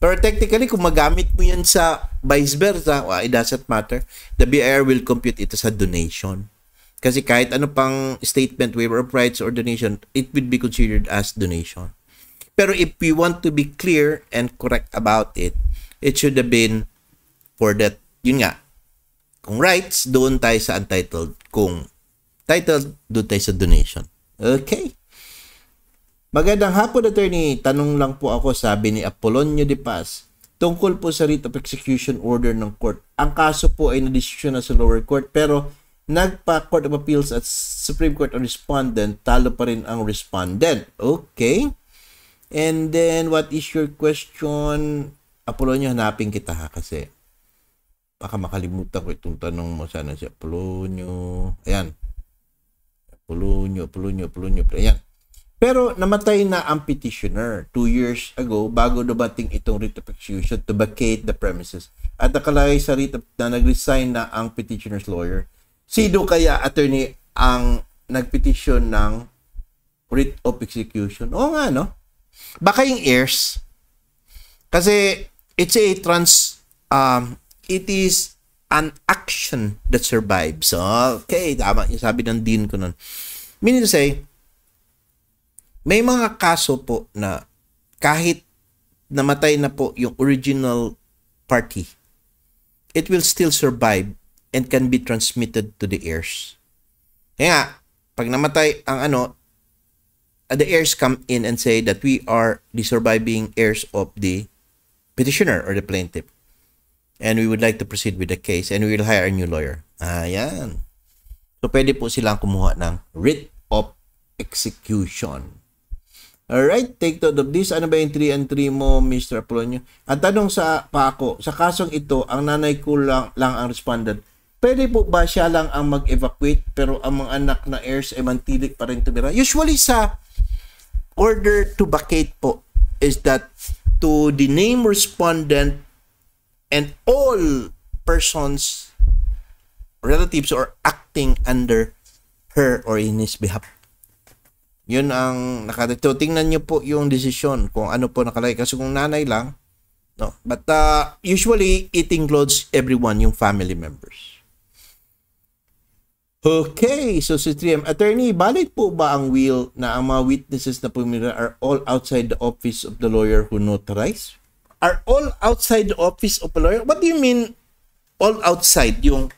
Pero technically, kung magamit mo yan sa vice versa, well, it doesn't matter. The BIR will compute ito sa donation. Kasi kahit ano pang statement, waiver of rights, or donation, it would be considered as donation. Pero if we want to be clear and correct about it, it should have been for that, yun nga, kung rights, doon tayo sa untitled. Kung titled, doon tayo sa donation. Okay. Magandang hapon, attorney. Tanong lang po ako, sabi ni Apolonio de Paz, tungkol po sa writ of execution order ng court. Ang kaso po ay na-decision na sa lower court pero Nagpa Court of Appeals at Supreme Court ang respondent, talo pa rin ang respondent. Okay. And then, what is your question? Apolonio, hanapin kita ha kasi baka makalimutan ko itong tanong mo sana si Apolonio. Ayan. Apolonio, Apolonio, Apolonio. Ayan. Pero namatay na ang petitioner two years ago bago dumating itong writ of execution to vacate the premises. At nakalagay sa writ na nag-resign na ang petitioner's lawyer Sino kaya, attorney, ang nagpetisyon ng writ of execution? Oo nga, no? Baka yung heirs. Kasi it's a trans... Um, it is an action that survives. Okay, tama. Yung sabi ng dean ko nun. Meaning to say, may mga kaso po na kahit namatay na po yung original party, it will still survive and can be transmitted to the heirs. Kaya pag namatay ang ano, uh, the heirs come in and say that we are the surviving heirs of the petitioner or the plaintiff. And we would like to proceed with the case and we will hire a new lawyer. Ayan. So, pwede po silang kumuha ng writ of execution. Alright, take note of this. Ano ba yung 3 and 3 mo, Mr. Apolonio? Ang tanong sa Paco, sa kasong ito, ang nanay ko lang, lang ang respondent pwede po ba siya lang ang mag-evacuate pero ang mga anak na heirs ay eh, mantilik pa rin tumira? Usually sa order to vacate po is that to the name respondent and all persons relatives or acting under her or in his behalf. Yun ang nakadito. Tingnan nyo po yung desisyon kung ano po nakalagay. Kasi kung nanay lang, no. But uh, usually, it includes everyone, yung family members. Okay, so si 3 Attorney, balik po ba ang will na ang mga witnesses na pumira are all outside the office of the lawyer who notarized? Are all outside the office of a lawyer? What do you mean all outside? Yung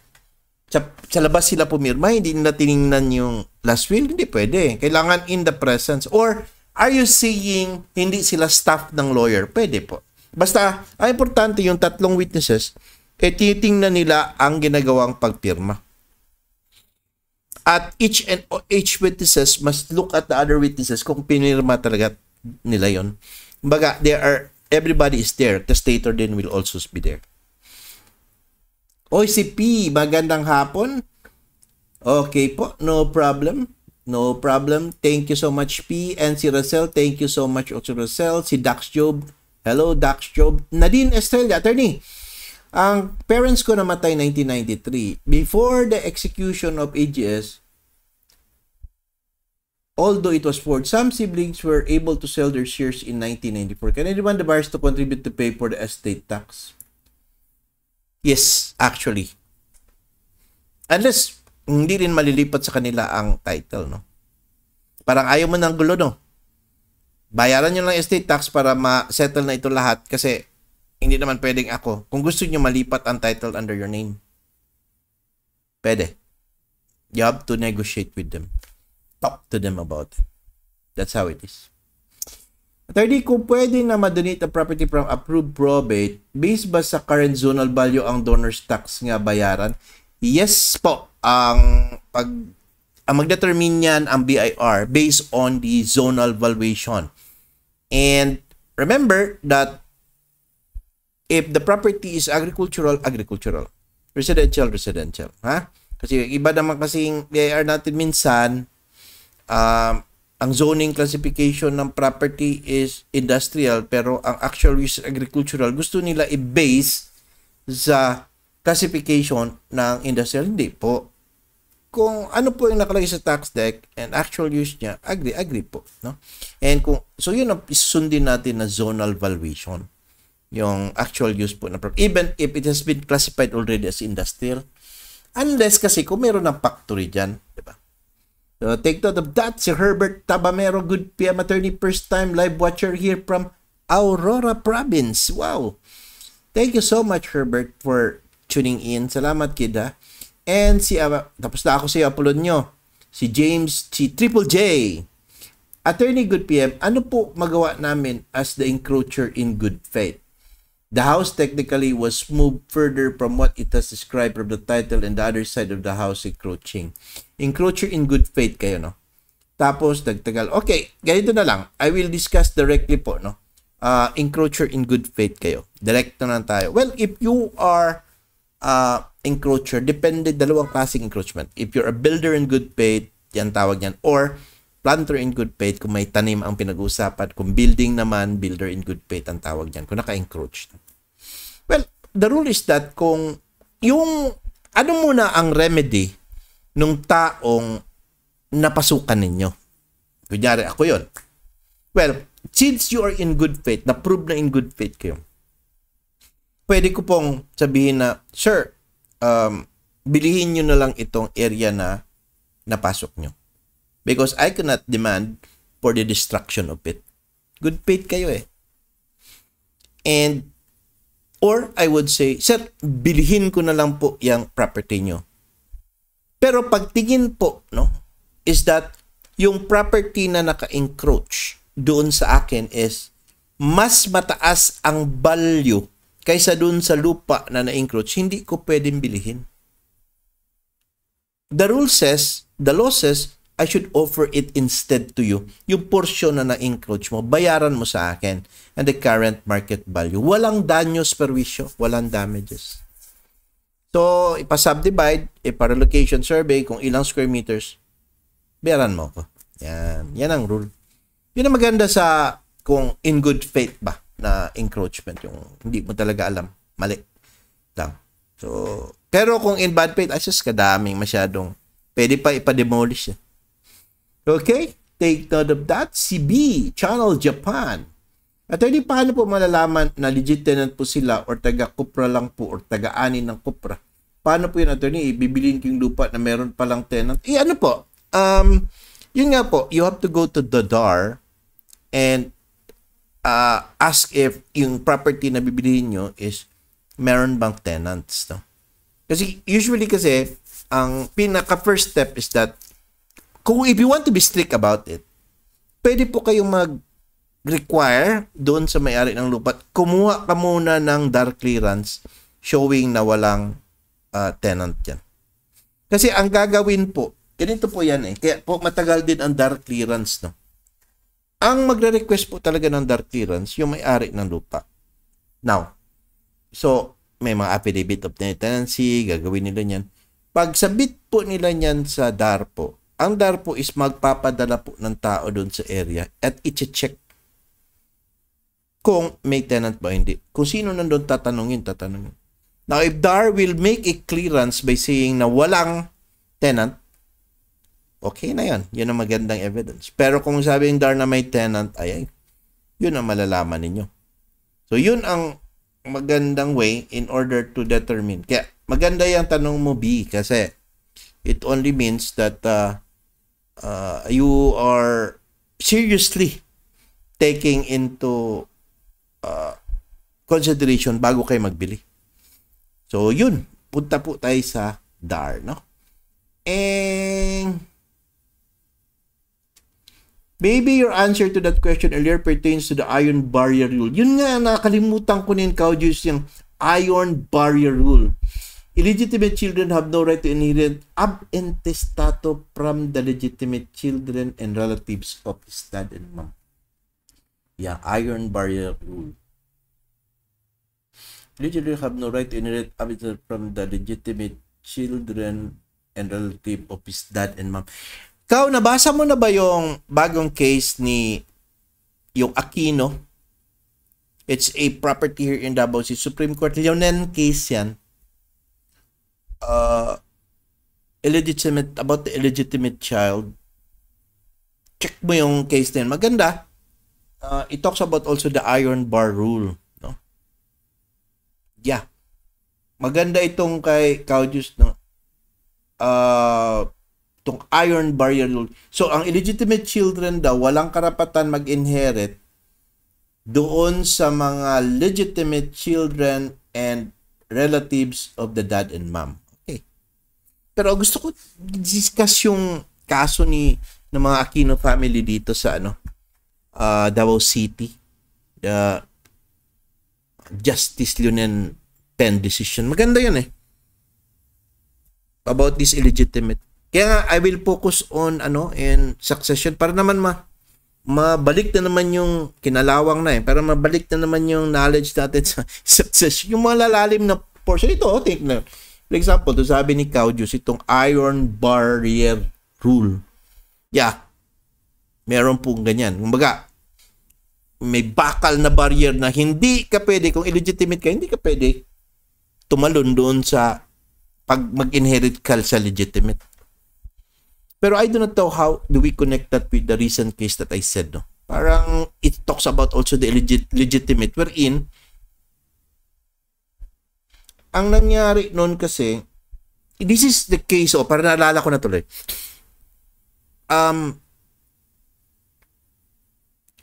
sa, sa labas sila pumirma, hindi nila tiningnan yung last will? Hindi pwede. Kailangan in the presence. Or are you saying hindi sila staff ng lawyer? Pwede po. Basta, ang importante yung tatlong witnesses, eh titingnan nila ang ginagawang pagpirma. At each and each witnesses must look at the other witnesses kung pinirma talaga nila yon. baga there are everybody is there. Testator then will also be there. Oy, si P, magandang hapon. Okay po, no problem. No problem. Thank you so much, P. And si Rosel, thank you so much also, Rosel. Si Dax Job, hello, Dax Job. Nadine Estrella, attorney. Ang parents ko namatay 1993. Before the execution of AGS, although it was forged, some siblings were able to sell their shares in 1994. Can anyone the buyers to contribute to pay for the estate tax? Yes, actually. Unless, hindi rin malilipat sa kanila ang title, no? Parang ayaw mo ng gulo, no? Bayaran nyo lang estate tax para ma-settle na ito lahat kasi hindi naman pwedeng ako. Kung gusto niyo malipat ang title under your name. Pwede. You have to negotiate with them. Talk to them about it. That's how it is. Thirdly, kung pwede na madonate ang property from approved probate, based ba sa current zonal value ang donor's tax nga bayaran? Yes po. Ang pag ang magdetermine niyan ang BIR based on the zonal valuation. And remember that If the property is agricultural, agricultural. Residential, residential. Ha? Kasi iba naman kasing BIR natin minsan, um, ang zoning classification ng property is industrial pero ang actual use agricultural gusto nila i-base sa classification ng industrial. Hindi po. Kung ano po yung nakalagay sa tax deck and actual use niya, agree, agree po. No? And kung, so yun ang sundin natin na zonal valuation yung actual use po na property. Even if it has been classified already as industrial. Unless kasi kung meron ng factory dyan, di ba? So, take note of that. Si Herbert Tabamero, good PM attorney, first time live watcher here from Aurora Province. Wow! Thank you so much, Herbert, for tuning in. Salamat, kid, And si, uh, tapos na ako sa iyo, upload nyo. Si James, si Triple J. Attorney Good PM, ano po magawa namin as the encroacher in good faith? The house technically was moved further from what it has described from the title and the other side of the house encroaching. Encroacher in good faith kayo, no? Tapos, nagtagal. Okay, ganito na lang. I will discuss directly po, no? Uh, encroacher in good faith kayo. Direct na tayo. Well, if you are uh, encroacher, depende dalawang klaseng encroachment. If you're a builder in good faith, yan tawag yan. Or, planter in good faith kung may tanim ang pinag-uusapan. Kung building naman, builder in good faith ang tawag niyan, kung naka-encroach. Well, the rule is that kung yung ano muna ang remedy nung taong napasukan ninyo. Kunyari, ako yon. Well, since you are in good faith, na-prove na in good faith kayo, pwede ko pong sabihin na, Sir, um, bilihin nyo na lang itong area na napasok nyo because I cannot demand for the destruction of it. Good faith kayo eh. And, or I would say, Sir, bilhin ko na lang po yung property nyo. Pero pagtingin po, no, is that yung property na naka-encroach doon sa akin is mas mataas ang value kaysa doon sa lupa na na-encroach, hindi ko pwedeng bilhin. The rule says, the law says, I should offer it instead to you. Yung portion na na-encroach mo, bayaran mo sa akin. And the current market value. Walang danyos perwisyo. Walang damages. So, ipa-subdivide, ipa-relocation survey kung ilang square meters, bayaran mo ko. Yan. Yan ang rule. Yun ang maganda sa kung in good faith ba na encroachment. Yung hindi mo talaga alam. Mali. Lang. So, pero kung in bad faith, ay sus, kadaming masyadong. Pwede pa ipa-demolish. Eh. Okay? Take note of that. Si Channel Japan. At hindi paano po malalaman na legitimate po sila or taga-kupra lang po or taga-ani ng kupra? Paano po yun, attorney? Ibibilin ko yung lupa na meron palang tenant. Eh, ano po? Um, yun nga po, you have to go to the DAR and uh, ask if yung property na bibilihin nyo is meron bang tenants, no? Kasi usually kasi, ang pinaka first step is that kung if you want to be strict about it, pwede po kayong mag require doon sa may-ari ng lupa, kumuha ka muna ng dark clearance showing na walang uh, tenant yan. Kasi ang gagawin po, ganito po yan eh, kaya po matagal din ang dark clearance. No? Ang magre-request po talaga ng dark clearance, yung may-ari ng lupa. Now, so may mga affidavit of tenancy, gagawin nila yan. Pag sabit po nila yan sa DARPO, ang DAR po is magpapadala po ng tao doon sa area at iche-check kung may tenant ba hindi. Kung sino nandun tatanungin, tatanungin. Now, if DAR will make a clearance by saying na walang tenant, okay na yan. Yun ang magandang evidence. Pero kung sabi yung DAR na may tenant, ay, ay yun ang malalaman ninyo. So, yun ang magandang way in order to determine. Kaya, maganda yung tanong mo, B, kasi It only means that uh, uh, you are seriously taking into uh, consideration bago kayo magbili. So, yun. Punta po tayo sa DAR, no? And maybe your answer to that question earlier pertains to the iron barrier rule. Yun nga, nakalimutan ko na yung Cowjuice yung iron barrier rule. Illegitimate children have no right to inherit ab intestato from the legitimate children and relatives of his dad and mom. Yeah, iron barrier rule. Illegitimate have no right to inherit ab from the legitimate children and relative of his dad and mom. Kau, nabasa mo na ba yung bagong case ni yung Aquino? It's a property here in Davao City Supreme Court. Leonen case yan uh, illegitimate, about the illegitimate child, check mo yung case din. Maganda. Uh, it talks about also the iron bar rule. No? Yeah. Maganda itong kay Claudius no? uh, itong iron barrier rule. So, ang illegitimate children daw, walang karapatan mag-inherit doon sa mga legitimate children and relatives of the dad and mom. Pero gusto ko discuss yung kaso ni ng mga Aquino family dito sa ano uh, Davao City. the ah, Justice Lunen Pen decision. Maganda 'yan eh. About this illegitimate. Kaya nga, I will focus on ano in succession para naman ma mabalik na naman yung kinalawang na eh. Para mabalik na naman yung knowledge natin <laughs> sa succession. Yung mga lalalim na portion ito, oh, take na For example, to sabi ni Caudius, itong iron barrier rule. Yeah. Meron pong ganyan. Kumbaga, may bakal na barrier na hindi ka pwede, kung illegitimate ka, hindi ka pwede tumalon doon sa pag mag-inherit ka sa legitimate. Pero I do not know how do we connect that with the recent case that I said. No? Parang it talks about also the illegit- legitimate wherein ang nangyari noon kasi, this is the case, oh, para naalala ko na tuloy. Um,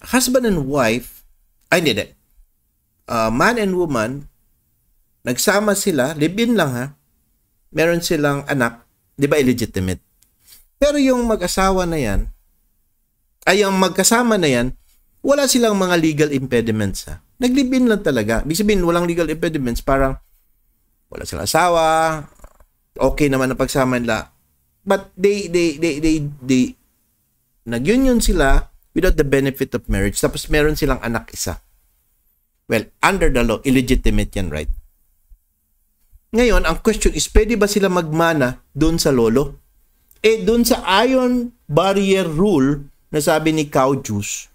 husband and wife, ay hindi, hindi. Uh, man and woman, nagsama sila, live lang ha, meron silang anak, di ba illegitimate? Pero yung mag-asawa na yan, ay yung magkasama na yan, wala silang mga legal impediments ha. Naglibin lang talaga. Ibig sabihin, walang legal impediments. Parang wala silang asawa, okay naman ang pagsama nila. But they, they, they, they, they, nag-union sila without the benefit of marriage. Tapos meron silang anak isa. Well, under the law, illegitimate yan, right? Ngayon, ang question is, pwede ba sila magmana doon sa lolo? Eh, doon sa iron barrier rule na sabi ni Cow Juice,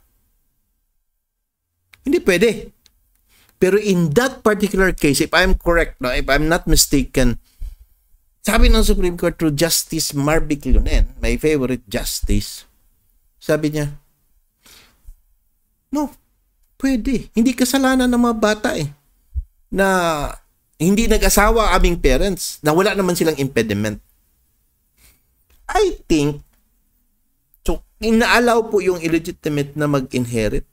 hindi pwede. Pero in that particular case, if I'm correct, no, if I'm not mistaken, sabi ng Supreme Court through Justice Marvick Lunen, my favorite justice, sabi niya, no, pwede. Hindi kasalanan ng mga bata eh. Na hindi nag-asawa aming parents, na wala naman silang impediment. I think, so inaalaw po yung illegitimate na mag-inherit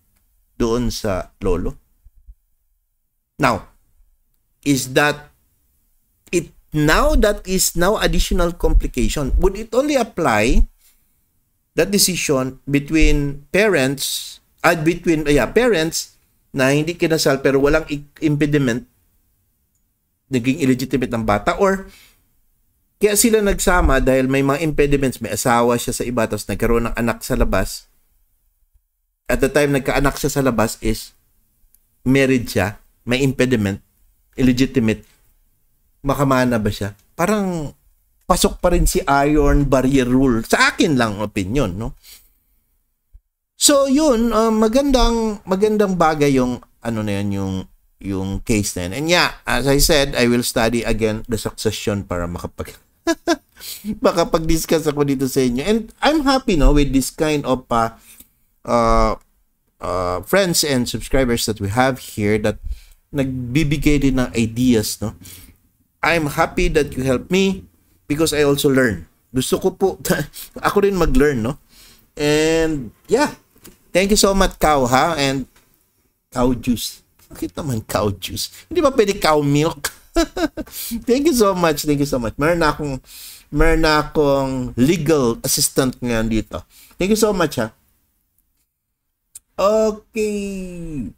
doon sa lolo. Now, is that it now that is now additional complication? Would it only apply that decision between parents at uh, between yeah, parents na hindi kinasal pero walang impediment naging illegitimate ng bata or kaya sila nagsama dahil may mga impediments, may asawa siya sa iba tapos nagkaroon ng anak sa labas. At the time nagkaanak siya sa labas is married siya may impediment, illegitimate, makamana ba siya? Parang pasok pa rin si iron barrier rule. Sa akin lang opinion, no? So, yun, uh, magandang magandang bagay yung ano na yan, yung yung case na yan. And yeah, as I said, I will study again the succession para makapag <laughs> makapag-discuss ako dito sa inyo. And I'm happy no with this kind of uh, uh, uh, friends and subscribers that we have here that nagbibigay din ng ideas, no? I'm happy that you help me because I also learn. Gusto ko po, <laughs> ako rin mag-learn, no? And, yeah. Thank you so much, cow, ha? And, cow juice. Bakit naman cow juice? Hindi ba pwede cow milk? <laughs> thank you so much, thank you so much. Meron na akong, meron na akong legal assistant ngayon dito. Thank you so much, ha? Okay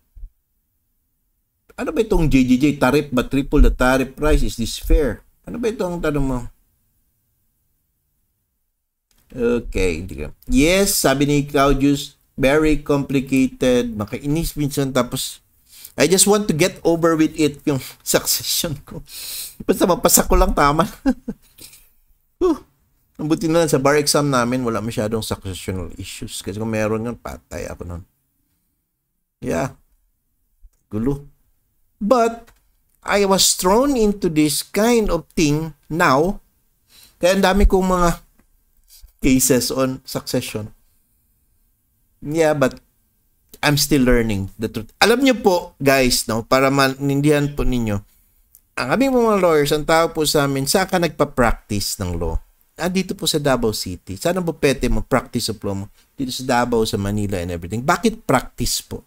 ano ba itong JJJ tariff ba triple the tariff price? Is this fair? Ano ba itong tanong mo? Okay, hindi Yes, sabi ni Claudius, very complicated, makainis minsan, tapos I just want to get over with it yung <laughs> succession ko. Basta mapasa ko lang tama. huh. <laughs> Ang buti na lang sa bar exam namin, wala masyadong successional issues. Kasi kung meron yun, patay ako nun. Yeah. Gulo. But I was thrown into this kind of thing now. Kaya ang dami kong mga cases on succession. Yeah, but I'm still learning the truth. Alam niyo po, guys, no, para manindihan po ninyo, ang aming mga lawyers, ang tao po sa amin, saan ka nagpa-practice ng law? Ah, dito po sa Davao City. Sana po pwede mo practice of law mo dito sa Davao, sa Manila and everything. Bakit practice po?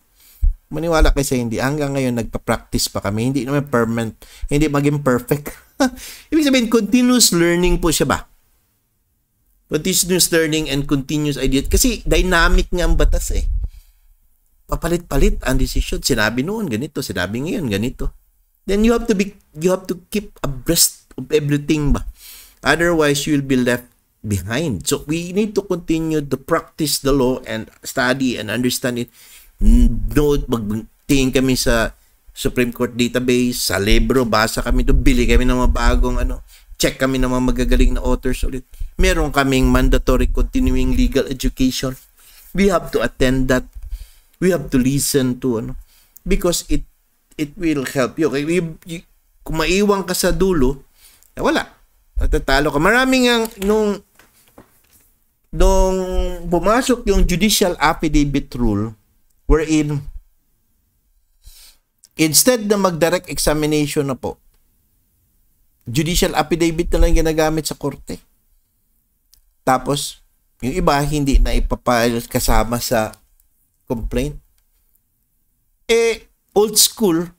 maniwala kayo sa hindi, hanggang ngayon nagpa-practice pa kami. Hindi naman permanent, hindi maging perfect. <laughs> Ibig sabihin, continuous learning po siya ba? Continuous learning and continuous idea. Kasi dynamic nga ang batas eh. Papalit-palit ang decision. Sinabi noon ganito, sinabi ngayon ganito. Then you have to be you have to keep abreast of everything ba? Otherwise, you'll be left behind. So we need to continue to practice the law and study and understand it nood, magtingin kami sa Supreme Court database, sa libro, basa kami doon, bili kami ng mga bagong ano, check kami ng mga magagaling na authors ulit. Meron kaming mandatory continuing legal education. We have to attend that. We have to listen to ano because it it will help you. Okay, you, you kung maiwan ka sa dulo, eh, wala. Natatalo ka. Maraming ang nung nung bumasok yung judicial affidavit rule, wherein instead na mag-direct examination na po, judicial affidavit na lang ginagamit sa korte. Tapos, yung iba hindi na ipapile kasama sa complaint. Eh, old school,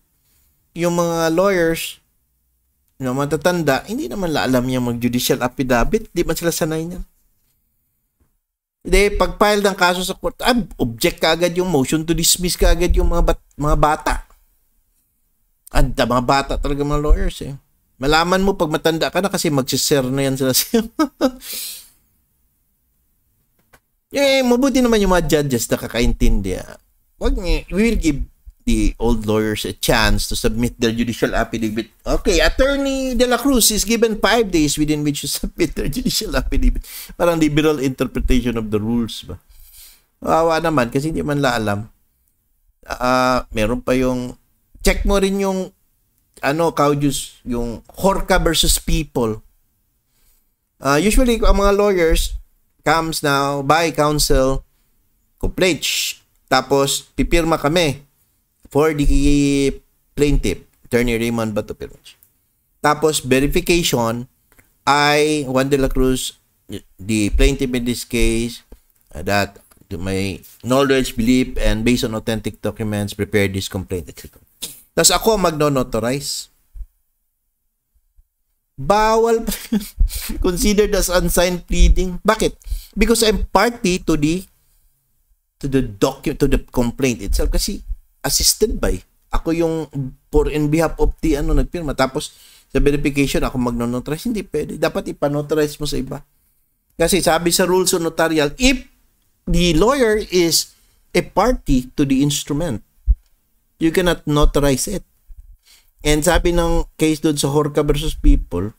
yung mga lawyers, yung matatanda, hindi naman la alam niya mag-judicial affidavit. Di ba sila sanay niyan? De, pag-file ng kaso sa court, ah, object ka agad yung motion to dismiss ka agad yung mga, bat- mga bata. Ang mga bata talaga mga lawyers eh. Malaman mo pag matanda ka na kasi magsisir na yan sila sa'yo. <laughs> eh, mabuti naman yung mga judges na kakaintindi. Ah. Wag niya, we will give the old lawyers a chance to submit their judicial affidavit. Okay, Attorney De La Cruz is given five days within which to <laughs> submit their judicial affidavit. Parang liberal interpretation of the rules ba? Wawa naman kasi hindi man la alam. Uh, ah, meron pa yung check mo rin yung ano, Kaudius, yung Horka versus People. Uh, usually, ang mga lawyers comes now by counsel, complete, tapos pipirma kami for the plaintiff, Attorney Raymond Batopiroch. Tapos, verification ay Juan de la Cruz, the plaintiff in this case, uh, that to my knowledge, belief, and based on authentic documents, prepare this complaint, etc. Tapos ako magno-notarize. Bawal pa <laughs> Considered as unsigned pleading. Bakit? Because I'm party to the to the document to the complaint itself kasi assisted by. Eh? Ako yung for in behalf of the ano nagpirma. Tapos sa verification ako magno-notarize. Hindi pwede. Dapat ipanotarize mo sa iba. Kasi sabi sa rules of notarial, if the lawyer is a party to the instrument, you cannot notarize it. And sabi ng case doon sa Horca versus People,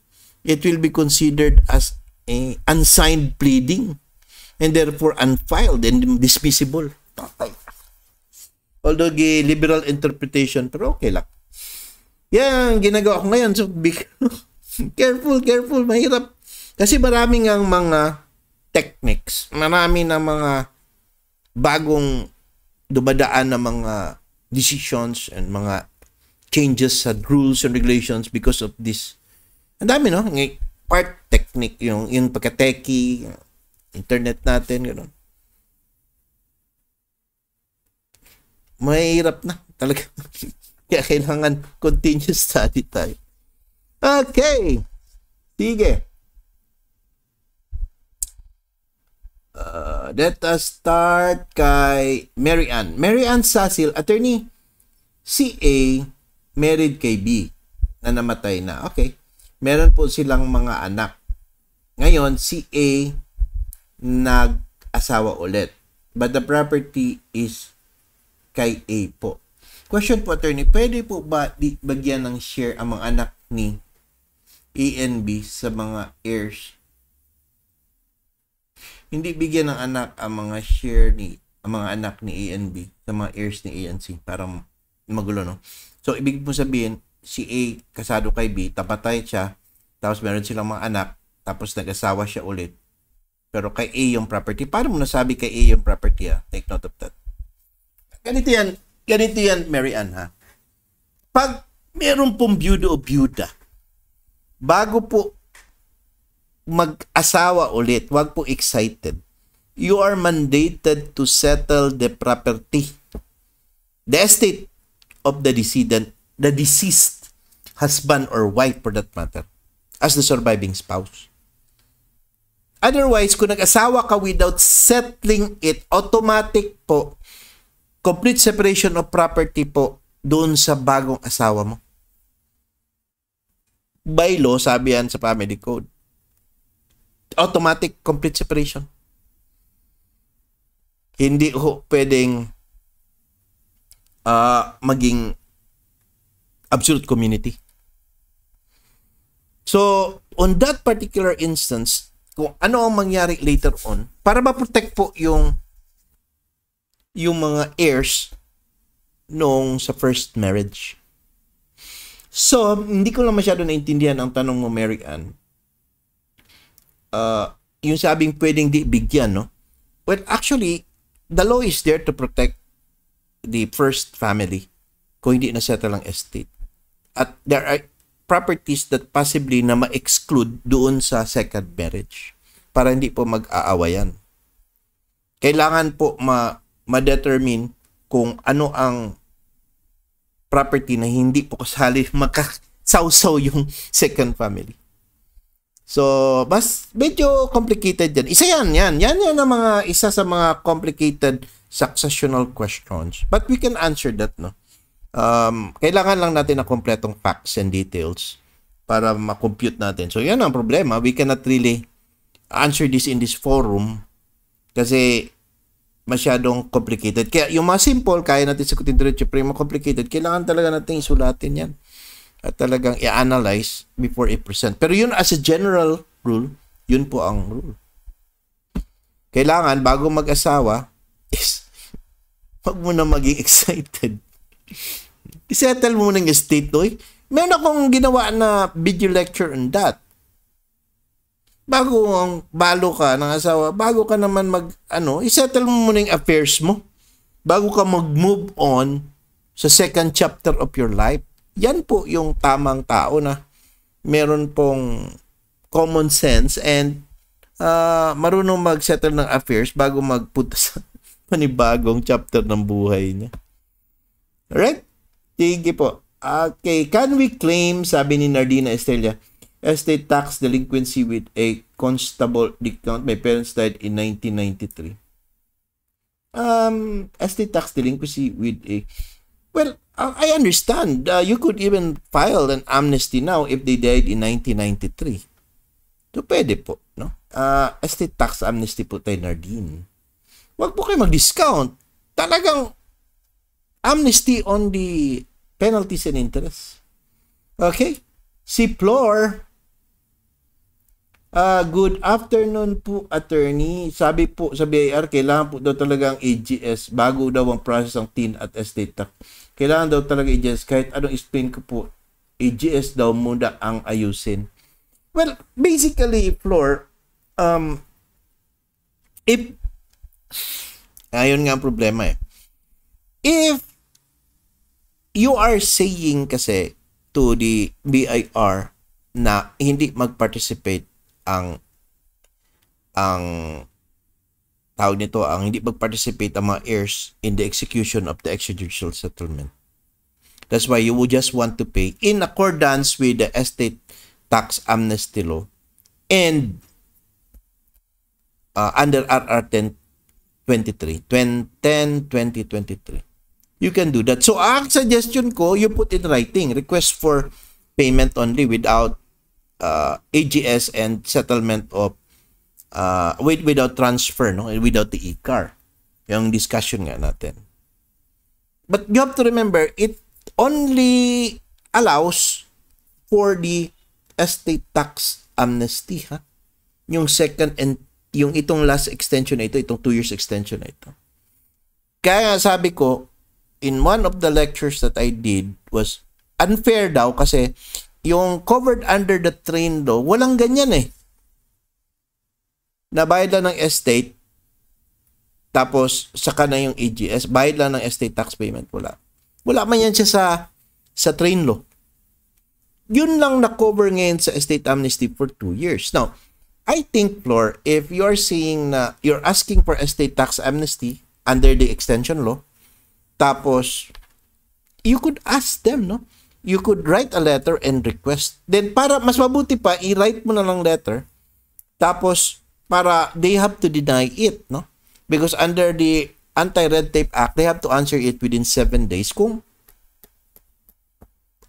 it will be considered as a unsigned pleading and therefore unfiled and dismissible. Although gi liberal interpretation pero okay lang. Yan ang ginagawa ko ngayon. So be <laughs> careful, careful, mahirap. Kasi marami ang mga techniques. Marami na mga bagong dumadaan ng mga decisions and mga changes sa rules and regulations because of this. Ang dami, no? Part technique, yung, yung pagka-techie, internet natin, gano'n. mahirap na talaga. <laughs> Kaya kailangan continuous study tayo. Okay. Sige. Uh, let us start kay Mary Ann. Mary Ann Sasil, attorney, si A married kay B na namatay na. Okay. Meron po silang mga anak. Ngayon, si A nag-asawa ulit. But the property is kay A po. Question po, attorney, pwede po ba di bagyan ng share ang mga anak ni A and B sa mga heirs? Hindi bigyan ng anak ang mga share ni ang mga anak ni A and B sa mga heirs ni A and C. Parang magulo, no? So, ibig po sabihin, si A kasado kay B, tapatay siya, tapos meron silang mga anak, tapos nag-asawa siya ulit. Pero kay A yung property. Paano mo nasabi kay A yung property? Ah? Take note of that ganito yan, ganito yan, Mary Ann, ha? Pag meron pong byudo o byuda, bago po mag-asawa ulit, wag po excited. You are mandated to settle the property, the estate of the decedent, the deceased husband or wife for that matter, as the surviving spouse. Otherwise, kung nag-asawa ka without settling it, automatic po complete separation of property po doon sa bagong asawa mo. By law, sabi yan sa family code. Automatic complete separation. Hindi ho pwedeng uh, maging absolute community. So, on that particular instance, kung ano ang mangyari later on, para ma-protect po yung yung mga heirs nung sa first marriage. So, hindi ko lang masyado naintindihan ang tanong mo, Mary Ann. Uh, yung sabing pwedeng di bigyan, no? Well, actually, the law is there to protect the first family kung hindi na-settle ang estate. At there are properties that possibly na ma-exclude doon sa second marriage para hindi po mag-aawayan. Kailangan po ma ma-determine kung ano ang property na hindi po kasali <laughs> makasawsaw yung second family. So, mas medyo complicated yan. Isa yan, yan. Yan yan ang mga, isa sa mga complicated successional questions. But we can answer that, no? Um, kailangan lang natin na kompletong facts and details para makompute natin. So, yan ang problema. We cannot really answer this in this forum kasi masyadong complicated. Kaya yung mga simple, kaya natin sagutin diretso, pero yung mga complicated, kailangan talaga natin isulatin yan. At talagang i-analyze before i-present. Pero yun as a general rule, yun po ang rule. Kailangan, bago mag-asawa, is, <laughs> wag mo na maging excited. <laughs> Isettle muna ng state, oy. Meron akong ginawa na video lecture on that bago ang balo ka ng asawa, bago ka naman mag, ano, isettle mo muna yung affairs mo. Bago ka mag-move on sa second chapter of your life. Yan po yung tamang tao na meron pong common sense and uh, marunong mag-settle ng affairs bago magpunta sa <laughs> panibagong chapter ng buhay niya. Alright? Sige po. Okay, can we claim, sabi ni Nardina Estrella, estate tax delinquency with a constable discount. My parents died in 1993. Um, estate tax delinquency with a... Well, uh, I understand. Uh, you could even file an amnesty now if they died in 1993. So, pwede po. No? Uh, estate tax amnesty po tayo, Nardine. Huwag po kayo mag-discount. Talagang amnesty on the penalties and interest. Okay? Si Floor, Uh, good afternoon po, attorney. Sabi po sa BIR, kailangan po daw talaga ang AGS bago daw ang process ng TIN at estate tax. Kailangan daw talaga AGS. Kahit anong explain ko po, AGS daw muna ang ayusin. Well, basically, Floor, um, if, ayun nga ang problema eh. If you are saying kasi to the BIR na hindi mag-participate ang ang tawag nito ang hindi pag-participate ang mga heirs in the execution of the extrajudicial settlement. That's why you would just want to pay in accordance with the estate tax amnesty law and uh, under RR 10 23 10, 2023. You can do that. So, ang suggestion ko, you put in writing, request for payment only without uh, AGS and settlement of uh, with, without transfer, no? without the e-car. Yung discussion nga natin. But you have to remember, it only allows for the estate tax amnesty. Ha? Yung second and yung itong last extension na ito, itong 2 years extension na ito. Kaya nga sabi ko, in one of the lectures that I did was unfair daw kasi yung covered under the train law, walang ganyan eh. Nabayad lang ng estate, tapos saka na yung EGS, bayad lang ng estate tax payment, wala. Wala man yan siya sa, sa train law. Yun lang na-cover ngayon sa estate amnesty for 2 years. Now, I think, Floor, if you're seeing na you're asking for estate tax amnesty under the extension law, tapos you could ask them, no? you could write a letter and request. Then para mas mabuti pa, i-write mo na lang letter. Tapos para they have to deny it, no? Because under the Anti-Red Tape Act, they have to answer it within 7 days kung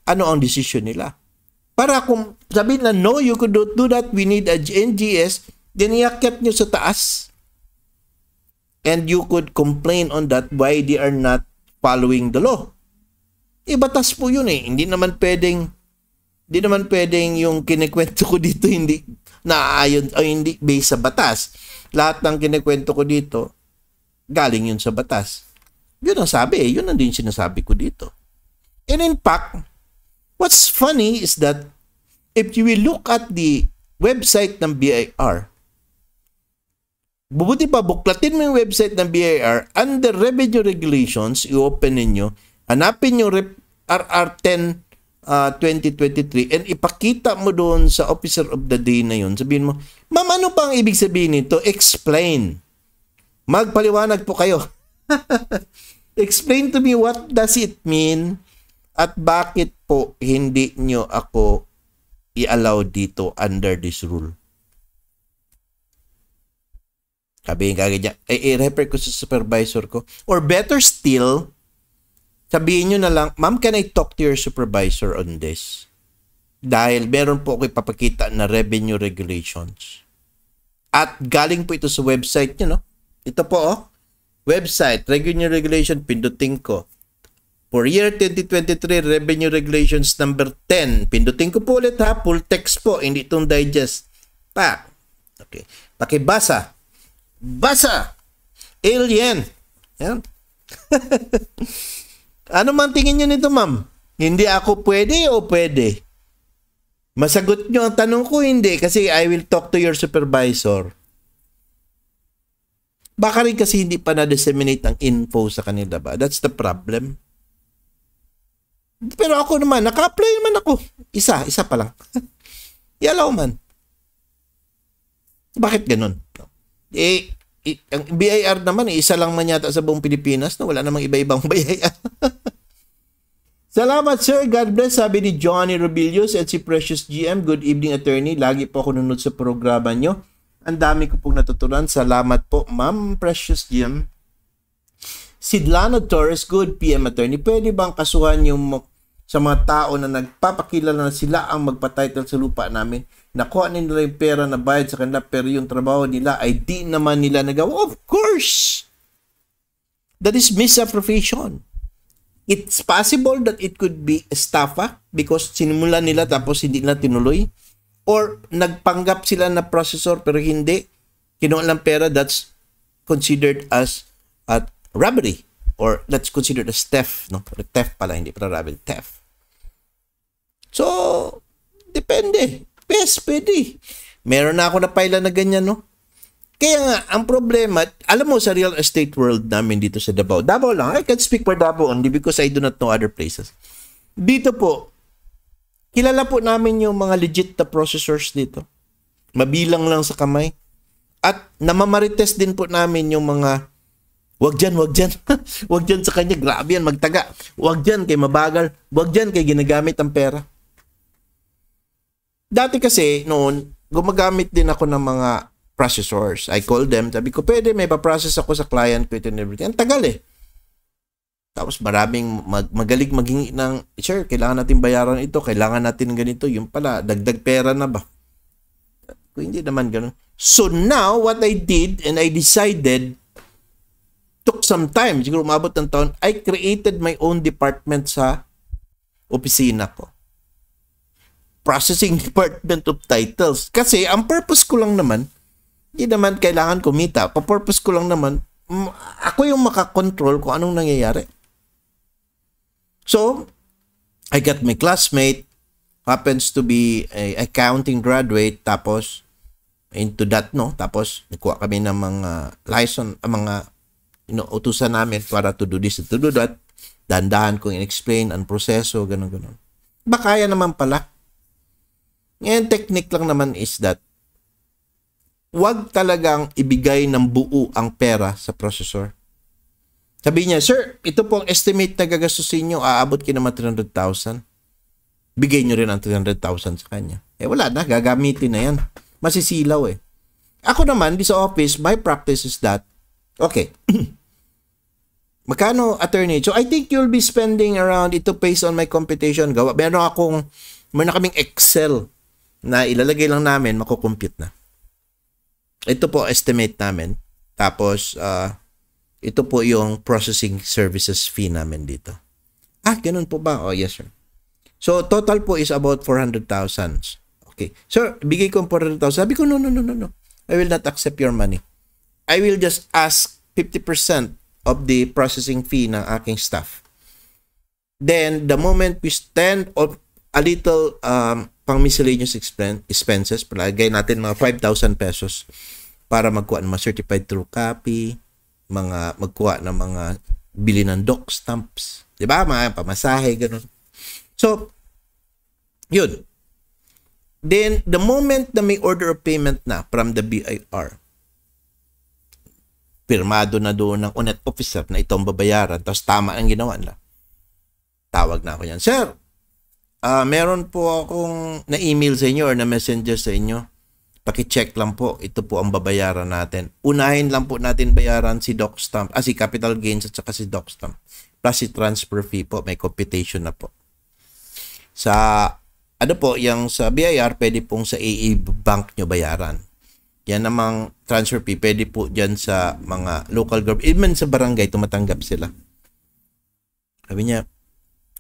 ano ang decision nila. Para kung sabi na no, you could not do that, we need a NGS, then iakyat nyo sa taas. And you could complain on that why they are not following the law. Ibatas eh, po yun eh. Hindi naman pwedeng hindi naman pwedeng yung kinikwento ko dito hindi naaayon o hindi based sa batas. Lahat ng kinikwento ko dito galing yun sa batas. Yun ang sabi eh. Yun ang din sinasabi ko dito. And in fact, what's funny is that if you will look at the website ng BIR, bubuti pa buklatin mo yung website ng BIR under revenue regulations, i-open ninyo, hanapin yung RR10 uh, 2023 and ipakita mo doon sa officer of the day na yun, sabihin mo, ma'am, ano pa ang ibig sabihin nito? Explain. Magpaliwanag po kayo. <laughs> Explain to me what does it mean at bakit po hindi nyo ako i-allow dito under this rule. Sabihin ka ganyan, eh, i-refer eh, ko sa supervisor ko. Or better still, sabihin nyo na lang, ma'am, can I talk to your supervisor on this? Dahil meron po ako ipapakita na revenue regulations. At galing po ito sa website nyo, no? Ito po, oh. Website, revenue regulation, pindutin ko. For year 2023, revenue regulations number 10. Pindutin ko po ulit ha, full text po, hindi itong digest. Pa. Okay. Pakibasa. Basa! Alien! Yan. <laughs> Ano man tingin nyo nito, ma'am? Hindi ako pwede o pwede? Masagot nyo ang tanong ko, hindi. Kasi I will talk to your supervisor. Baka rin kasi hindi pa na-disseminate ang info sa kanila ba? That's the problem. Pero ako naman, naka-apply naman ako. Isa, isa pa lang. Yalaw <laughs> man. Bakit ganun? Eh, i, ang BIR naman, eh, isa lang man yata sa buong Pilipinas na wala namang iba-ibang <laughs> BIR. Salamat sir, God bless, sabi ni Johnny Robilius at si Precious GM. Good evening attorney, lagi po ako nunod sa programa nyo. Ang dami ko pong natutunan. Salamat po, Ma'am Precious GM. Sidlano Torres, good PM attorney. Pwede bang kasuhan yung sa mga tao na nagpapakilala na sila ang magpa-title sa lupa namin? nakuha nila yung pera na bayad sa kanila pero yung trabaho nila ay di naman nila nagawa. Of course! That is misappropriation. It's possible that it could be estafa because sinimula nila tapos hindi na tinuloy or nagpanggap sila na processor pero hindi kinuha lang pera that's considered as at robbery or that's considered as theft no theft pala hindi pala robbery theft so depende Yes, pwede. Meron na ako na pila na ganyan, no? Kaya nga, ang problema, alam mo sa real estate world namin dito sa Davao, Davao lang, I can speak for Davao only because I do not know other places. Dito po, kilala po namin yung mga legit na processors dito. Mabilang lang sa kamay. At namamarites din po namin yung mga Wag dyan, wag dyan. <laughs> wag dyan sa kanya. Grabe yan, magtaga. Wag dyan kay mabagal. Wag dyan kay ginagamit ang pera dati kasi noon, gumagamit din ako ng mga processors. I call them, sabi ko, pwede may pa-process ako sa client ko ito and everything. Ang tagal eh. Tapos maraming mag magalig maghingi ng, sure, kailangan natin bayaran ito, kailangan natin ganito, yung pala, dagdag pera na ba? Kung hindi naman ganun. So now, what I did and I decided, took some time, siguro umabot ng taon, I created my own department sa opisina ko processing <laughs> department of titles. Kasi ang purpose ko lang naman, hindi naman kailangan kumita. Pa-purpose ko lang naman, ako yung makakontrol kung anong nangyayari. So, I got my classmate, happens to be a accounting graduate, tapos into that, no? Tapos, nakuha kami ng mga license, ah, mga inuutusan namin para to do this and to do that. Dandahan kong in-explain ang proseso, ganun-ganun. Bakaya naman pala ngayon, technique lang naman is that huwag talagang ibigay ng buo ang pera sa processor. Sabi niya, Sir, ito po ang estimate na gagastusin nyo, aabot kayo naman 300,000. Bigay niyo rin ang 300,000 sa kanya. Eh wala na, gagamitin na yan. Masisilaw eh. Ako naman, di sa office, my practice is that, okay, <clears throat> magkano attorney? So I think you'll be spending around, ito based on my computation, gawa, meron akong, meron na kaming Excel na ilalagay lang namin, makukompute na. Ito po estimate namin. Tapos, uh, ito po yung processing services fee namin dito. Ah, ganun po ba? Oh, yes, sir. So, total po is about 400,000. Okay. Sir, bigay ko 400,000. Sabi ko, no, no, no, no, no. I will not accept your money. I will just ask 50% of the processing fee ng aking staff. Then, the moment we stand up a little um, pang miscellaneous expenses, palagay natin mga 5,000 pesos para magkuha ng mga certified true copy, mga magkuha ng mga bili ng doc stamps, 'di ba? Mga pamasahe ganun. So, 'yun. Then the moment na may order of payment na from the BIR, pirmado na doon ng UNET officer na itong babayaran, tapos tama ang ginawa nila. Tawag na ako yan, Sir, Uh, meron po akong na-email sa inyo or na-messenger sa inyo. Paki-check lang po. Ito po ang babayaran natin. Unahin lang po natin bayaran si Doc Stamp. Ah, si Capital Gains at saka si Doc Stamp. Plus si transfer fee po. May computation na po. Sa, ano po, yung sa BIR, pwede pong sa AA Bank nyo bayaran. Yan namang transfer fee. Pwede po dyan sa mga local government. Even sa barangay, tumatanggap sila. Sabi niya,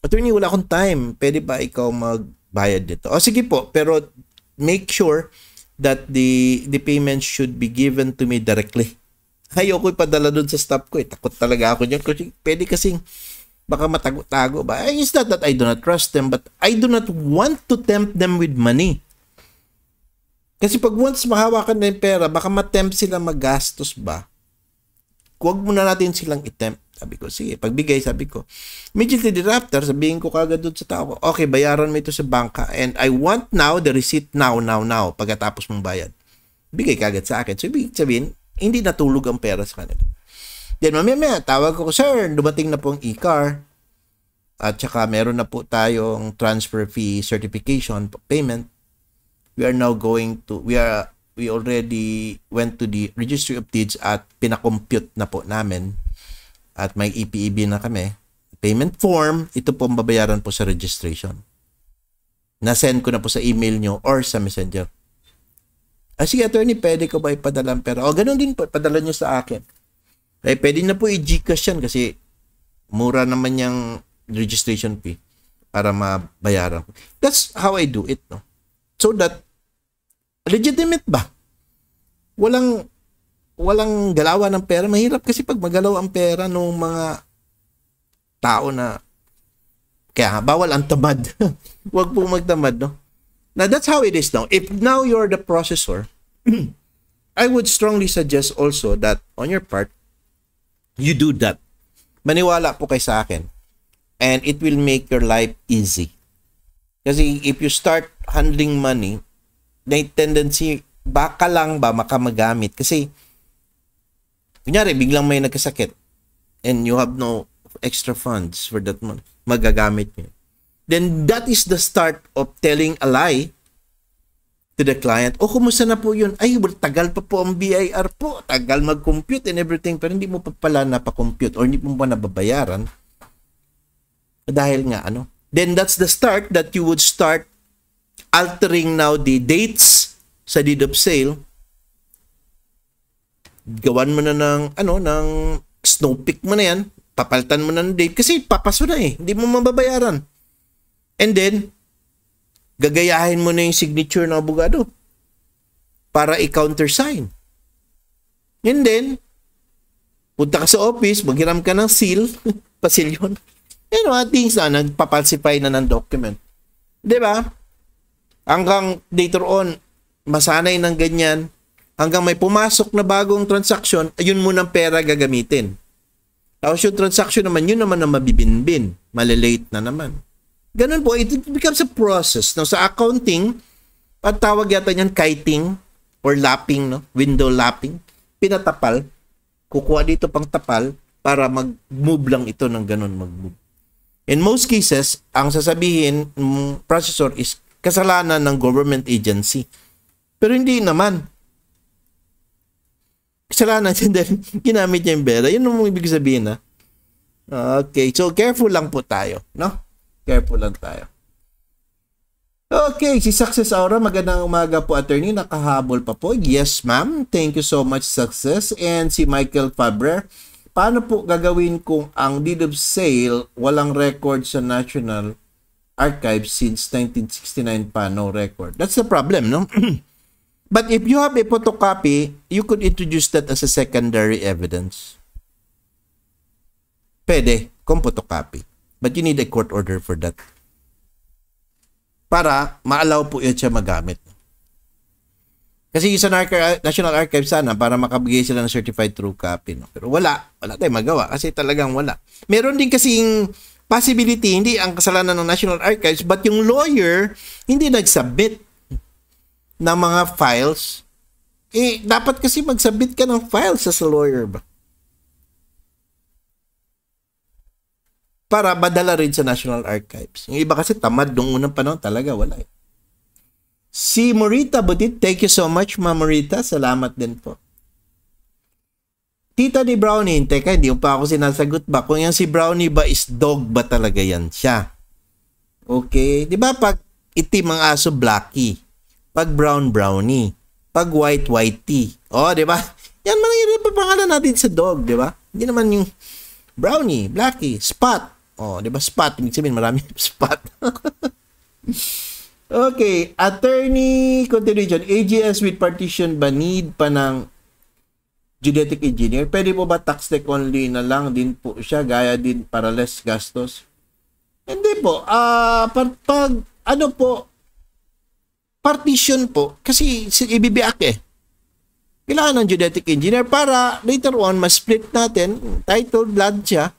attorney, wala akong time. Pwede ba ikaw magbayad nito? O oh, sige po, pero make sure that the the payment should be given to me directly. Ayoko ipadala doon sa staff ko. Eh. Takot talaga ako niyan. Kasi pwede kasing baka matago-tago ba? Eh, it's not that I do not trust them, but I do not want to tempt them with money. Kasi pag once mahawakan na yung pera, baka matempt sila magastos ba? Huwag muna natin silang itempt. Sabi ko, sige, pagbigay, sabi ko. Immediately thereafter, sabihin ko kagad doon sa tao, okay, bayaran mo ito sa bangka and I want now the receipt now, now, now, pagkatapos mong bayad. Bigay kagad sa akin. So, ibig sabihin, hindi natulog ang pera sa kanila. Then, mamaya-maya, tawag ko, sir, dumating na po ang e-car. At saka, meron na po tayong transfer fee certification payment. We are now going to, we are, we already went to the registry of deeds at pinakompute na po namin at may EPEB na kami. Payment form, ito po ang babayaran po sa registration. Na-send ko na po sa email nyo or sa messenger. Ah, sige, attorney, pwede ko ba ipadala ang pera? O, oh, ganun din po, padala nyo sa akin. Eh, pwede na po i-gcash yan kasi mura naman yung registration fee para mabayaran That's how I do it. No? So that, legitimate ba? Walang walang galawan ng pera, mahirap kasi pag magalaw ang pera ng mga tao na kaya bawal ang tamad. <laughs> Huwag po magtamad, no? Now, that's how it is now. If now you're the processor, <clears throat> I would strongly suggest also that on your part, you do that. Maniwala po kay sa akin. And it will make your life easy. Kasi if you start handling money, may tendency, baka lang ba makamagamit. Kasi Kunyari, biglang may nagkasakit and you have no extra funds for that month, magagamit niyo. Then that is the start of telling a lie to the client. O, oh, kumusta na po yun? Ay, well, tagal pa po ang BIR po. Tagal mag-compute and everything. Pero hindi mo pa pala napakompute or hindi mo pa nababayaran. Dahil nga, ano? Then that's the start that you would start altering now the dates sa deed of sale gawan mo na ng, ano, ng snow pick mo na yan, papalitan mo na ng date kasi papaso na eh, hindi mo mababayaran. And then, gagayahin mo na yung signature ng abogado para i-countersign. And then, punta ka sa office, maghiram ka ng seal, <laughs> pasil yun. Yan mga things na nagpapalsify na ng document. ba? Diba? Hanggang later on, masanay ng ganyan, hanggang may pumasok na bagong transaksyon, ayun muna ang pera gagamitin. Tapos yung transaction naman, yun naman ang mabibinbin. Malilate na naman. Ganun po, it becomes a process. No? Sa accounting, at tawag yata niyan kiting or lapping, no? window lapping. Pinatapal. Kukuha dito pang tapal para mag-move lang ito ng ganun mag-move. In most cases, ang sasabihin ng processor is kasalanan ng government agency. Pero hindi naman kasalanan siya <laughs> dahil ginamit niya yung pera. Yun ang ibig sabihin, ha? Ah. Okay, so careful lang po tayo, no? Careful lang tayo. Okay, si Success Aura, magandang umaga po attorney, nakahabol pa po. Yes ma'am, thank you so much Success. And si Michael Fabre, paano po gagawin kung ang deed of sale walang record sa National Archive since 1969 pa, no record? That's the problem, no? <clears throat> But if you have a photocopy, you could introduce that as a secondary evidence. Pwede kung photocopy. But you need a court order for that. Para maalaw po yun siya magamit. Kasi sa National Archives sana para makabigay sila ng certified true copy. No? Pero wala. Wala tayong magawa kasi talagang wala. Meron din kasing possibility, hindi ang kasalanan ng National Archives, but yung lawyer hindi nag-submit ng mga files, eh, dapat kasi magsabit ka ng files sa lawyer ba? Para madala rin sa National Archives. Yung iba kasi tamad nung unang panahon talaga, wala eh. Si Marita Budit, thank you so much, Ma Marita. Salamat din po. Tita ni Brownie, teka, hindi pa ako sinasagot ba? Kung yan si Brownie ba is dog ba talaga yan siya? Okay, di ba pag itim ang aso, blacky pag brown brownie, pag white white tea. Oh, 'di ba? Yan man ang pangalan natin sa dog, 'di ba? Hindi naman yung brownie, blacky, spot. Oh, 'di ba spot? Ibig sabihin marami <laughs> spot. <laughs> okay, attorney continuation. AGS with partition ba need pa ng genetic engineer? Pwede po ba tax tech only na lang din po siya gaya din para less gastos? Hindi po. Ah, uh, pag ano po, partition po, kasi ibibiak eh. Kailangan ng genetic engineer para later on, ma-split natin, title, blood siya,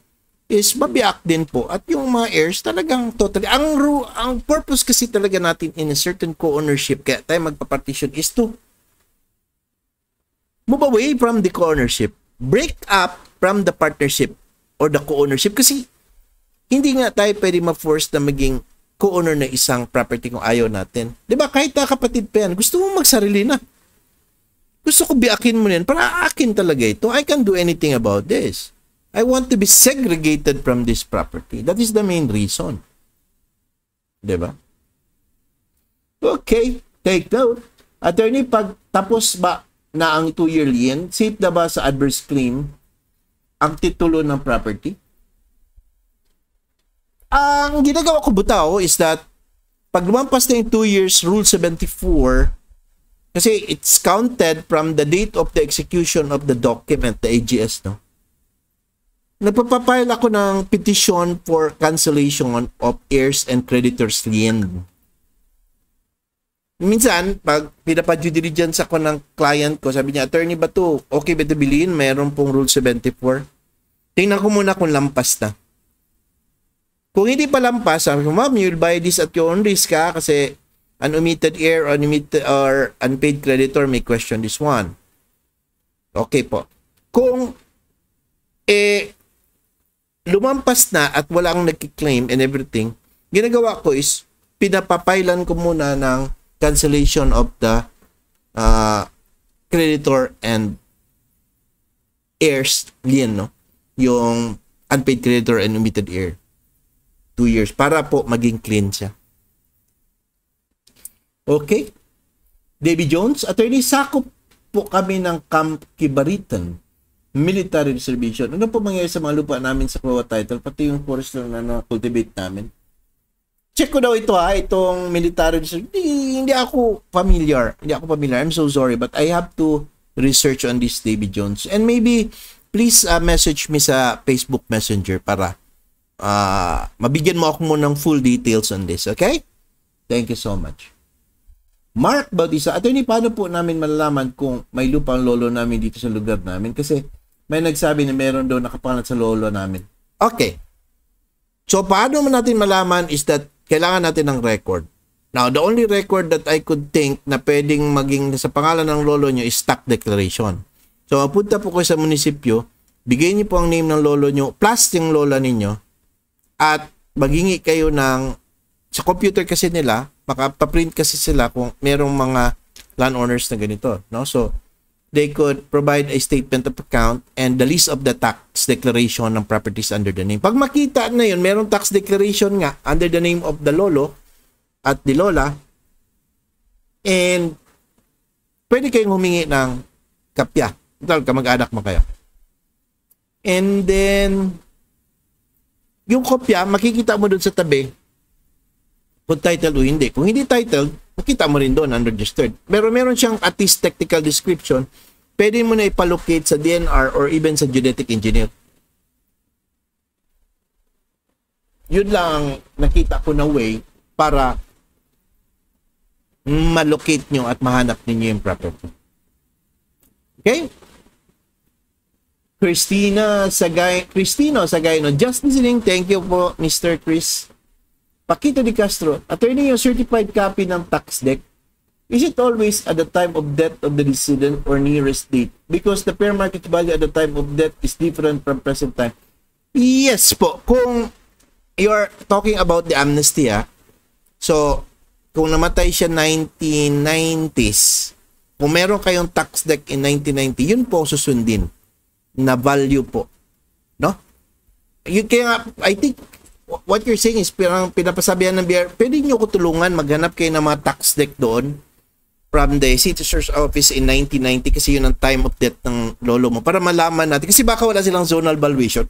is mabiak din po. At yung mga heirs talagang totally. Ang, ang purpose kasi talaga natin in a certain co-ownership, kaya tayo magpa-partition is to move away from the co-ownership. Break up from the partnership or the co-ownership kasi hindi nga tayo pwede ma-force na maging co-owner na isang property kung ayaw natin. Di ba Kahit na kapatid pa yan, gusto mo magsarili na. Gusto ko biakin mo yan para akin talaga ito. I can do anything about this. I want to be segregated from this property. That is the main reason. Di ba? Okay, take note. Attorney, pag tapos ba na ang 2-year lien, safe na ba sa adverse claim ang titulo ng property? Ang ginagawa ko butaw is that pag lumampas na yung 2 years, Rule 74, kasi it's counted from the date of the execution of the document, the AGS, no? Nagpapapile ako ng petition for cancellation of heirs and creditors lien. Minsan, pag pinapa-due diligence ako ng client ko, sabi niya, attorney ba to? Okay ba ito bilhin? Meron pong Rule 74. Tingnan ko muna kung lampas na. Kung hindi palampas, sabi ko, ma'am, you'll buy this at your own risk ha, kasi omitted heir, or, unomitted or unpaid creditor may question this one. Okay po. Kung eh lumampas na at wala akong nagki-claim and everything, ginagawa ko is pinapapailan ko muna ng cancellation of the uh, creditor and heirs lien, no? Yung unpaid creditor and omitted heir two years para po maging clean siya. Okay? Davy Jones, attorney, sakop po kami ng Camp Kibaritan military reservation. Ano po mangyayari sa mga lupa namin sa Kawawa title, pati yung forest na na-cultivate namin? Check ko daw ito ha, itong military reservation. Hindi, ako familiar. Hindi ako familiar. I'm so sorry, but I have to research on this Davy Jones. And maybe, please uh, message me sa Facebook Messenger para uh, mabigyan mo ako mo ng full details on this, okay? Thank you so much. Mark Bautista, attorney, paano po namin malalaman kung may lupa ang lolo namin dito sa lugar namin? Kasi may nagsabi na meron daw nakapangalan sa lolo namin. Okay. So, paano natin malaman is that kailangan natin ng record. Now, the only record that I could think na pwedeng maging sa pangalan ng lolo nyo is stock declaration. So, punta po kayo sa munisipyo, bigay niyo po ang name ng lolo nyo plus yung lola ninyo, at magingi kayo ng sa computer kasi nila makapaprint kasi sila kung merong mga land owners na ganito no so they could provide a statement of account and the list of the tax declaration ng properties under the name pag makita na yun merong tax declaration nga under the name of the lolo at the lola and pwede kayong humingi ng kapya tal kamag-anak mo kayo and then yung kopya, makikita mo doon sa tabi kung titled o hindi. Kung hindi titled, makita mo rin doon, unregistered. Pero meron siyang at least technical description, pwede mo na ipalocate sa DNR or even sa genetic engineer. Yun lang nakita ko na way para malocate nyo at mahanap ninyo yung property. Okay? Christina Sagay, Cristino Sagay no just listening, thank you po Mr. Chris. Pakito Di Castro, attorney yung certified copy ng tax deck. Is it always at the time of death of the decedent or nearest date? Because the fair market value at the time of death is different from present time. Yes po, kung you're talking about the amnesty ha, ah, so kung namatay siya 1990s, kung meron kayong tax deck in 1990, yun po susundin na value po. No? You can, I think, what you're saying is, pinang, pinapasabihan ng BR, pwede niyo ko tulungan, maghanap kayo ng mga tax deck doon from the City Office in 1990 kasi yun ang time of death ng lolo mo para malaman natin. Kasi baka wala silang zonal valuation.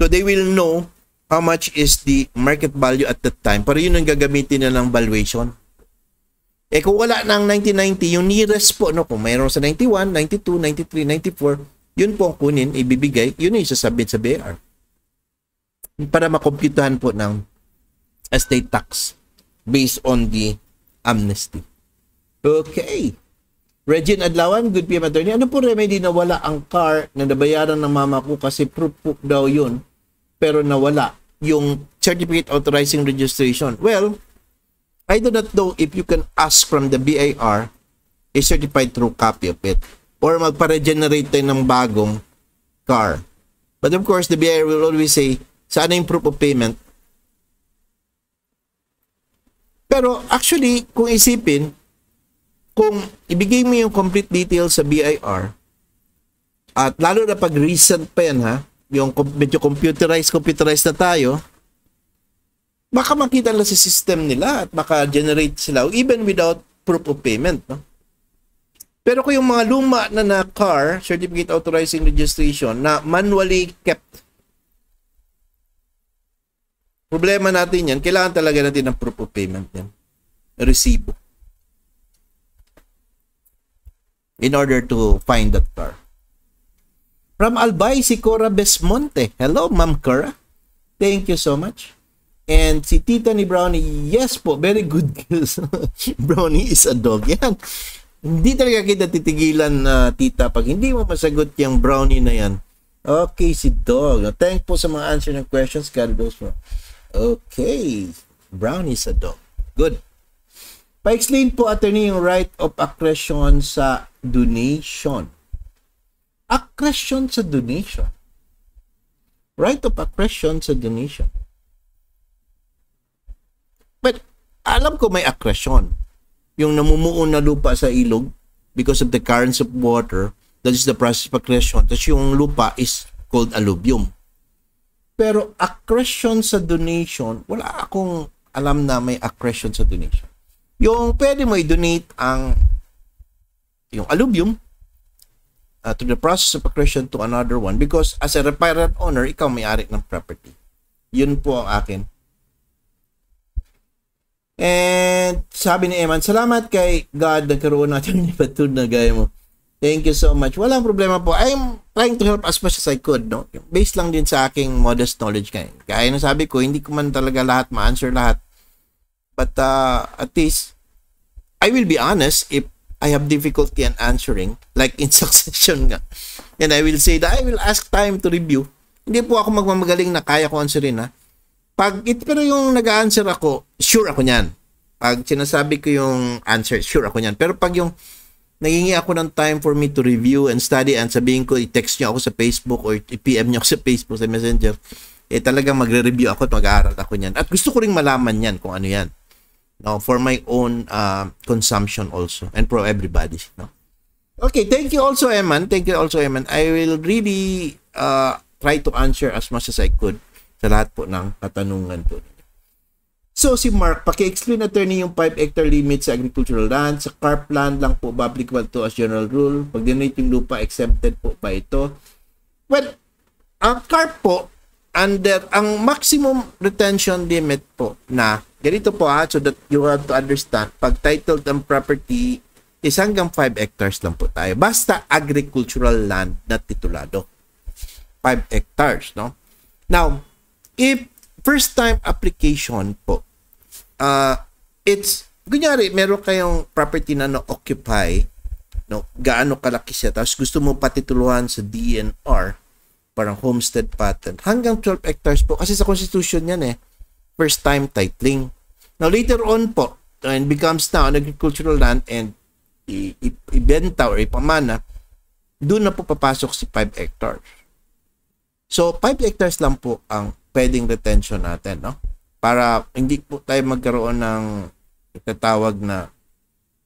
So they will know how much is the market value at that time. Para yun ang gagamitin na ng valuation. Eh kung wala ng 1990, yung nearest po, no, kung mayroon sa 91, 92, 93, 94, yun po ang kunin, ibibigay, yun ay sasabit sa BR. Para makompyutahan po ng estate tax based on the amnesty. Okay. Regine Adlawan, good PM attorney. Ano po remedy na wala ang car na nabayaran ng mama ko kasi proof po daw yun pero nawala yung certificate authorizing registration. Well, I do not know if you can ask from the BAR is certified true copy of it or magpa-regenerate tayo ng bagong car. But of course, the BIR will always say, sana ano yung proof of payment. Pero actually, kung isipin, kung ibigay mo yung complete details sa BIR, at lalo na pag recent pa yan ha, yung medyo computerized, computerized na tayo, baka makita nila sa system nila at baka generate sila even without proof of payment. No? Pero kung yung mga luma na na car, certificate authorizing registration, na manually kept, problema natin yan, kailangan talaga natin ng proof of payment yan. Resibo. In order to find that car. From Albay, si Cora Besmonte. Hello, Ma'am Cora. Thank you so much. And si Tita ni Brownie, yes po, very good. <laughs> Brownie is a dog. Yan. Hindi talaga kita titigilan na uh, tita pag hindi mo masagot yung brownie na yan. Okay, si Dog. Thank po sa mga answer ng questions. God bless mo. Okay. Brownie sa Dog. Good. pa po, attorney, yung right of accretion sa donation. Accretion sa donation. Right of accretion sa donation. But alam ko may accretion yung namumuo na lupa sa ilog because of the currents of water, that is the process of accretion. Tapos yung lupa is called alluvium. Pero accretion sa donation, wala akong alam na may accretion sa donation. Yung pwede mo i-donate ang yung alluvium uh, to the process of accretion to another one because as a reparent owner, ikaw may-ari ng property. Yun po ang akin. And sabi ni Eman, salamat kay God nagkaroon natin ng patun na gaya mo. Thank you so much. Walang problema po. I'm trying to help as much as I could. No? Based lang din sa aking modest knowledge ngayon. Kaya nung sabi ko, hindi ko man talaga lahat ma-answer lahat. But uh, at least, I will be honest if I have difficulty in answering. Like in <laughs> succession nga. And I will say that I will ask time to review. Hindi po ako magmamagaling na kaya ko answerin ha. Pag ito pero yung nag-answer ako, sure ako niyan. Pag sinasabi ko yung answer, sure ako niyan. Pero pag yung nangingi ako ng time for me to review and study and sabihin ko, i-text niyo ako sa Facebook or i-PM niyo ako sa Facebook, sa Messenger, eh talagang magre-review ako at mag-aaral ako niyan. At gusto ko ring malaman niyan kung ano yan. No, for my own uh, consumption also and for everybody. No? Okay, thank you also, Eman. Thank you also, Eman. I will really uh, try to answer as much as I could sa lahat po ng katanungan po So si Mark, paki-explain attorney yung 5 hectare limit sa agricultural land. Sa carp land lang po ba applicable to as general rule? Pag dinate yung lupa, exempted po ba ito? Well, ang carp po, under, ang maximum retention limit po na, ganito po ha, ah, so that you have to understand, pag titled ang property is hanggang 5 hectares lang po tayo. Basta agricultural land na titulado. 5 hectares, no? Now, If first time application po, uh, it's, kunyari, meron kayong property na na-occupy, no, gaano kalaki siya, tapos gusto mo patituluhan sa DNR, parang homestead patent, hanggang 12 hectares po, kasi sa constitution niyan eh, first time titling. Now later on po, and becomes now an agricultural land and ibenta or ipamana, doon na po papasok si 5 hectares. So, 5 hectares lang po ang pwedeng retention natin, no? Para hindi po tayo magkaroon ng itatawag na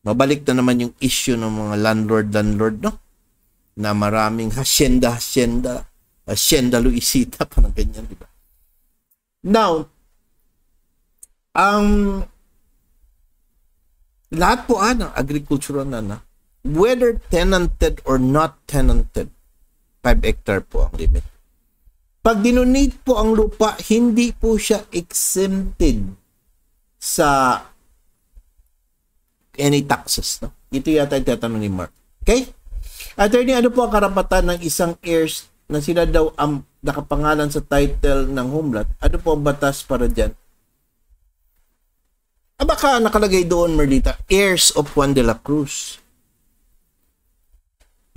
mabalik na naman yung issue ng mga landlord-landlord, no? Na maraming hacienda-hacienda, hacienda Luisita, <laughs> parang ganyan, di ba? Now, ang um, lahat po ana, ah, agricultural na na, whether tenanted or not tenanted, 5 hectare po ang limit. Pag dinonate po ang lupa, hindi po siya exempted sa any taxes. No? Ito yata yung tatanong ni Mark. Okay? Attorney, ano po ang karapatan ng isang heirs na sila daw ang nakapangalan sa title ng homelot? Ano po ang batas para dyan? Ah, baka nakalagay doon, Merlita, heirs of Juan de la Cruz.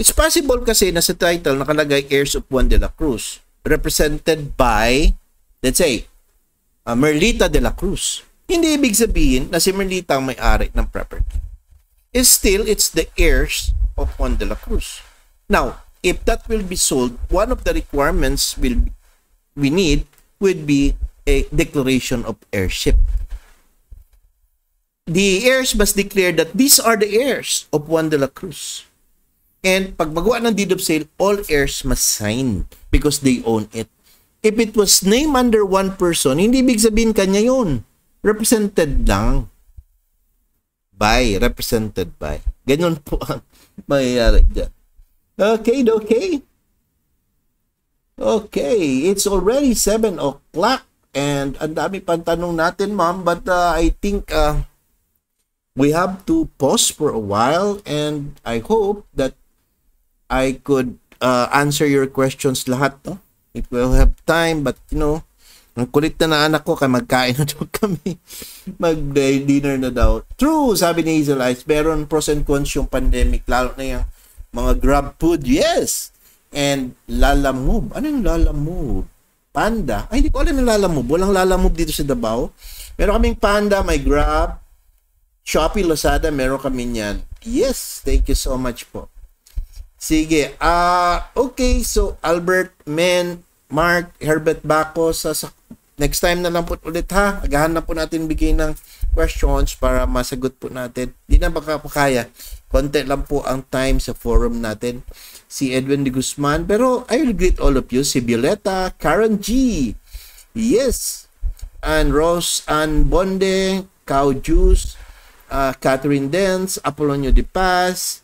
It's possible kasi na sa title nakalagay heirs of Juan de la Cruz represented by, let's say, uh, Merlita de la Cruz. Hindi ibig sabihin na si Merlita ang may-ari ng property. It's still, it's the heirs of Juan de la Cruz. Now, if that will be sold, one of the requirements will be, we need would be a declaration of heirship. The heirs must declare that these are the heirs of Juan de la Cruz. And pag magawa ng deed of sale, all heirs must sign because they own it. If it was named under one person, hindi ibig sabihin kanya yun. Represented lang. By, represented by. Ganun po <laughs> ang mayayari dyan. Okay, okay. Okay, it's already 7 o'clock and ang dami pang tanong natin ma'am but uh, I think uh, we have to pause for a while and I hope that I could uh, answer your questions lahat, no? It will have time, but you know, ang kulit na anak ko, kaya magkain na daw <laughs> kami. Mag-dinner eh, na daw. True, sabi ni Hazel Eyes, meron pros and cons yung pandemic, lalo na yung mga grab food. Yes! And Lala Move. Ano yung Lala Move? Panda. Ay, hindi ko alam yung Lala Move. Walang Lala Move dito sa Dabao. Meron kaming Panda, may Grab, Shopee, Lazada, meron kami niyan. Yes, thank you so much po. Sige. Uh, okay, so Albert Men, Mark, Herbert Baco, sa, sa next time na lang po ulit ha. Agahan na po natin bigay ng questions para masagot po natin. Di na baka pakaya. Konti lang po ang time sa forum natin. Si Edwin de Guzman. Pero I will greet all of you. Si Violeta, Karen G. Yes. And Rose and Bonde, Cow Juice, uh, Catherine Dance, Apolonio De Paz,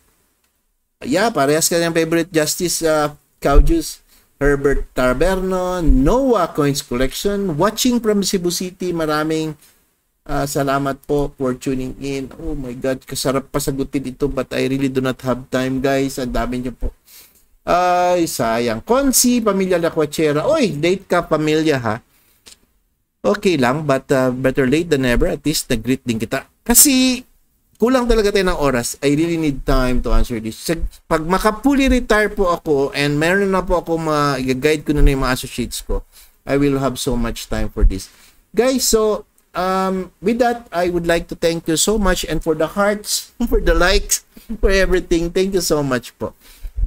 Yeah, parehas ka ng favorite Justice uh, Cowjuice. Herbert Tarberno, Noah Coins Collection, watching from Cebu City, maraming uh, salamat po for tuning in. Oh my God, kasarap pasagutin ito but I really do not have time guys. Ang dami niyo po. Ay, sayang. Consi, Pamilya Lacuachera. Oy, date ka, pamilya ha. Okay lang, but uh, better late than never. At least nag-greet din kita. Kasi kulang talaga tayo ng oras. I really need time to answer this. Pag makapuli retire po ako and meron na po ako mag-guide ko na, na yung mga associates ko, I will have so much time for this. Guys, so um, with that, I would like to thank you so much and for the hearts, <laughs> for the likes, for everything. Thank you so much po.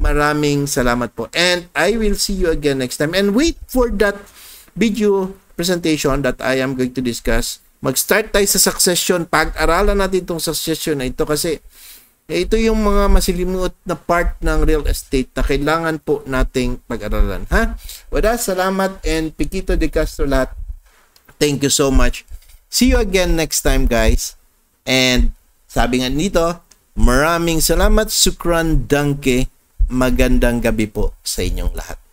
Maraming salamat po. And I will see you again next time. And wait for that video presentation that I am going to discuss mag-start tayo sa succession. Pag-aralan natin itong succession na ito kasi eh, ito yung mga masilimut na part ng real estate na kailangan po nating pag-aralan. Ha? Wala, salamat and Piquito de Castro lahat. Thank you so much. See you again next time guys. And sabi nga nito, maraming salamat, sukran, danke. Magandang gabi po sa inyong lahat.